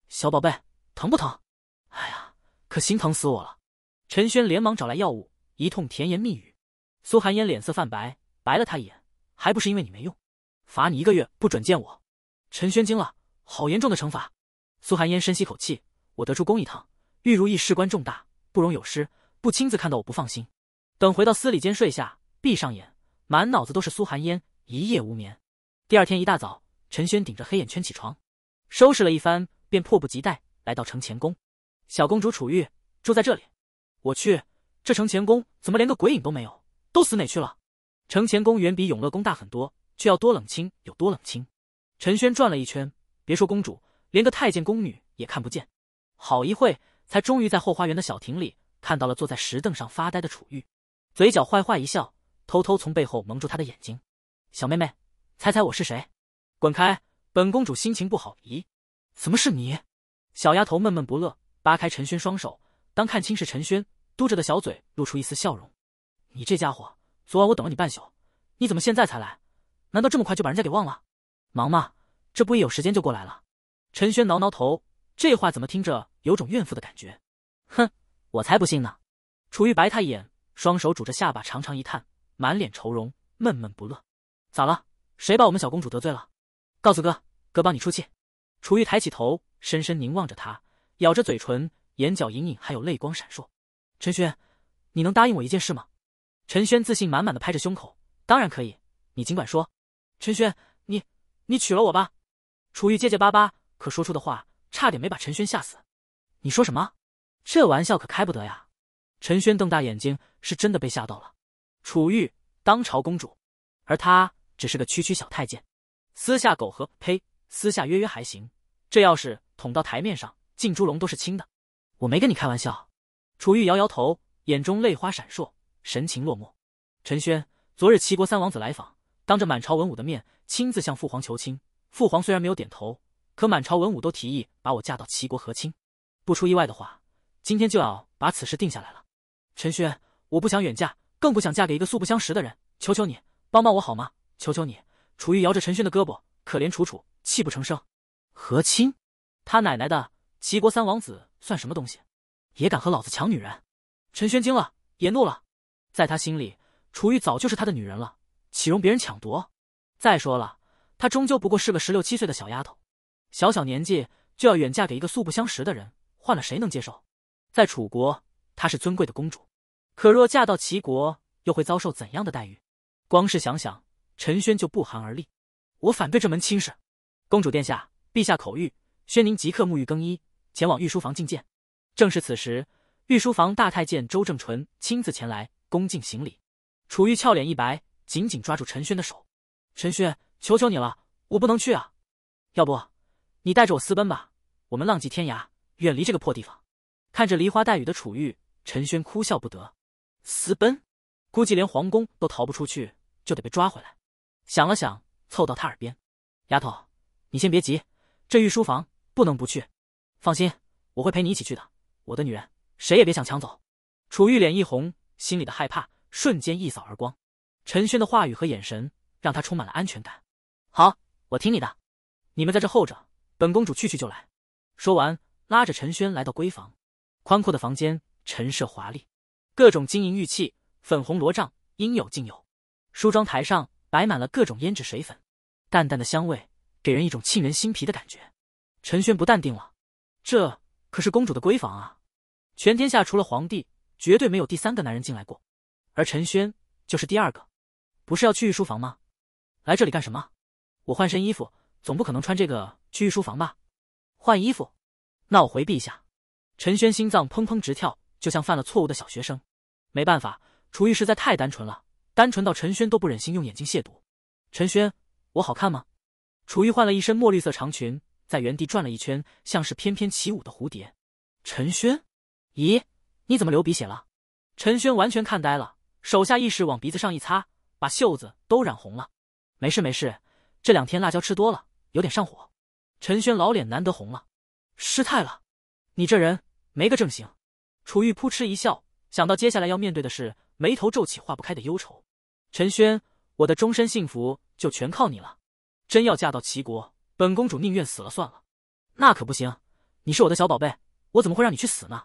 小宝贝，疼不疼？哎呀，可心疼死我了！陈轩连忙找来药物，一通甜言蜜语。苏寒烟脸色泛白，白了他一眼，还不是因为你没用，罚你一个月不准见我。陈轩惊了，好严重的惩罚。苏寒烟深吸口气，我得出宫一趟，玉如意事关重大，不容有失，不亲自看到我不放心。等回到司礼监睡下，闭上眼，满脑子都是苏寒烟，一夜无眠。第二天一大早，陈轩顶着黑眼圈起床，收拾了一番，便迫不及待来到承乾宫。小公主楚玉住在这里，我去，这承乾宫怎么连个鬼影都没有？都死哪去了？承乾宫远比永乐宫大很多，却要多冷清，有多冷清。陈轩转了一圈，别说公主，连个太监宫女也看不见。好一会，才终于在后花园的小亭里看到了坐在石凳上发呆的楚玉，嘴角坏坏一笑，偷偷从背后蒙住他的眼睛。小妹妹，猜猜我是谁？滚开！本公主心情不好。咦，怎么是你？小丫头闷闷不乐。扒开陈轩双手，当看清是陈轩，嘟着的小嘴露出一丝笑容。你这家伙，昨晚我等了你半宿，你怎么现在才来？难道这么快就把人家给忘了？忙吗？这不一有时间就过来了。陈轩挠挠头，这话怎么听着有种怨妇的感觉？哼，我才不信呢。楚玉白他一眼，双手拄着下巴，长长一叹，满脸愁容，闷闷不乐。咋了？谁把我们小公主得罪了？告诉哥，哥帮你出气。楚玉抬起头，深深凝望着他。咬着嘴唇，眼角隐隐还有泪光闪烁。陈轩，你能答应我一件事吗？陈轩自信满满的拍着胸口：“当然可以，你尽管说。”陈轩，你你娶了我吧？楚玉结结巴巴，可说出的话差点没把陈轩吓死。你说什么？这玩笑可开不得呀！陈轩瞪大眼睛，是真的被吓到了。楚玉当朝公主，而他只是个区区小太监，私下苟合，呸！私下约约还行，这要是捅到台面上……进猪笼都是轻的，我没跟你开玩笑。楚玉摇摇头，眼中泪花闪烁，神情落寞。陈轩，昨日齐国三王子来访，当着满朝文武的面，亲自向父皇求亲。父皇虽然没有点头，可满朝文武都提议把我嫁到齐国和亲。不出意外的话，今天就要把此事定下来了。陈轩，我不想远嫁，更不想嫁给一个素不相识的人。求求你，帮帮我好吗？求求你！楚玉摇着陈轩的胳膊，可怜楚楚，泣不成声。和亲？他奶奶的！齐国三王子算什么东西，也敢和老子抢女人？陈轩惊了，也怒了。在他心里，楚玉早就是他的女人了，岂容别人抢夺？再说了，她终究不过是个十六七岁的小丫头，小小年纪就要远嫁给一个素不相识的人，换了谁能接受？在楚国，她是尊贵的公主，可若嫁到齐国，又会遭受怎样的待遇？光是想想，陈轩就不寒而栗。我反对这门亲事。公主殿下，陛下口谕，轩宁即刻沐浴更衣。前往御书房觐见。正是此时，御书房大太监周正淳亲自前来，恭敬行礼。楚玉俏脸一白，紧紧抓住陈轩的手：“陈轩，求求你了，我不能去啊！要不你带着我私奔吧，我们浪迹天涯，远离这个破地方。”看着梨花带雨的楚玉，陈轩哭笑不得。私奔，估计连皇宫都逃不出去，就得被抓回来。想了想，凑到他耳边：“丫头，你先别急，这御书房不能不去。”放心，我会陪你一起去的。我的女人，谁也别想抢走。楚玉脸一红，心里的害怕瞬间一扫而光。陈轩的话语和眼神让她充满了安全感。好，我听你的。你们在这候着，本公主去去就来。说完，拉着陈轩来到闺房。宽阔的房间，陈设华丽，各种金银玉器、粉红罗帐应有尽有。梳妆台上摆满了各种胭脂水粉，淡淡的香味给人一种沁人心脾的感觉。陈轩不淡定了。这可是公主的闺房啊，全天下除了皇帝，绝对没有第三个男人进来过，而陈轩就是第二个。不是要去御书房吗？来这里干什么？我换身衣服，总不可能穿这个去御书房吧？换衣服？那我回避一下。陈轩心脏砰砰直跳，就像犯了错误的小学生。没办法，楚玉实在太单纯了，单纯到陈轩都不忍心用眼睛亵渎。陈轩，我好看吗？楚玉换了一身墨绿色长裙。在原地转了一圈，像是翩翩起舞的蝴蝶。陈轩，咦，你怎么流鼻血了？陈轩完全看呆了，手下意识往鼻子上一擦，把袖子都染红了。没事没事，这两天辣椒吃多了，有点上火。陈轩老脸难得红了，失态了，你这人没个正形。楚玉扑哧一笑，想到接下来要面对的是眉头皱起化不开的忧愁。陈轩，我的终身幸福就全靠你了，真要嫁到齐国。本公主宁愿死了算了，那可不行！你是我的小宝贝，我怎么会让你去死呢？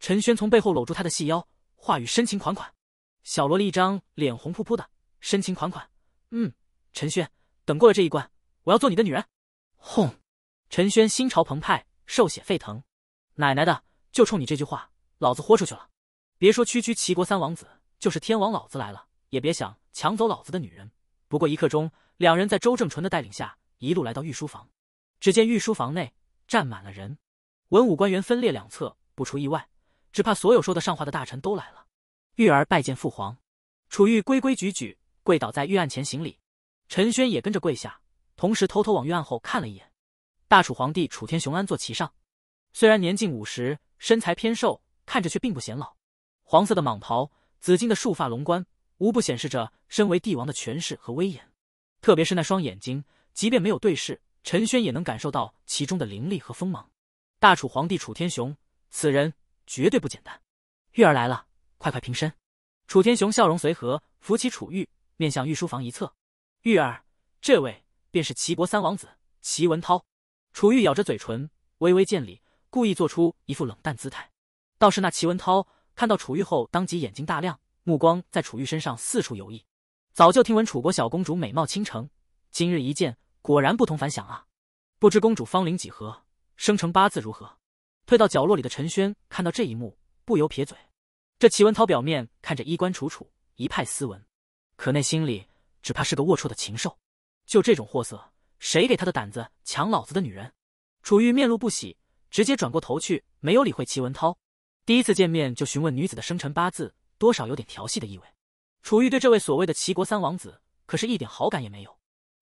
陈轩从背后搂住她的细腰，话语深情款款。小萝莉一张脸红扑扑的，深情款款。嗯，陈轩，等过了这一关，我要做你的女人。轰！陈轩心潮澎湃，兽血沸腾。奶奶的，就冲你这句话，老子豁出去了！别说区区齐国三王子，就是天王老子来了，也别想抢走老子的女人。不过一刻钟，两人在周正淳的带领下。一路来到御书房，只见御书房内站满了人，文武官员分列两侧。不出意外，只怕所有说得上话的大臣都来了。玉儿拜见父皇，楚玉规规矩矩跪倒在御案前行礼。陈轩也跟着跪下，同时偷偷往御案后看了一眼。大楚皇帝楚天雄安坐其上，虽然年近五十，身材偏瘦，看着却并不显老。黄色的蟒袍，紫金的束发龙冠，无不显示着身为帝王的权势和威严。特别是那双眼睛。即便没有对视，陈轩也能感受到其中的灵力和锋芒。大楚皇帝楚天雄此人绝对不简单。玉儿来了，快快平身。楚天雄笑容随和，扶起楚玉，面向御书房一侧。玉儿，这位便是齐国三王子齐文涛。楚玉咬着嘴唇，微微见礼，故意做出一副冷淡姿态。倒是那齐文涛看到楚玉后，当即眼睛大亮，目光在楚玉身上四处游弋。早就听闻楚国小公主美貌倾城，今日一见。果然不同凡响啊！不知公主芳龄几何，生辰八字如何？退到角落里的陈轩看到这一幕，不由撇嘴。这齐文涛表面看着衣冠楚楚，一派斯文，可内心里只怕是个龌龊的禽兽。就这种货色，谁给他的胆子抢老子的女人？楚玉面露不喜，直接转过头去，没有理会齐文涛。第一次见面就询问女子的生辰八字，多少有点调戏的意味。楚玉对这位所谓的齐国三王子，可是一点好感也没有。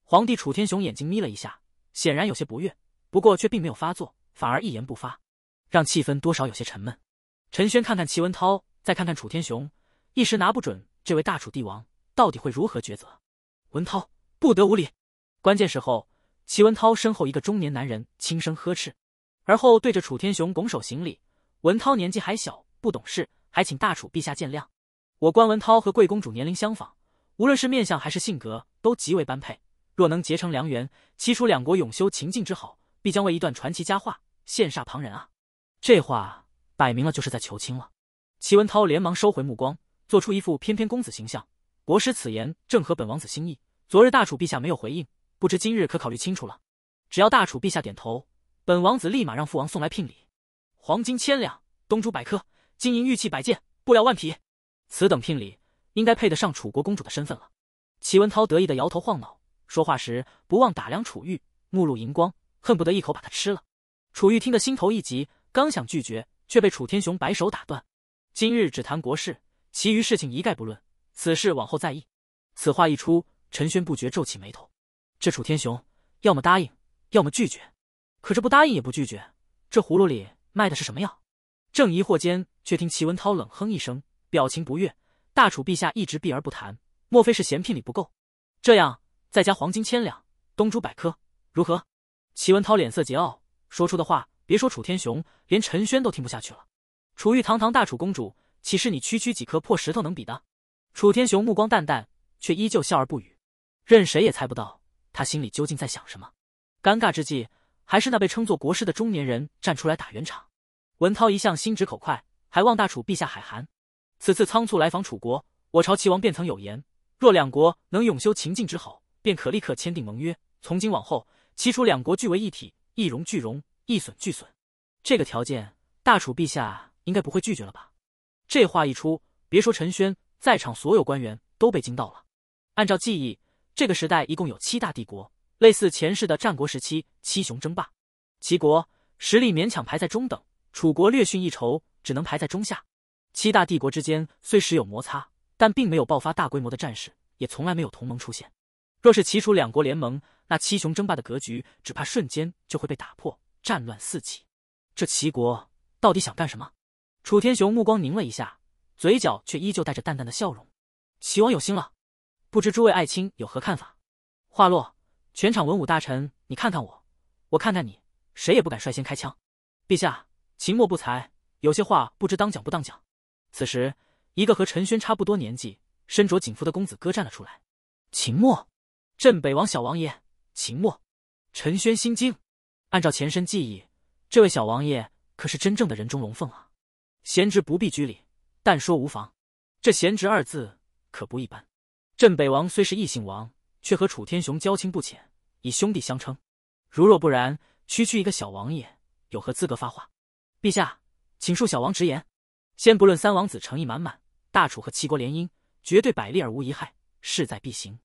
皇帝楚天雄眼睛眯了一下，显然有些不悦，不过却并没有发作，反而一言不发，让气氛多少有些沉闷。陈轩看看齐文涛，再看看楚天雄，一时拿不准这位大楚帝王到底会如何抉择。文涛，不得无礼！关键时候，齐文涛身后一个中年男人轻声呵斥，而后对着楚天雄拱手行礼。文涛年纪还小，不懂事，还请大楚陛下见谅。我关文涛和贵公主年龄相仿，无论是面相还是性格，都极为般配。若能结成良缘，齐楚两国永修秦晋之好，必将为一段传奇佳话羡煞旁人啊！这话摆明了就是在求亲了。齐文涛连忙收回目光，做出一副翩翩公子形象。国师此言正合本王子心意。昨日大楚陛下没有回应，不知今日可考虑清楚了？只要大楚陛下点头，本王子立马让父王送来聘礼，黄金千两，东珠百颗，金银玉器百件，布料万匹。此等聘礼应该配得上楚国公主的身份了。齐文涛得意的摇头晃脑。说话时不忘打量楚玉，目露荧光，恨不得一口把他吃了。楚玉听得心头一急，刚想拒绝，却被楚天雄摆手打断。今日只谈国事，其余事情一概不论，此事往后再议。此话一出，陈轩不觉皱起眉头。这楚天雄要么答应，要么拒绝，可这不答应也不拒绝，这葫芦里卖的是什么药？正疑惑间，却听齐文涛冷哼一声，表情不悦。大楚陛下一直避而不谈，莫非是嫌聘礼不够？这样。再加黄金千两，东珠百颗，如何？齐文涛脸色桀骜，说出的话，别说楚天雄，连陈轩都听不下去了。楚玉堂堂大楚公主，岂是你区区几颗破石头能比的？楚天雄目光淡淡，却依旧笑而不语。任谁也猜不到他心里究竟在想什么。尴尬之际，还是那被称作国师的中年人站出来打圆场。文涛一向心直口快，还望大楚陛下海涵。此次仓促来访楚国，我朝齐王便曾有言，若两国能永修秦晋之好。便可立刻签订盟约，从今往后，齐楚两国据为一体，一荣俱荣，一损俱损。这个条件，大楚陛下应该不会拒绝了吧？这话一出，别说陈轩，在场所有官员都被惊到了。按照记忆，这个时代一共有七大帝国，类似前世的战国时期七雄争霸。齐国实力勉强排在中等，楚国略逊一筹，只能排在中下。七大帝国之间虽时有摩擦，但并没有爆发大规模的战事，也从来没有同盟出现。若是齐楚两国联盟，那七雄争霸的格局只怕瞬间就会被打破，战乱四起。这齐国到底想干什么？楚天雄目光凝了一下，嘴角却依旧带着淡淡的笑容。齐王有心了，不知诸位爱卿有何看法？话落，全场文武大臣，你看看我，我看看你，谁也不敢率先开枪。陛下，秦墨不才，有些话不知当讲不当讲。此时，一个和陈轩差不多年纪、身着锦服的公子哥站了出来。秦墨。镇北王小王爷秦墨，陈轩心惊。按照前身记忆，这位小王爷可是真正的人中龙凤啊！贤侄不必拘礼，但说无妨。这贤侄二字可不一般。镇北王虽是异姓王，却和楚天雄交情不浅，以兄弟相称。如若不然，区区一个小王爷有何资格发话？陛下，请恕小王直言。先不论三王子诚意满满，大楚和齐国联姻绝对百利而无一害，势在必行。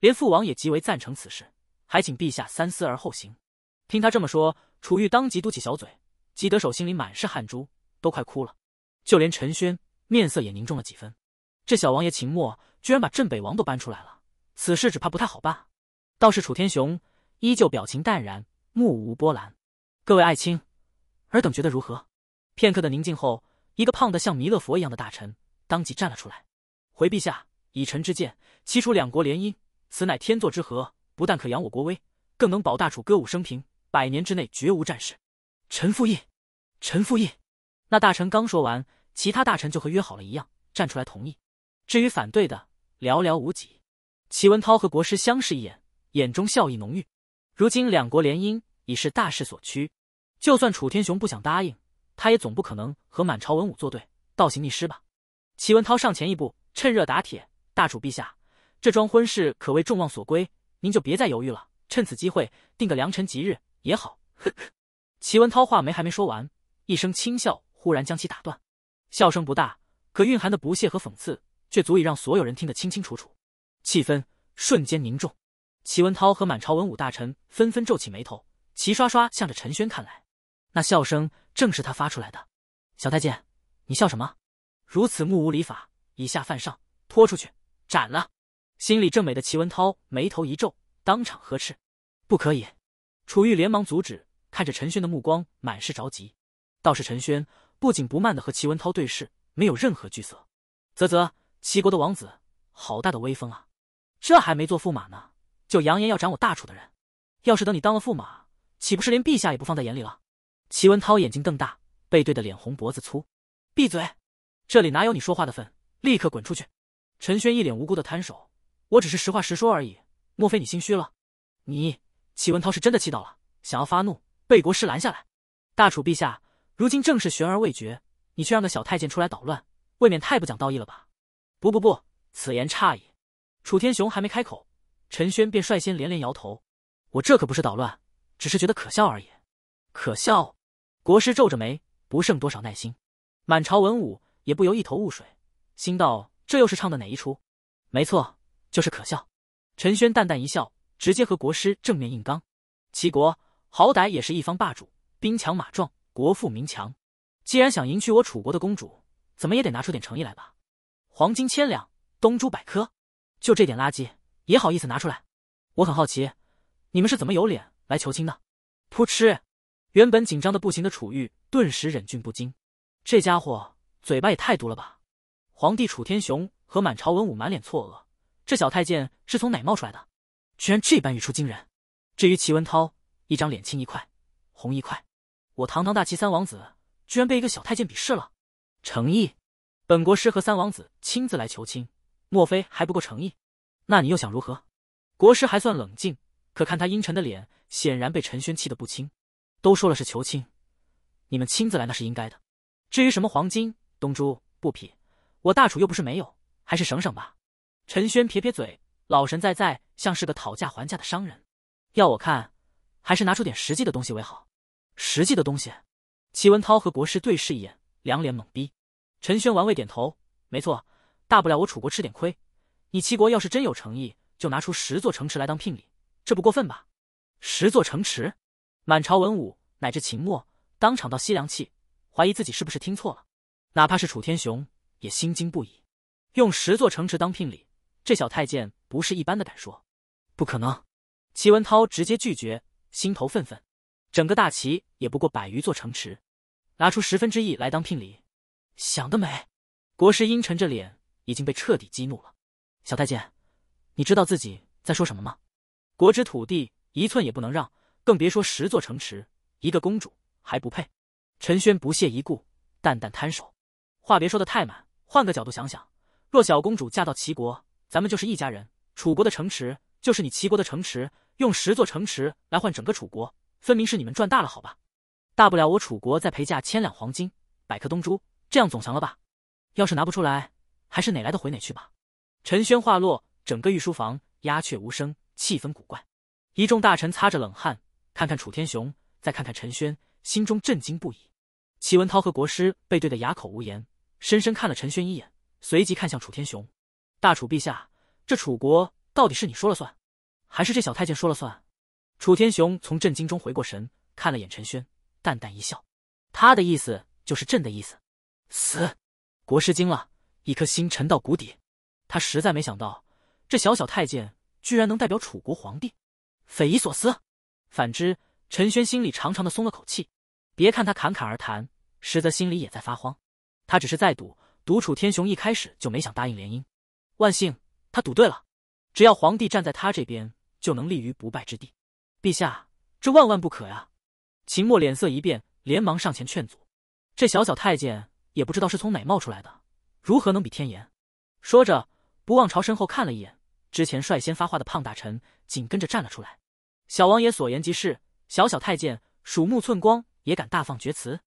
连父王也极为赞成此事，还请陛下三思而后行。听他这么说，楚玉当即嘟起小嘴，吉德手心里满是汗珠，都快哭了。就连陈轩面色也凝重了几分。这小王爷秦墨居然把镇北王都搬出来了，此事只怕不太好办。倒是楚天雄依旧表情淡然，目无波澜。各位爱卿，尔等觉得如何？片刻的宁静后，一个胖得像弥勒佛一样的大臣当即站了出来：“回陛下，以臣之见，齐楚两国联姻。”此乃天作之合，不但可扬我国威，更能保大楚歌舞升平，百年之内绝无战事。臣附议，臣附议。那大臣刚说完，其他大臣就和约好了一样，站出来同意。至于反对的，寥寥无几。齐文涛和国师相视一眼，眼中笑意浓郁。如今两国联姻已是大势所趋，就算楚天雄不想答应，他也总不可能和满朝文武作对，倒行逆施吧。齐文涛上前一步，趁热打铁：“大楚陛下。”这桩婚事可谓众望所归，您就别再犹豫了。趁此机会，定个良辰吉日也好。齐文涛话没还没说完，一声轻笑忽然将其打断。笑声不大，可蕴含的不屑和讽刺却足以让所有人听得清清楚楚。气氛瞬间凝重，齐文涛和满朝文武大臣纷纷皱起眉头，齐刷刷向着陈轩看来。那笑声正是他发出来的。小太监，你笑什么？如此目无礼法，以下犯上，拖出去斩了！心里正美的齐文涛眉头一皱，当场呵斥：“不可以！”楚玉连忙阻止，看着陈轩的目光满是着急。倒是陈轩不紧不慢的和齐文涛对视，没有任何惧色。啧啧，齐国的王子，好大的威风啊！这还没做驸马呢，就扬言要斩我大楚的人。要是等你当了驸马，岂不是连陛下也不放在眼里了？齐文涛眼睛瞪大，背对的脸红脖子粗，闭嘴！这里哪有你说话的份？立刻滚出去！陈轩一脸无辜的摊手。我只是实话实说而已，莫非你心虚了？你齐文涛是真的气到了，想要发怒，被国师拦下来。大楚陛下，如今正是悬而未决，你却让个小太监出来捣乱，未免太不讲道义了吧？不不不，此言差矣。楚天雄还没开口，陈轩便率先连连摇头。我这可不是捣乱，只是觉得可笑而已。可笑？国师皱着眉，不胜多少耐心。满朝文武也不由一头雾水，心道这又是唱的哪一出？没错。就是可笑，陈轩淡淡一笑，直接和国师正面硬刚。齐国好歹也是一方霸主，兵强马壮，国富民强。既然想迎娶我楚国的公主，怎么也得拿出点诚意来吧？黄金千两，东珠百颗，就这点垃圾也好意思拿出来？我很好奇，你们是怎么有脸来求亲的？噗嗤，原本紧张的不行的楚玉顿时忍俊不禁。这家伙嘴巴也太毒了吧！皇帝楚天雄和满朝文武满脸错愕。这小太监是从哪冒出来的？居然这般语出惊人！至于齐文涛，一张脸青一块红一块，我堂堂大齐三王子，居然被一个小太监鄙视了！诚意？本国师和三王子亲自来求亲，莫非还不够诚意？那你又想如何？国师还算冷静，可看他阴沉的脸，显然被陈轩气得不轻。都说了是求亲，你们亲自来那是应该的。至于什么黄金、东珠、布匹，我大楚又不是没有，还是省省吧。陈轩撇撇嘴，老神在在，像是个讨价还价的商人。要我看，还是拿出点实际的东西为好。实际的东西，齐文涛和国师对视一眼，两脸懵逼。陈轩玩味点头，没错，大不了我楚国吃点亏。你齐国要是真有诚意，就拿出十座城池来当聘礼，这不过分吧？十座城池，满朝文武乃至秦末当场倒吸凉气，怀疑自己是不是听错了。哪怕是楚天雄，也心惊不已，用十座城池当聘礼。这小太监不是一般的敢说，不可能！齐文涛直接拒绝，心头愤愤。整个大齐也不过百余座城池，拿出十分之一来当聘礼，想得美！国师阴沉着脸，已经被彻底激怒了。小太监，你知道自己在说什么吗？国之土地一寸也不能让，更别说十座城池，一个公主还不配！陈轩不屑一顾，淡淡摊手。话别说的太满，换个角度想想，若小公主嫁到齐国。咱们就是一家人，楚国的城池就是你齐国的城池，用十座城池来换整个楚国，分明是你们赚大了，好吧？大不了我楚国再陪嫁千两黄金、百颗东珠，这样总行了吧？要是拿不出来，还是哪来的回哪去吧。陈轩话落，整个御书房鸦雀无声，气氛古怪。一众大臣擦着冷汗，看看楚天雄，再看看陈轩，心中震惊不已。齐文涛和国师被对得哑口无言，深深看了陈轩一眼，随即看向楚天雄。大楚陛下，这楚国到底是你说了算，还是这小太监说了算？楚天雄从震惊中回过神，看了眼陈轩，淡淡一笑。他的意思就是朕的意思。死！国师惊了一颗心沉到谷底，他实在没想到这小小太监居然能代表楚国皇帝，匪夷所思。反之，陈轩心里长长的松了口气。别看他侃侃而谈，实则心里也在发慌。他只是在赌，赌楚天雄一开始就没想答应联姻。万幸，他赌对了。只要皇帝站在他这边，就能立于不败之地。陛下，这万万不可呀！秦墨脸色一变，连忙上前劝阻。这小小太监也不知道是从哪冒出来的，如何能比天颜？说着，不忘朝身后看了一眼。之前率先发话的胖大臣紧跟着站了出来：“小王爷所言极是，小小太监鼠目寸光，也敢大放厥词。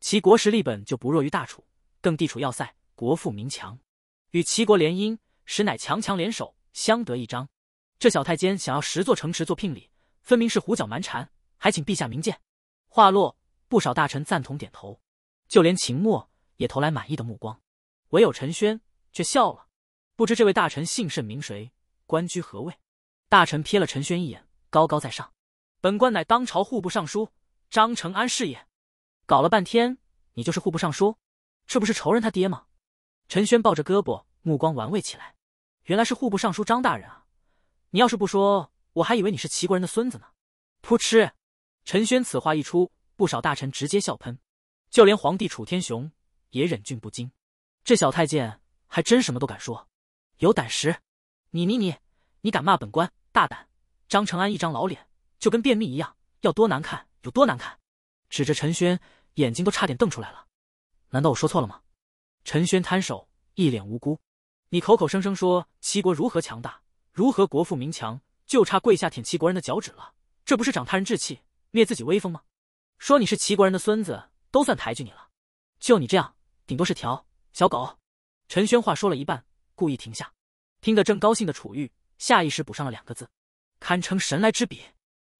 齐国实力本就不弱于大楚，更地处要塞，国富民强，与齐国联姻。”实乃强强联手，相得益彰。这小太监想要十座城池做聘礼，分明是胡搅蛮缠，还请陛下明鉴。话落，不少大臣赞同点头，就连秦墨也投来满意的目光，唯有陈轩却笑了。不知这位大臣姓甚名谁，官居何位？大臣瞥了陈轩一眼，高高在上。本官乃当朝户部尚书张成安是也。搞了半天，你就是户部尚书，这不是仇人他爹吗？陈轩抱着胳膊，目光玩味起来。原来是户部尚书张大人啊！你要是不说，我还以为你是齐国人的孙子呢。噗嗤，陈轩此话一出，不少大臣直接笑喷，就连皇帝楚天雄也忍俊不禁。这小太监还真什么都敢说，有胆识！你你你，你敢骂本官？大胆！张成安一张老脸就跟便秘一样，要多难看有多难看，指着陈轩，眼睛都差点瞪出来了。难道我说错了吗？陈轩摊手，一脸无辜。你口口声声说齐国如何强大，如何国富民强，就差跪下舔齐国人的脚趾了。这不是长他人志气，灭自己威风吗？说你是齐国人的孙子，都算抬举你了。就你这样，顶多是条小狗。陈轩话说了一半，故意停下，听得正高兴的楚玉下意识补上了两个字：“堪称神来之笔。”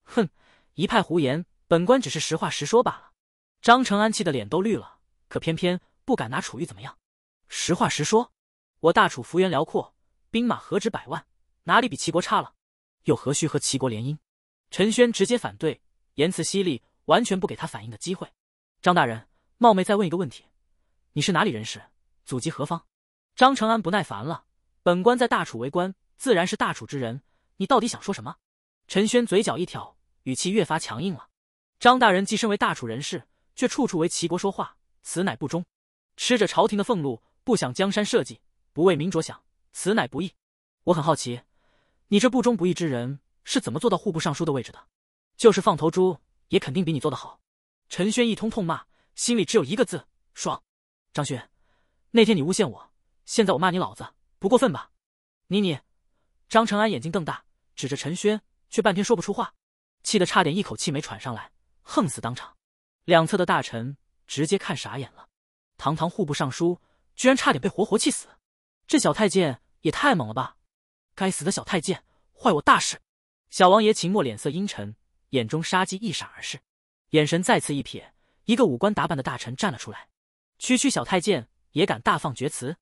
哼，一派胡言！本官只是实话实说罢了。张成安气得脸都绿了，可偏偏不敢拿楚玉怎么样。实话实说。我大楚幅员辽阔，兵马何止百万，哪里比齐国差了？又何须和齐国联姻？陈轩直接反对，言辞犀利，完全不给他反应的机会。张大人，冒昧再问一个问题：你是哪里人士？祖籍何方？张成安不耐烦了：“本官在大楚为官，自然是大楚之人。你到底想说什么？”陈轩嘴角一挑，语气越发强硬了：“张大人既身为大楚人士，却处处为齐国说话，此乃不忠。吃着朝廷的俸禄，不想江山社稷。”不为民着想，此乃不义。我很好奇，你这不忠不义之人是怎么做到户部尚书的位置的？就是放头猪，也肯定比你做得好。陈轩一通痛骂，心里只有一个字：爽。张轩，那天你诬陷我，现在我骂你老子，不过分吧？妮妮，张成安眼睛瞪大，指着陈轩，却半天说不出话，气得差点一口气没喘上来，横死当场。两侧的大臣直接看傻眼了，堂堂户部尚书，居然差点被活活气死。这小太监也太猛了吧！该死的小太监，坏我大事！小王爷秦墨脸色阴沉，眼中杀机一闪而逝，眼神再次一瞥，一个五官打扮的大臣站了出来。区区小太监也敢大放厥词？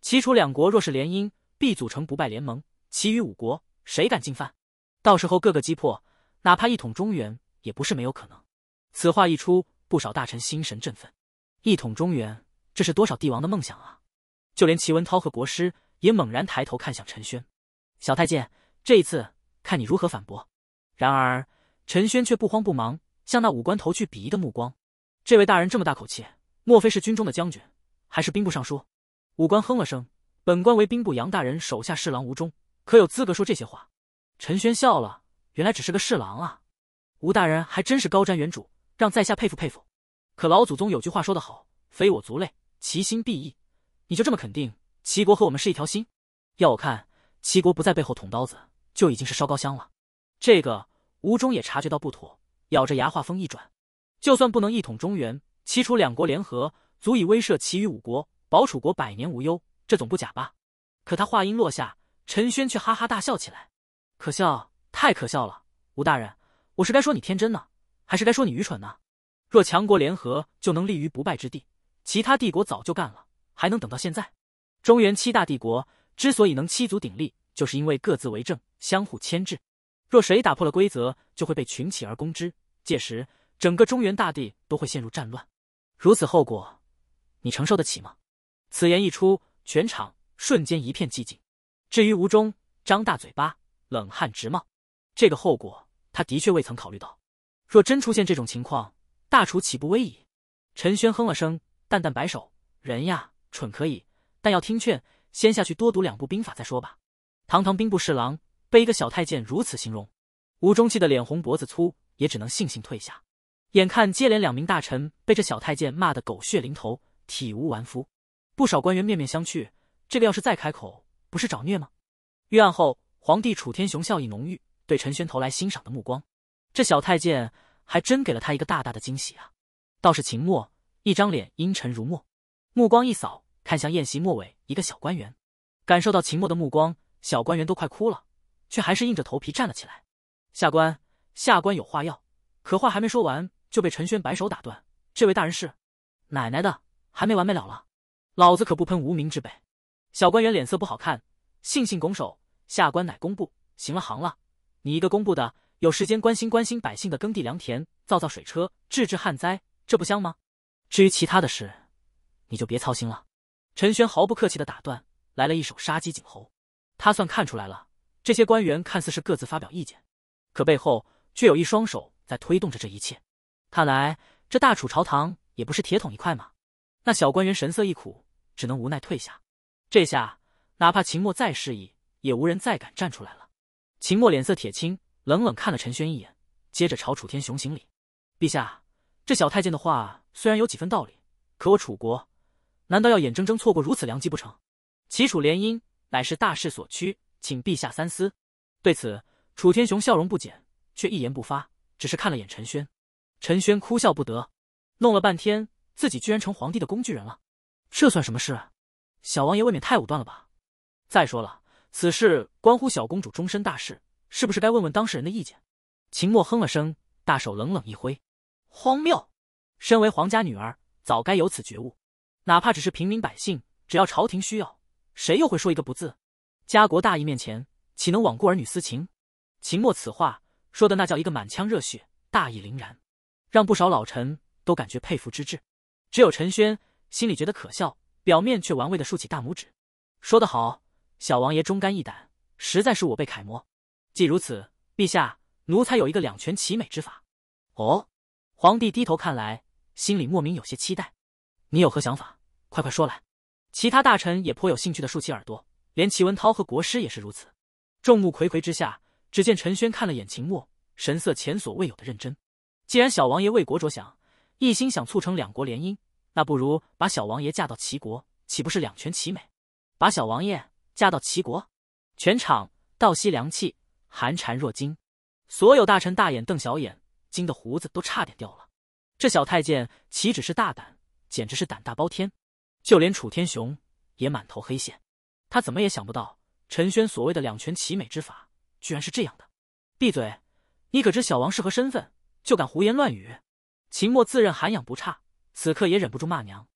齐楚两国若是联姻，必组成不败联盟，其余五国谁敢进犯？到时候各个击破，哪怕一统中原也不是没有可能。此话一出，不少大臣心神振奋。一统中原，这是多少帝王的梦想啊！就连齐文涛和国师也猛然抬头看向陈轩，小太监，这一次看你如何反驳。然而陈轩却不慌不忙，向那武官投去鄙夷的目光。这位大人这么大口气，莫非是军中的将军，还是兵部尚书？武官哼了声，本官为兵部杨大人手下侍郎吴忠，可有资格说这些话？陈轩笑了，原来只是个侍郎啊。吴大人还真是高瞻远瞩，让在下佩服佩服。可老祖宗有句话说得好，非我族类，其心必异。你就这么肯定齐国和我们是一条心？要我看，齐国不在背后捅刀子，就已经是烧高香了。这个吴忠也察觉到不妥，咬着牙话锋一转：“就算不能一统中原，齐楚两国联合，足以威慑其余五国，保楚国百年无忧，这总不假吧？”可他话音落下，陈轩却哈哈大笑起来：“可笑，太可笑了，吴大人，我是该说你天真呢，还是该说你愚蠢呢？若强国联合就能立于不败之地，其他帝国早就干了。”还能等到现在？中原七大帝国之所以能七足鼎立，就是因为各自为政，相互牵制。若谁打破了规则，就会被群起而攻之。届时，整个中原大地都会陷入战乱。如此后果，你承受得起吗？此言一出，全场瞬间一片寂静。至于吴忠，张大嘴巴，冷汗直冒。这个后果，他的确未曾考虑到。若真出现这种情况，大楚岂不危矣？陈轩哼了声，淡淡摆手：“人呀。”蠢可以，但要听劝，先下去多读两部兵法再说吧。堂堂兵部侍郎被一个小太监如此形容，吴中气的脸红脖子粗，也只能悻悻退下。眼看接连两名大臣被这小太监骂得狗血淋头、体无完肤，不少官员面面相觑：这个要是再开口，不是找虐吗？预案后，皇帝楚天雄笑意浓郁，对陈轩投来欣赏的目光。这小太监还真给了他一个大大的惊喜啊！倒是秦墨一张脸阴沉如墨。目光一扫，看向宴席末尾一个小官员，感受到秦墨的目光，小官员都快哭了，却还是硬着头皮站了起来。下官下官有话要，可话还没说完就被陈轩摆手打断。这位大人是，奶奶的还没完没了了，老子可不喷无名之辈。小官员脸色不好看，悻悻拱手，下官乃工部，行了行了，你一个工部的，有时间关心关心百姓的耕地良田，造造水车，治治旱灾，这不香吗？至于其他的事。你就别操心了，陈轩毫不客气的打断，来了一手杀鸡儆猴。他算看出来了，这些官员看似是各自发表意见，可背后却有一双手在推动着这一切。看来这大楚朝堂也不是铁桶一块嘛。那小官员神色一苦，只能无奈退下。这下，哪怕秦墨再示意，也无人再敢站出来了。秦墨脸色铁青，冷冷看了陈轩一眼，接着朝楚天雄行礼：“陛下，这小太监的话虽然有几分道理，可我楚国。”难道要眼睁睁错过如此良机不成？齐楚联姻乃是大势所趋，请陛下三思。对此，楚天雄笑容不减，却一言不发，只是看了眼陈轩。陈轩哭笑不得，弄了半天自己居然成皇帝的工具人了，这算什么事？小王爷未免太武断了吧？再说了，此事关乎小公主终身大事，是不是该问问当事人的意见？秦墨哼了声，大手冷冷一挥，荒谬！身为皇家女儿，早该有此觉悟。哪怕只是平民百姓，只要朝廷需要，谁又会说一个不字？家国大义面前，岂能罔顾儿女私情？秦末此话说的那叫一个满腔热血，大义凛然，让不少老臣都感觉佩服之至。只有陈轩心里觉得可笑，表面却玩味的竖起大拇指，说得好，小王爷忠肝义胆，实在是我辈楷模。既如此，陛下，奴才有一个两全其美之法。哦，皇帝低头看来，心里莫名有些期待。你有何想法？快快说来！其他大臣也颇有兴趣的竖起耳朵，连齐文涛和国师也是如此。众目睽睽之下，只见陈轩看了眼秦墨，神色前所未有的认真。既然小王爷为国着想，一心想促成两国联姻，那不如把小王爷嫁到齐国，岂不是两全其美？把小王爷嫁到齐国？全场倒吸凉气，寒蝉若惊。所有大臣大眼瞪小眼，惊得胡子都差点掉了。这小太监岂止是大胆？简直是胆大包天，就连楚天雄也满头黑线，他怎么也想不到陈轩所谓的两全其美之法居然是这样的。闭嘴！你可知小王是何身份，就敢胡言乱语？秦墨自认涵养不差，此刻也忍不住骂娘。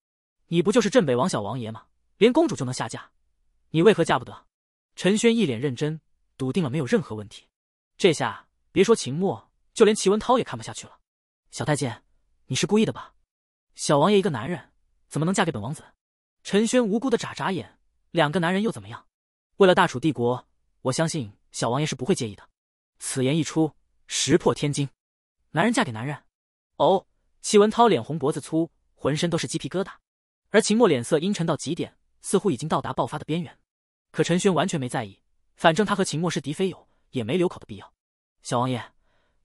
你不就是镇北王小王爷吗？连公主就能下嫁，你为何嫁不得？陈轩一脸认真，笃定了没有任何问题。这下别说秦墨，就连齐文涛也看不下去了。小太监，你是故意的吧？小王爷一个男人怎么能嫁给本王子？陈轩无辜的眨眨眼，两个男人又怎么样？为了大楚帝国，我相信小王爷是不会介意的。此言一出，石破天惊。男人嫁给男人？哦，齐文涛脸红脖子粗，浑身都是鸡皮疙瘩。而秦墨脸色阴沉到极点，似乎已经到达爆发的边缘。可陈轩完全没在意，反正他和秦墨是敌非友，也没留口的必要。小王爷，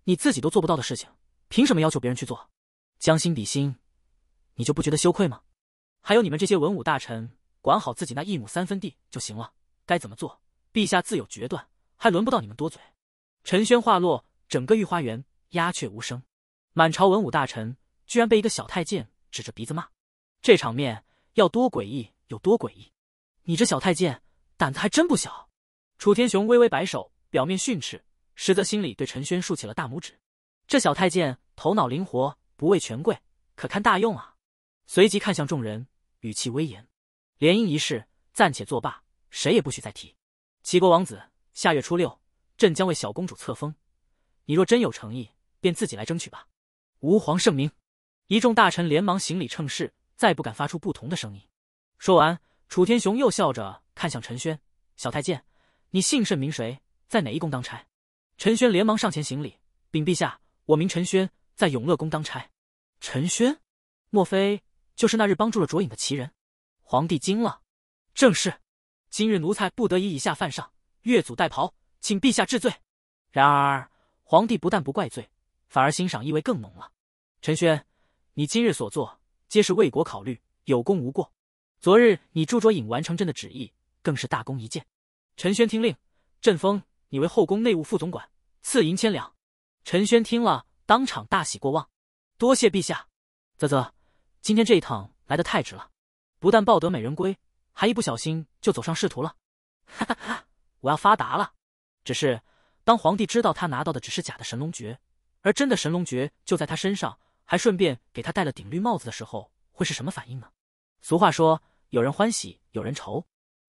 你自己都做不到的事情，凭什么要求别人去做？将心比心。你就不觉得羞愧吗？还有你们这些文武大臣，管好自己那一亩三分地就行了。该怎么做，陛下自有决断，还轮不到你们多嘴。陈轩话落，整个御花园鸦雀无声。满朝文武大臣居然被一个小太监指着鼻子骂，这场面要多诡异有多诡异。你这小太监胆子还真不小。楚天雄微微摆手，表面训斥，实则心里对陈轩竖起了大拇指。这小太监头脑灵活，不畏权贵，可堪大用啊！随即看向众人，语气威严：“联姻一事暂且作罢，谁也不许再提。齐国王子，下月初六，朕将为小公主册封。你若真有诚意，便自己来争取吧。”“吾皇圣明！”一众大臣连忙行礼称是，再不敢发出不同的声音。说完，楚天雄又笑着看向陈轩：“小太监，你姓甚名谁，在哪一宫当差？”陈轩连忙上前行礼：“禀陛下，我名陈轩，在永乐宫当差。”陈轩，莫非？就是那日帮助了卓影的奇人，皇帝惊了。正是，今日奴才不得已以下犯上，越俎代庖，请陛下治罪。然而皇帝不但不怪罪，反而欣赏意味更浓了。陈轩，你今日所做皆是为国考虑，有功无过。昨日你助卓影完成朕的旨意，更是大功一件。陈轩听令，朕封你为后宫内务副总管，赐银千两。陈轩听了，当场大喜过望，多谢陛下。啧啧。今天这一趟来的太值了，不但抱得美人归，还一不小心就走上仕途了，哈哈哈！我要发达了。只是当皇帝知道他拿到的只是假的神龙诀，而真的神龙诀就在他身上，还顺便给他戴了顶绿帽子的时候，会是什么反应呢？俗话说，有人欢喜有人愁。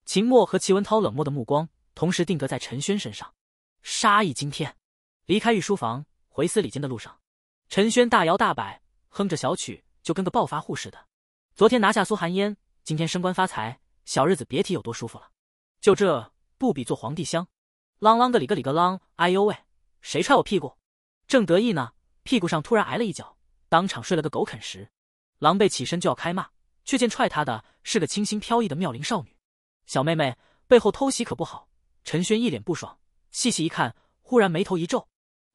秦墨和齐文涛冷漠的目光同时定格在陈轩身上，杀意惊天。离开御书房回司礼监的路上，陈轩大摇大摆，哼着小曲。就跟个暴发户似的，昨天拿下苏寒烟，今天升官发财，小日子别提有多舒服了。就这不比做皇帝香？啷啷个里个里个啷！哎呦喂，谁踹我屁股？正得意呢，屁股上突然挨了一脚，当场睡了个狗啃食。狼狈起身就要开骂，却见踹他的是个清新飘逸的妙龄少女，小妹妹背后偷袭可不好。陈轩一脸不爽，细细一看，忽然眉头一皱：“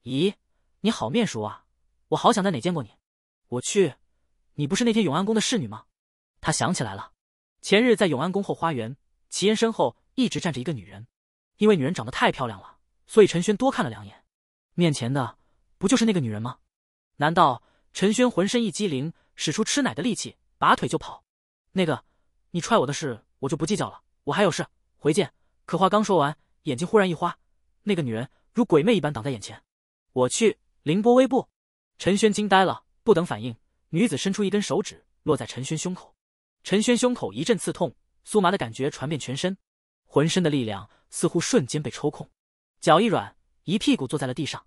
咦，你好面熟啊，我好想在哪见过你。”我去。你不是那天永安宫的侍女吗？他想起来了，前日在永安宫后花园，齐岩身后一直站着一个女人，因为女人长得太漂亮了，所以陈轩多看了两眼。面前的不就是那个女人吗？难道陈轩浑身一激灵，使出吃奶的力气，拔腿就跑？那个，你踹我的事我就不计较了，我还有事回见。可话刚说完，眼睛忽然一花，那个女人如鬼魅一般挡在眼前。我去，凌波微步！陈轩惊呆了，不等反应。女子伸出一根手指，落在陈轩胸口，陈轩胸口一阵刺痛，酥麻的感觉传遍全身，浑身的力量似乎瞬间被抽空，脚一软，一屁股坐在了地上。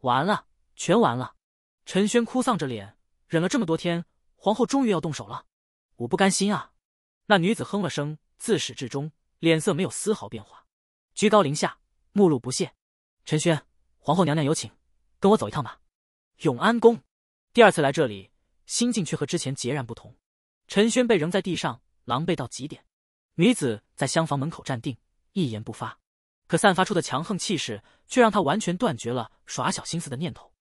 完了，全完了！陈轩哭丧着脸，忍了这么多天，皇后终于要动手了，我不甘心啊！那女子哼了声，自始至终脸色没有丝毫变化，居高临下，目露不屑。陈轩，皇后娘娘有请，跟我走一趟吧。永安宫，第二次来这里。心境却和之前截然不同。陈轩被扔在地上，狼狈到极点。女子在厢房门口站定，一言不发，可散发出的强横气势却让她完全断绝了耍小心思的念头。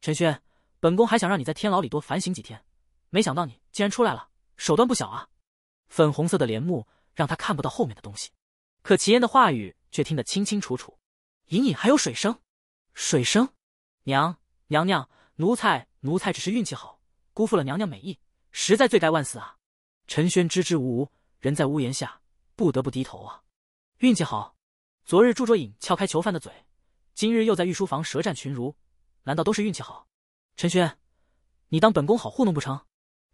陈轩，本宫还想让你在天牢里多反省几天，没想到你竟然出来了，手段不小啊！粉红色的帘幕让他看不到后面的东西，可齐烟的话语却听得清清楚楚，隐隐还有水声。水声，娘娘娘，奴才奴才只是运气好。辜负了娘娘美意，实在罪该万死啊！陈轩支支吾吾，人在屋檐下，不得不低头啊。运气好，昨日朱卓颖撬开囚犯的嘴，今日又在御书房舌战群儒，难道都是运气好？陈轩，你当本宫好糊弄不成？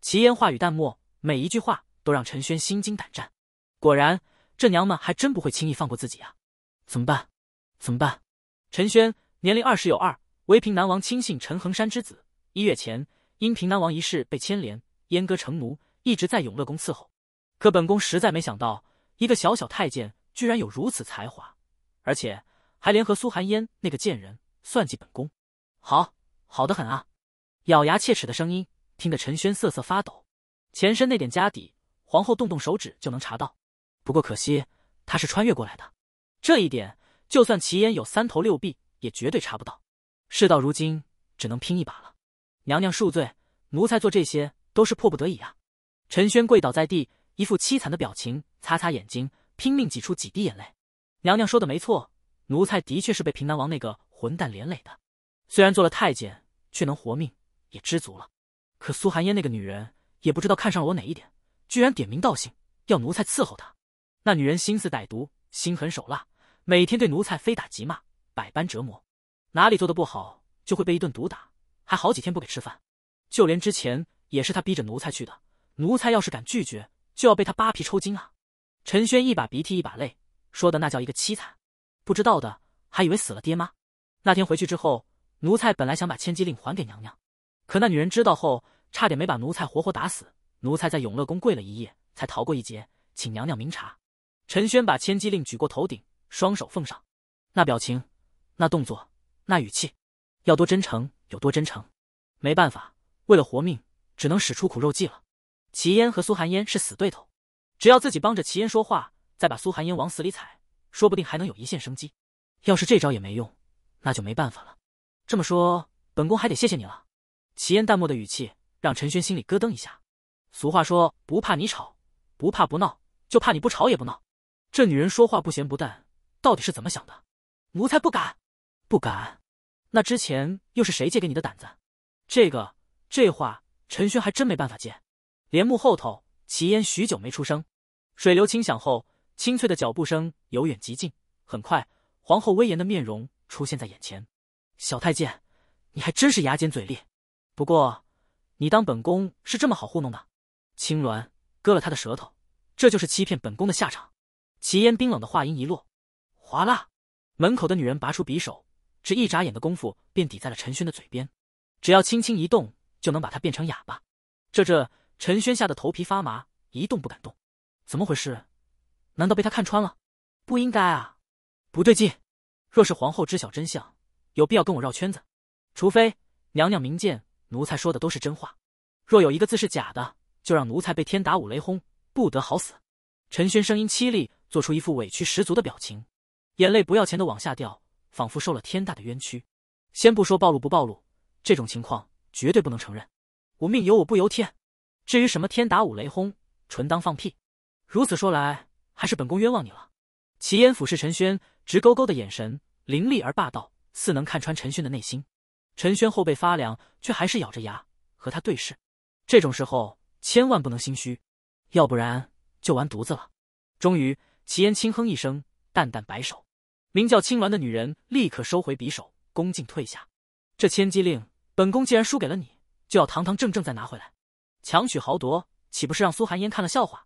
齐言话语淡漠，每一句话都让陈轩心惊胆战。果然，这娘们还真不会轻易放过自己啊！怎么办？怎么办？陈轩，年龄二十有二，威平南王亲信陈恒山之子，一月前。因平南王一事被牵连，阉割成奴，一直在永乐宫伺候。可本宫实在没想到，一个小小太监居然有如此才华，而且还联合苏寒烟那个贱人算计本宫。好，好的很啊！咬牙切齿的声音听得陈轩瑟瑟发抖。前身那点家底，皇后动动手指就能查到。不过可惜，他是穿越过来的，这一点就算齐烟有三头六臂，也绝对查不到。事到如今，只能拼一把了。娘娘恕罪，奴才做这些都是迫不得已啊！陈轩跪倒在地，一副凄惨的表情，擦擦眼睛，拼命挤出几滴眼泪。娘娘说的没错，奴才的确是被平南王那个混蛋连累的。虽然做了太监，却能活命，也知足了。可苏寒烟那个女人也不知道看上了我哪一点，居然点名道姓要奴才伺候她。那女人心思歹毒，心狠手辣，每天对奴才非打即骂，百般折磨。哪里做的不好，就会被一顿毒打。还好几天不给吃饭，就连之前也是他逼着奴才去的，奴才要是敢拒绝，就要被他扒皮抽筋啊！陈轩一把鼻涕一把泪，说的那叫一个凄惨，不知道的还以为死了爹妈。那天回去之后，奴才本来想把千机令还给娘娘，可那女人知道后，差点没把奴才活活打死。奴才在永乐宫跪了一夜，才逃过一劫，请娘娘明察。陈轩把千机令举过头顶，双手奉上，那表情、那动作、那语气，要多真诚！有多真诚，没办法，为了活命，只能使出苦肉计了。齐烟和苏寒烟是死对头，只要自己帮着齐烟说话，再把苏寒烟往死里踩，说不定还能有一线生机。要是这招也没用，那就没办法了。这么说，本宫还得谢谢你了。齐烟淡漠的语气让陈轩心里咯噔一下。俗话说，不怕你吵，不怕不闹，就怕你不吵也不闹。这女人说话不咸不淡，到底是怎么想的？奴才不敢，不敢。那之前又是谁借给你的胆子？这个这话，陈轩还真没办法接。帘幕后头，齐烟许久没出声。水流清响后，清脆的脚步声由远及近，很快，皇后威严的面容出现在眼前。小太监，你还真是牙尖嘴利。不过，你当本宫是这么好糊弄的？青鸾，割了他的舌头，这就是欺骗本宫的下场。齐烟冰冷的话音一落，哗啦，门口的女人拔出匕首。只一眨眼的功夫，便抵在了陈轩的嘴边，只要轻轻一动，就能把它变成哑巴。这这，陈轩吓得头皮发麻，一动不敢动。怎么回事？难道被他看穿了？不应该啊！不对劲。若是皇后知晓真相，有必要跟我绕圈子？除非娘娘明鉴，奴才说的都是真话。若有一个字是假的，就让奴才被天打五雷轰，不得好死。陈轩声音凄厉，做出一副委屈十足的表情，眼泪不要钱的往下掉。仿佛受了天大的冤屈，先不说暴露不暴露，这种情况绝对不能承认。我命由我不由天，至于什么天打五雷轰，纯当放屁。如此说来，还是本宫冤枉你了。齐烟俯视陈轩，直勾勾的眼神凌厉而霸道，似能看穿陈轩的内心。陈轩后背发凉，却还是咬着牙和他对视。这种时候千万不能心虚，要不然就完犊子了。终于，齐烟轻哼一声，淡淡摆手。名叫青鸾的女人立刻收回匕首，恭敬退下。这千机令，本宫既然输给了你，就要堂堂正正再拿回来。强取豪夺，岂不是让苏寒烟看了笑话？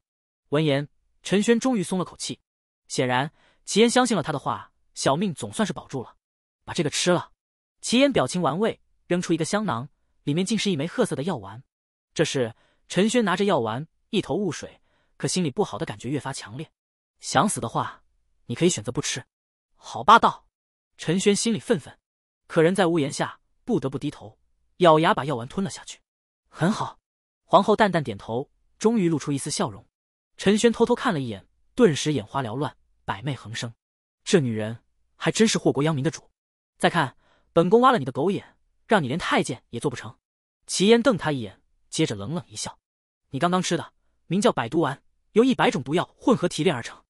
闻言，陈轩终于松了口气。显然，齐烟相信了他的话，小命总算是保住了。把这个吃了。齐烟表情玩味，扔出一个香囊，里面竟是一枚褐色的药丸。这时，陈轩拿着药丸，一头雾水，可心里不好的感觉越发强烈。想死的话，你可以选择不吃。好霸道！陈轩心里愤愤，可人在屋檐下，不得不低头，咬牙把药丸吞了下去。很好，皇后淡淡点头，终于露出一丝笑容。陈轩偷偷看了一眼，顿时眼花缭乱，百媚横生。这女人还真是祸国殃民的主。再看，本宫挖了你的狗眼，让你连太监也做不成。齐烟瞪他一眼，接着冷冷一笑：“你刚刚吃的名叫百毒丸，由一百种毒药混合提炼而成，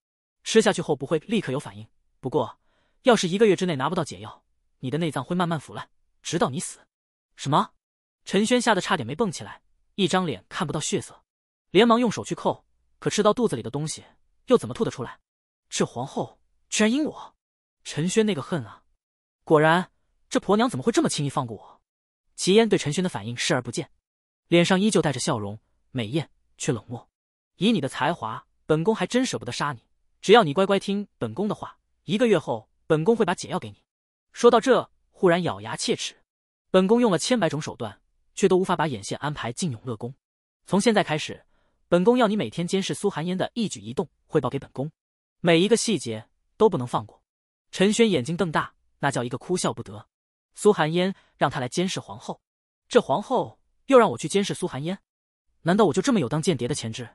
吃下去后不会立刻有反应，不过……”要是一个月之内拿不到解药，你的内脏会慢慢腐烂，直到你死。什么？陈轩吓得差点没蹦起来，一张脸看不到血色，连忙用手去扣，可吃到肚子里的东西又怎么吐得出来？这皇后居然阴我！陈轩那个恨啊！果然，这婆娘怎么会这么轻易放过我？齐嫣对陈轩的反应视而不见，脸上依旧带着笑容，美艳却冷漠。以你的才华，本宫还真舍不得杀你。只要你乖乖听本宫的话，一个月后。本宫会把解药给你。说到这，忽然咬牙切齿：“本宫用了千百种手段，却都无法把眼线安排进永乐宫。从现在开始，本宫要你每天监视苏寒烟的一举一动，汇报给本宫，每一个细节都不能放过。”陈轩眼睛瞪大，那叫一个哭笑不得。苏寒烟让他来监视皇后，这皇后又让我去监视苏寒烟，难道我就这么有当间谍的潜质？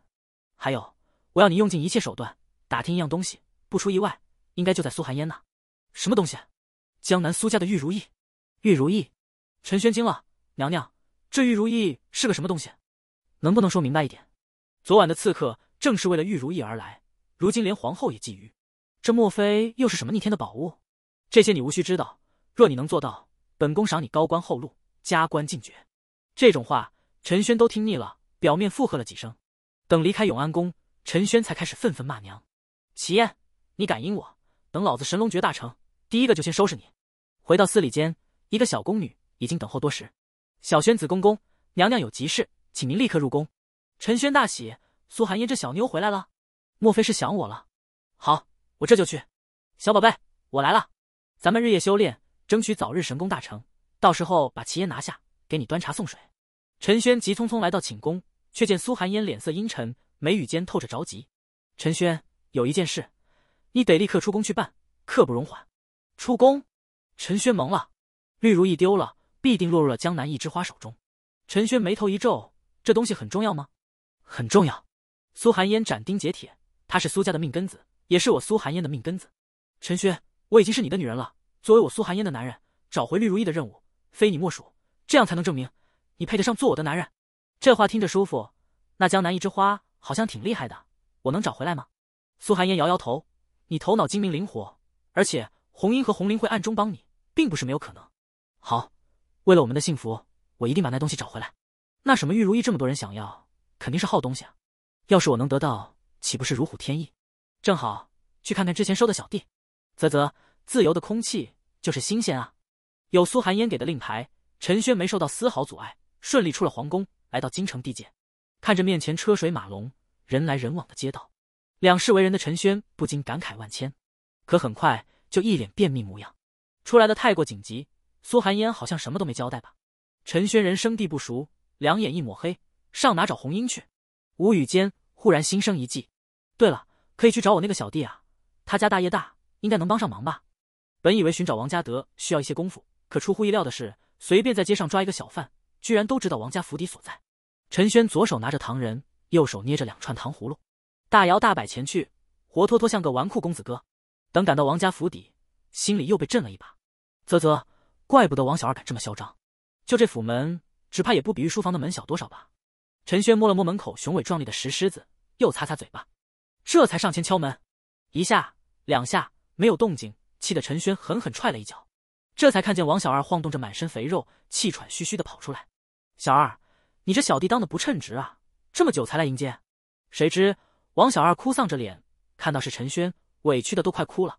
还有，我要你用尽一切手段打听一样东西，不出意外，应该就在苏寒烟那。什么东西？江南苏家的玉如意，玉如意！陈轩惊了，娘娘，这玉如意是个什么东西？能不能说明白一点？昨晚的刺客正是为了玉如意而来，如今连皇后也觊觎，这莫非又是什么逆天的宝物？这些你无需知道。若你能做到，本宫赏你高官厚禄，加官进爵。这种话陈轩都听腻了，表面附和了几声。等离开永安宫，陈轩才开始愤愤骂娘：“齐燕，你敢阴我！等老子神龙诀大成！”第一个就先收拾你。回到寺里间，一个小宫女已经等候多时。小宣子公公，娘娘有急事，请您立刻入宫。陈轩大喜，苏寒烟这小妞回来了，莫非是想我了？好，我这就去。小宝贝，我来了。咱们日夜修炼，争取早日神功大成。到时候把齐爷拿下，给你端茶送水。陈轩急匆匆来到寝宫，却见苏寒烟脸色阴沉，眉宇间透着着急。陈轩有一件事，你得立刻出宫去办，刻不容缓。出宫，陈轩懵了，绿如意丢了，必定落入了江南一枝花手中。陈轩眉头一皱：“这东西很重要吗？”“很重要。”苏寒烟斩钉截铁：“她是苏家的命根子，也是我苏寒烟的命根子。陈轩，我已经是你的女人了。作为我苏寒烟的男人，找回绿如意的任务非你莫属。这样才能证明你配得上做我的男人。”这话听着舒服。那江南一枝花好像挺厉害的，我能找回来吗？苏寒烟摇摇头：“你头脑精明灵活，而且……”红英和红林会暗中帮你，并不是没有可能。好，为了我们的幸福，我一定把那东西找回来。那什么玉如意，这么多人想要，肯定是好东西啊。要是我能得到，岂不是如虎添翼？正好去看看之前收的小弟。啧啧，自由的空气就是新鲜啊。有苏寒烟给的令牌，陈轩没受到丝毫阻碍，顺利出了皇宫，来到京城地界。看着面前车水马龙、人来人往的街道，两世为人的陈轩不禁感慨万千。可很快。就一脸便秘模样，出来的太过紧急，苏寒烟好像什么都没交代吧？陈轩人生地不熟，两眼一抹黑，上哪找红英去？无语间，忽然心生一计。对了，可以去找我那个小弟啊，他家大业大，应该能帮上忙吧？本以为寻找王家德需要一些功夫，可出乎意料的是，随便在街上抓一个小贩，居然都知道王家府邸所在。陈轩左手拿着糖人，右手捏着两串糖葫芦，大摇大摆前去，活脱脱像个纨绔公子哥。等赶到王家府邸，心里又被震了一把。啧啧，怪不得王小二敢这么嚣张，就这府门，只怕也不比御书房的门小多少吧。陈轩摸了摸门口雄伟壮丽的石狮子，又擦擦嘴巴，这才上前敲门。一下两下没有动静，气得陈轩狠狠踹了一脚。这才看见王小二晃动着满身肥肉，气喘吁吁的跑出来。小二，你这小弟当的不称职啊，这么久才来迎接。谁知王小二哭丧着脸，看到是陈轩。委屈的都快哭了，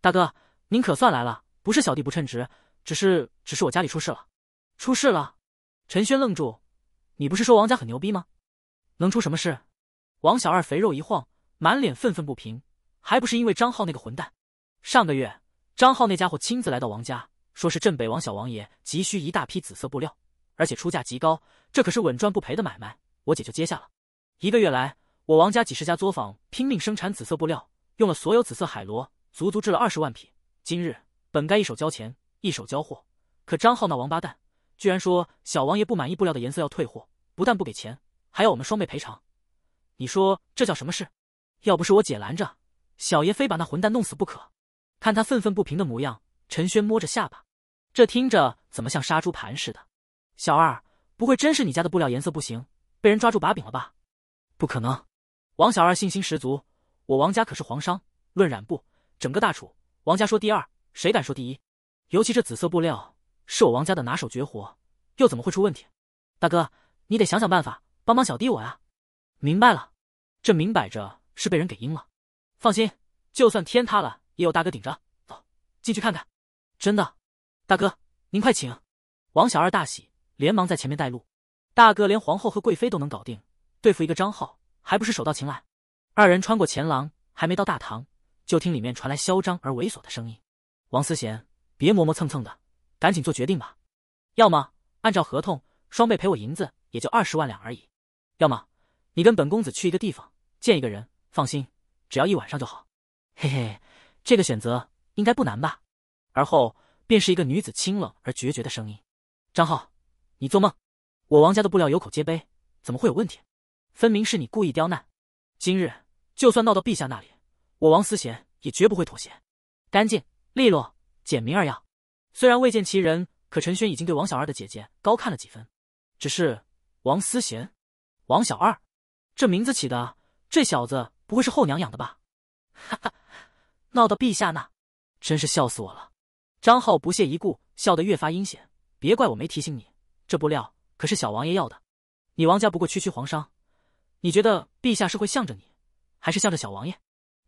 大哥，您可算来了。不是小弟不称职，只是，只是我家里出事了，出事了。陈轩愣住，你不是说王家很牛逼吗？能出什么事？王小二肥肉一晃，满脸愤愤不平，还不是因为张浩那个混蛋。上个月，张浩那家伙亲自来到王家，说是镇北王小王爷急需一大批紫色布料，而且出价极高，这可是稳赚不赔的买卖，我姐就接下了。一个月来，我王家几十家作坊拼命生产紫色布料。用了所有紫色海螺，足足制了二十万匹。今日本该一手交钱，一手交货，可张浩那王八蛋居然说小王爷不满意布料的颜色要退货，不但不给钱，还要我们双倍赔偿。你说这叫什么事？要不是我姐拦着，小爷非把那混蛋弄死不可。看他愤愤不平的模样，陈轩摸着下巴，这听着怎么像杀猪盘似的？小二，不会真是你家的布料颜色不行，被人抓住把柄了吧？不可能，王小二信心十足。我王家可是皇商，论染布，整个大楚王家说第二，谁敢说第一？尤其这紫色布料是我王家的拿手绝活，又怎么会出问题？大哥，你得想想办法，帮帮小弟我呀！明白了，这明摆着是被人给阴了。放心，就算天塌了，也有大哥顶着。走进去看看，真的。大哥，您快请。王小二大喜，连忙在前面带路。大哥连皇后和贵妃都能搞定，对付一个张浩，还不是手到擒来？二人穿过前廊，还没到大堂，就听里面传来嚣张而猥琐的声音：“王思贤，别磨磨蹭蹭的，赶紧做决定吧！要么按照合同双倍赔我银子，也就二十万两而已；要么你跟本公子去一个地方见一个人。放心，只要一晚上就好。嘿嘿，这个选择应该不难吧？”而后便是一个女子清冷而决绝的声音：“张浩，你做梦！我王家的布料有口皆碑，怎么会有问题？分明是你故意刁难！今日。”就算闹到陛下那里，我王思贤也绝不会妥协，干净利落，简明扼要。虽然未见其人，可陈轩已经对王小二的姐姐高看了几分。只是王思贤，王小二，这名字起的，这小子不会是后娘养的吧？哈哈，闹到陛下那，真是笑死我了。张浩不屑一顾，笑得越发阴险。别怪我没提醒你，这布料可是小王爷要的。你王家不过区区皇商，你觉得陛下是会向着你？还是向着小王爷，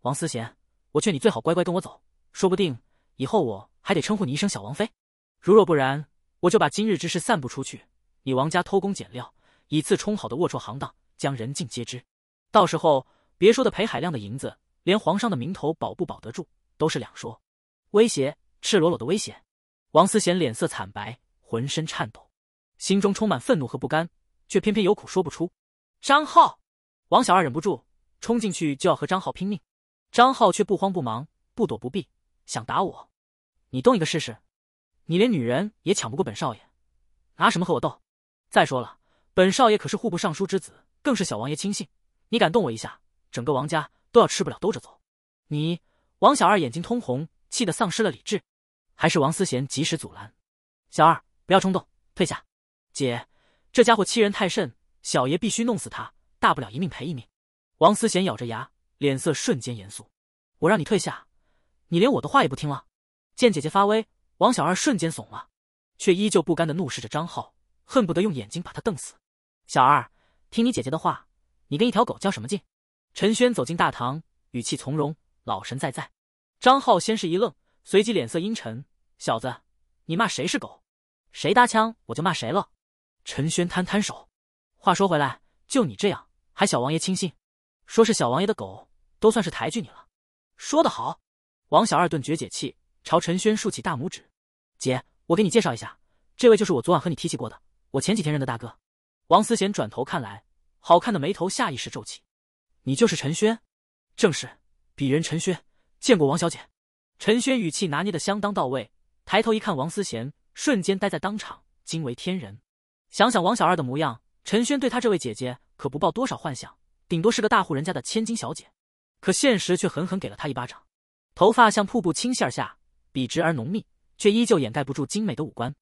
王思贤，我劝你最好乖乖跟我走，说不定以后我还得称呼你一声小王妃。如若不然，我就把今日之事散布出去，你王家偷工减料、以次充好的龌龊行当将人尽皆知。到时候别说的裴海亮的银子，连皇上的名头保不保得住都是两说。威胁，赤裸裸的威胁！王思贤脸色惨白，浑身颤抖，心中充满愤怒和不甘，却偏偏有苦说不出。张浩，王小二忍不住。冲进去就要和张浩拼命，张浩却不慌不忙，不躲不避，想打我，你动一个试试，你连女人也抢不过本少爷，拿什么和我斗？再说了，本少爷可是户部尚书之子，更是小王爷亲信，你敢动我一下，整个王家都要吃不了兜着走。你王小二眼睛通红，气得丧失了理智，还是王思贤及时阻拦，小二不要冲动，退下。姐，这家伙欺人太甚，小爷必须弄死他，大不了一命赔一命。王思贤咬着牙，脸色瞬间严肃。我让你退下，你连我的话也不听了。见姐姐发威，王小二瞬间怂了，却依旧不甘的怒视着张浩，恨不得用眼睛把他瞪死。小二，听你姐姐的话，你跟一条狗较什么劲？陈轩走进大堂，语气从容，老神在在。张浩先是一愣，随即脸色阴沉。小子，你骂谁是狗？谁搭腔我就骂谁了。陈轩摊摊手。话说回来，就你这样，还小王爷亲信？说是小王爷的狗，都算是抬举你了。说得好，王小二顿觉解气，朝陈轩竖起大拇指。姐，我给你介绍一下，这位就是我昨晚和你提起过的，我前几天认的大哥。王思贤转头看来，好看的眉头下意识皱起。你就是陈轩？正是，鄙人陈轩，见过王小姐。陈轩语气拿捏的相当到位，抬头一看，王思贤瞬间呆在当场，惊为天人。想想王小二的模样，陈轩对他这位姐姐可不抱多少幻想。顶多是个大户人家的千金小姐，可现实却狠狠给了她一巴掌。头发像瀑布倾泻而下，笔直而浓密，却依旧掩盖不住精美的五官。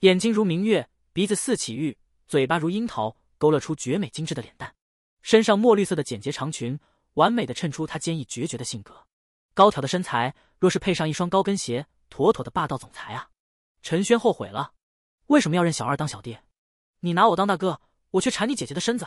眼睛如明月，鼻子似绮玉，嘴巴如樱桃，勾勒出绝美精致的脸蛋。身上墨绿色的简洁长裙，完美的衬出她坚毅决绝的性格。高挑的身材，若是配上一双高跟鞋，妥妥的霸道总裁啊！陈轩后悔了，为什么要认小二当小弟？你拿我当大哥，我却缠你姐姐的身子。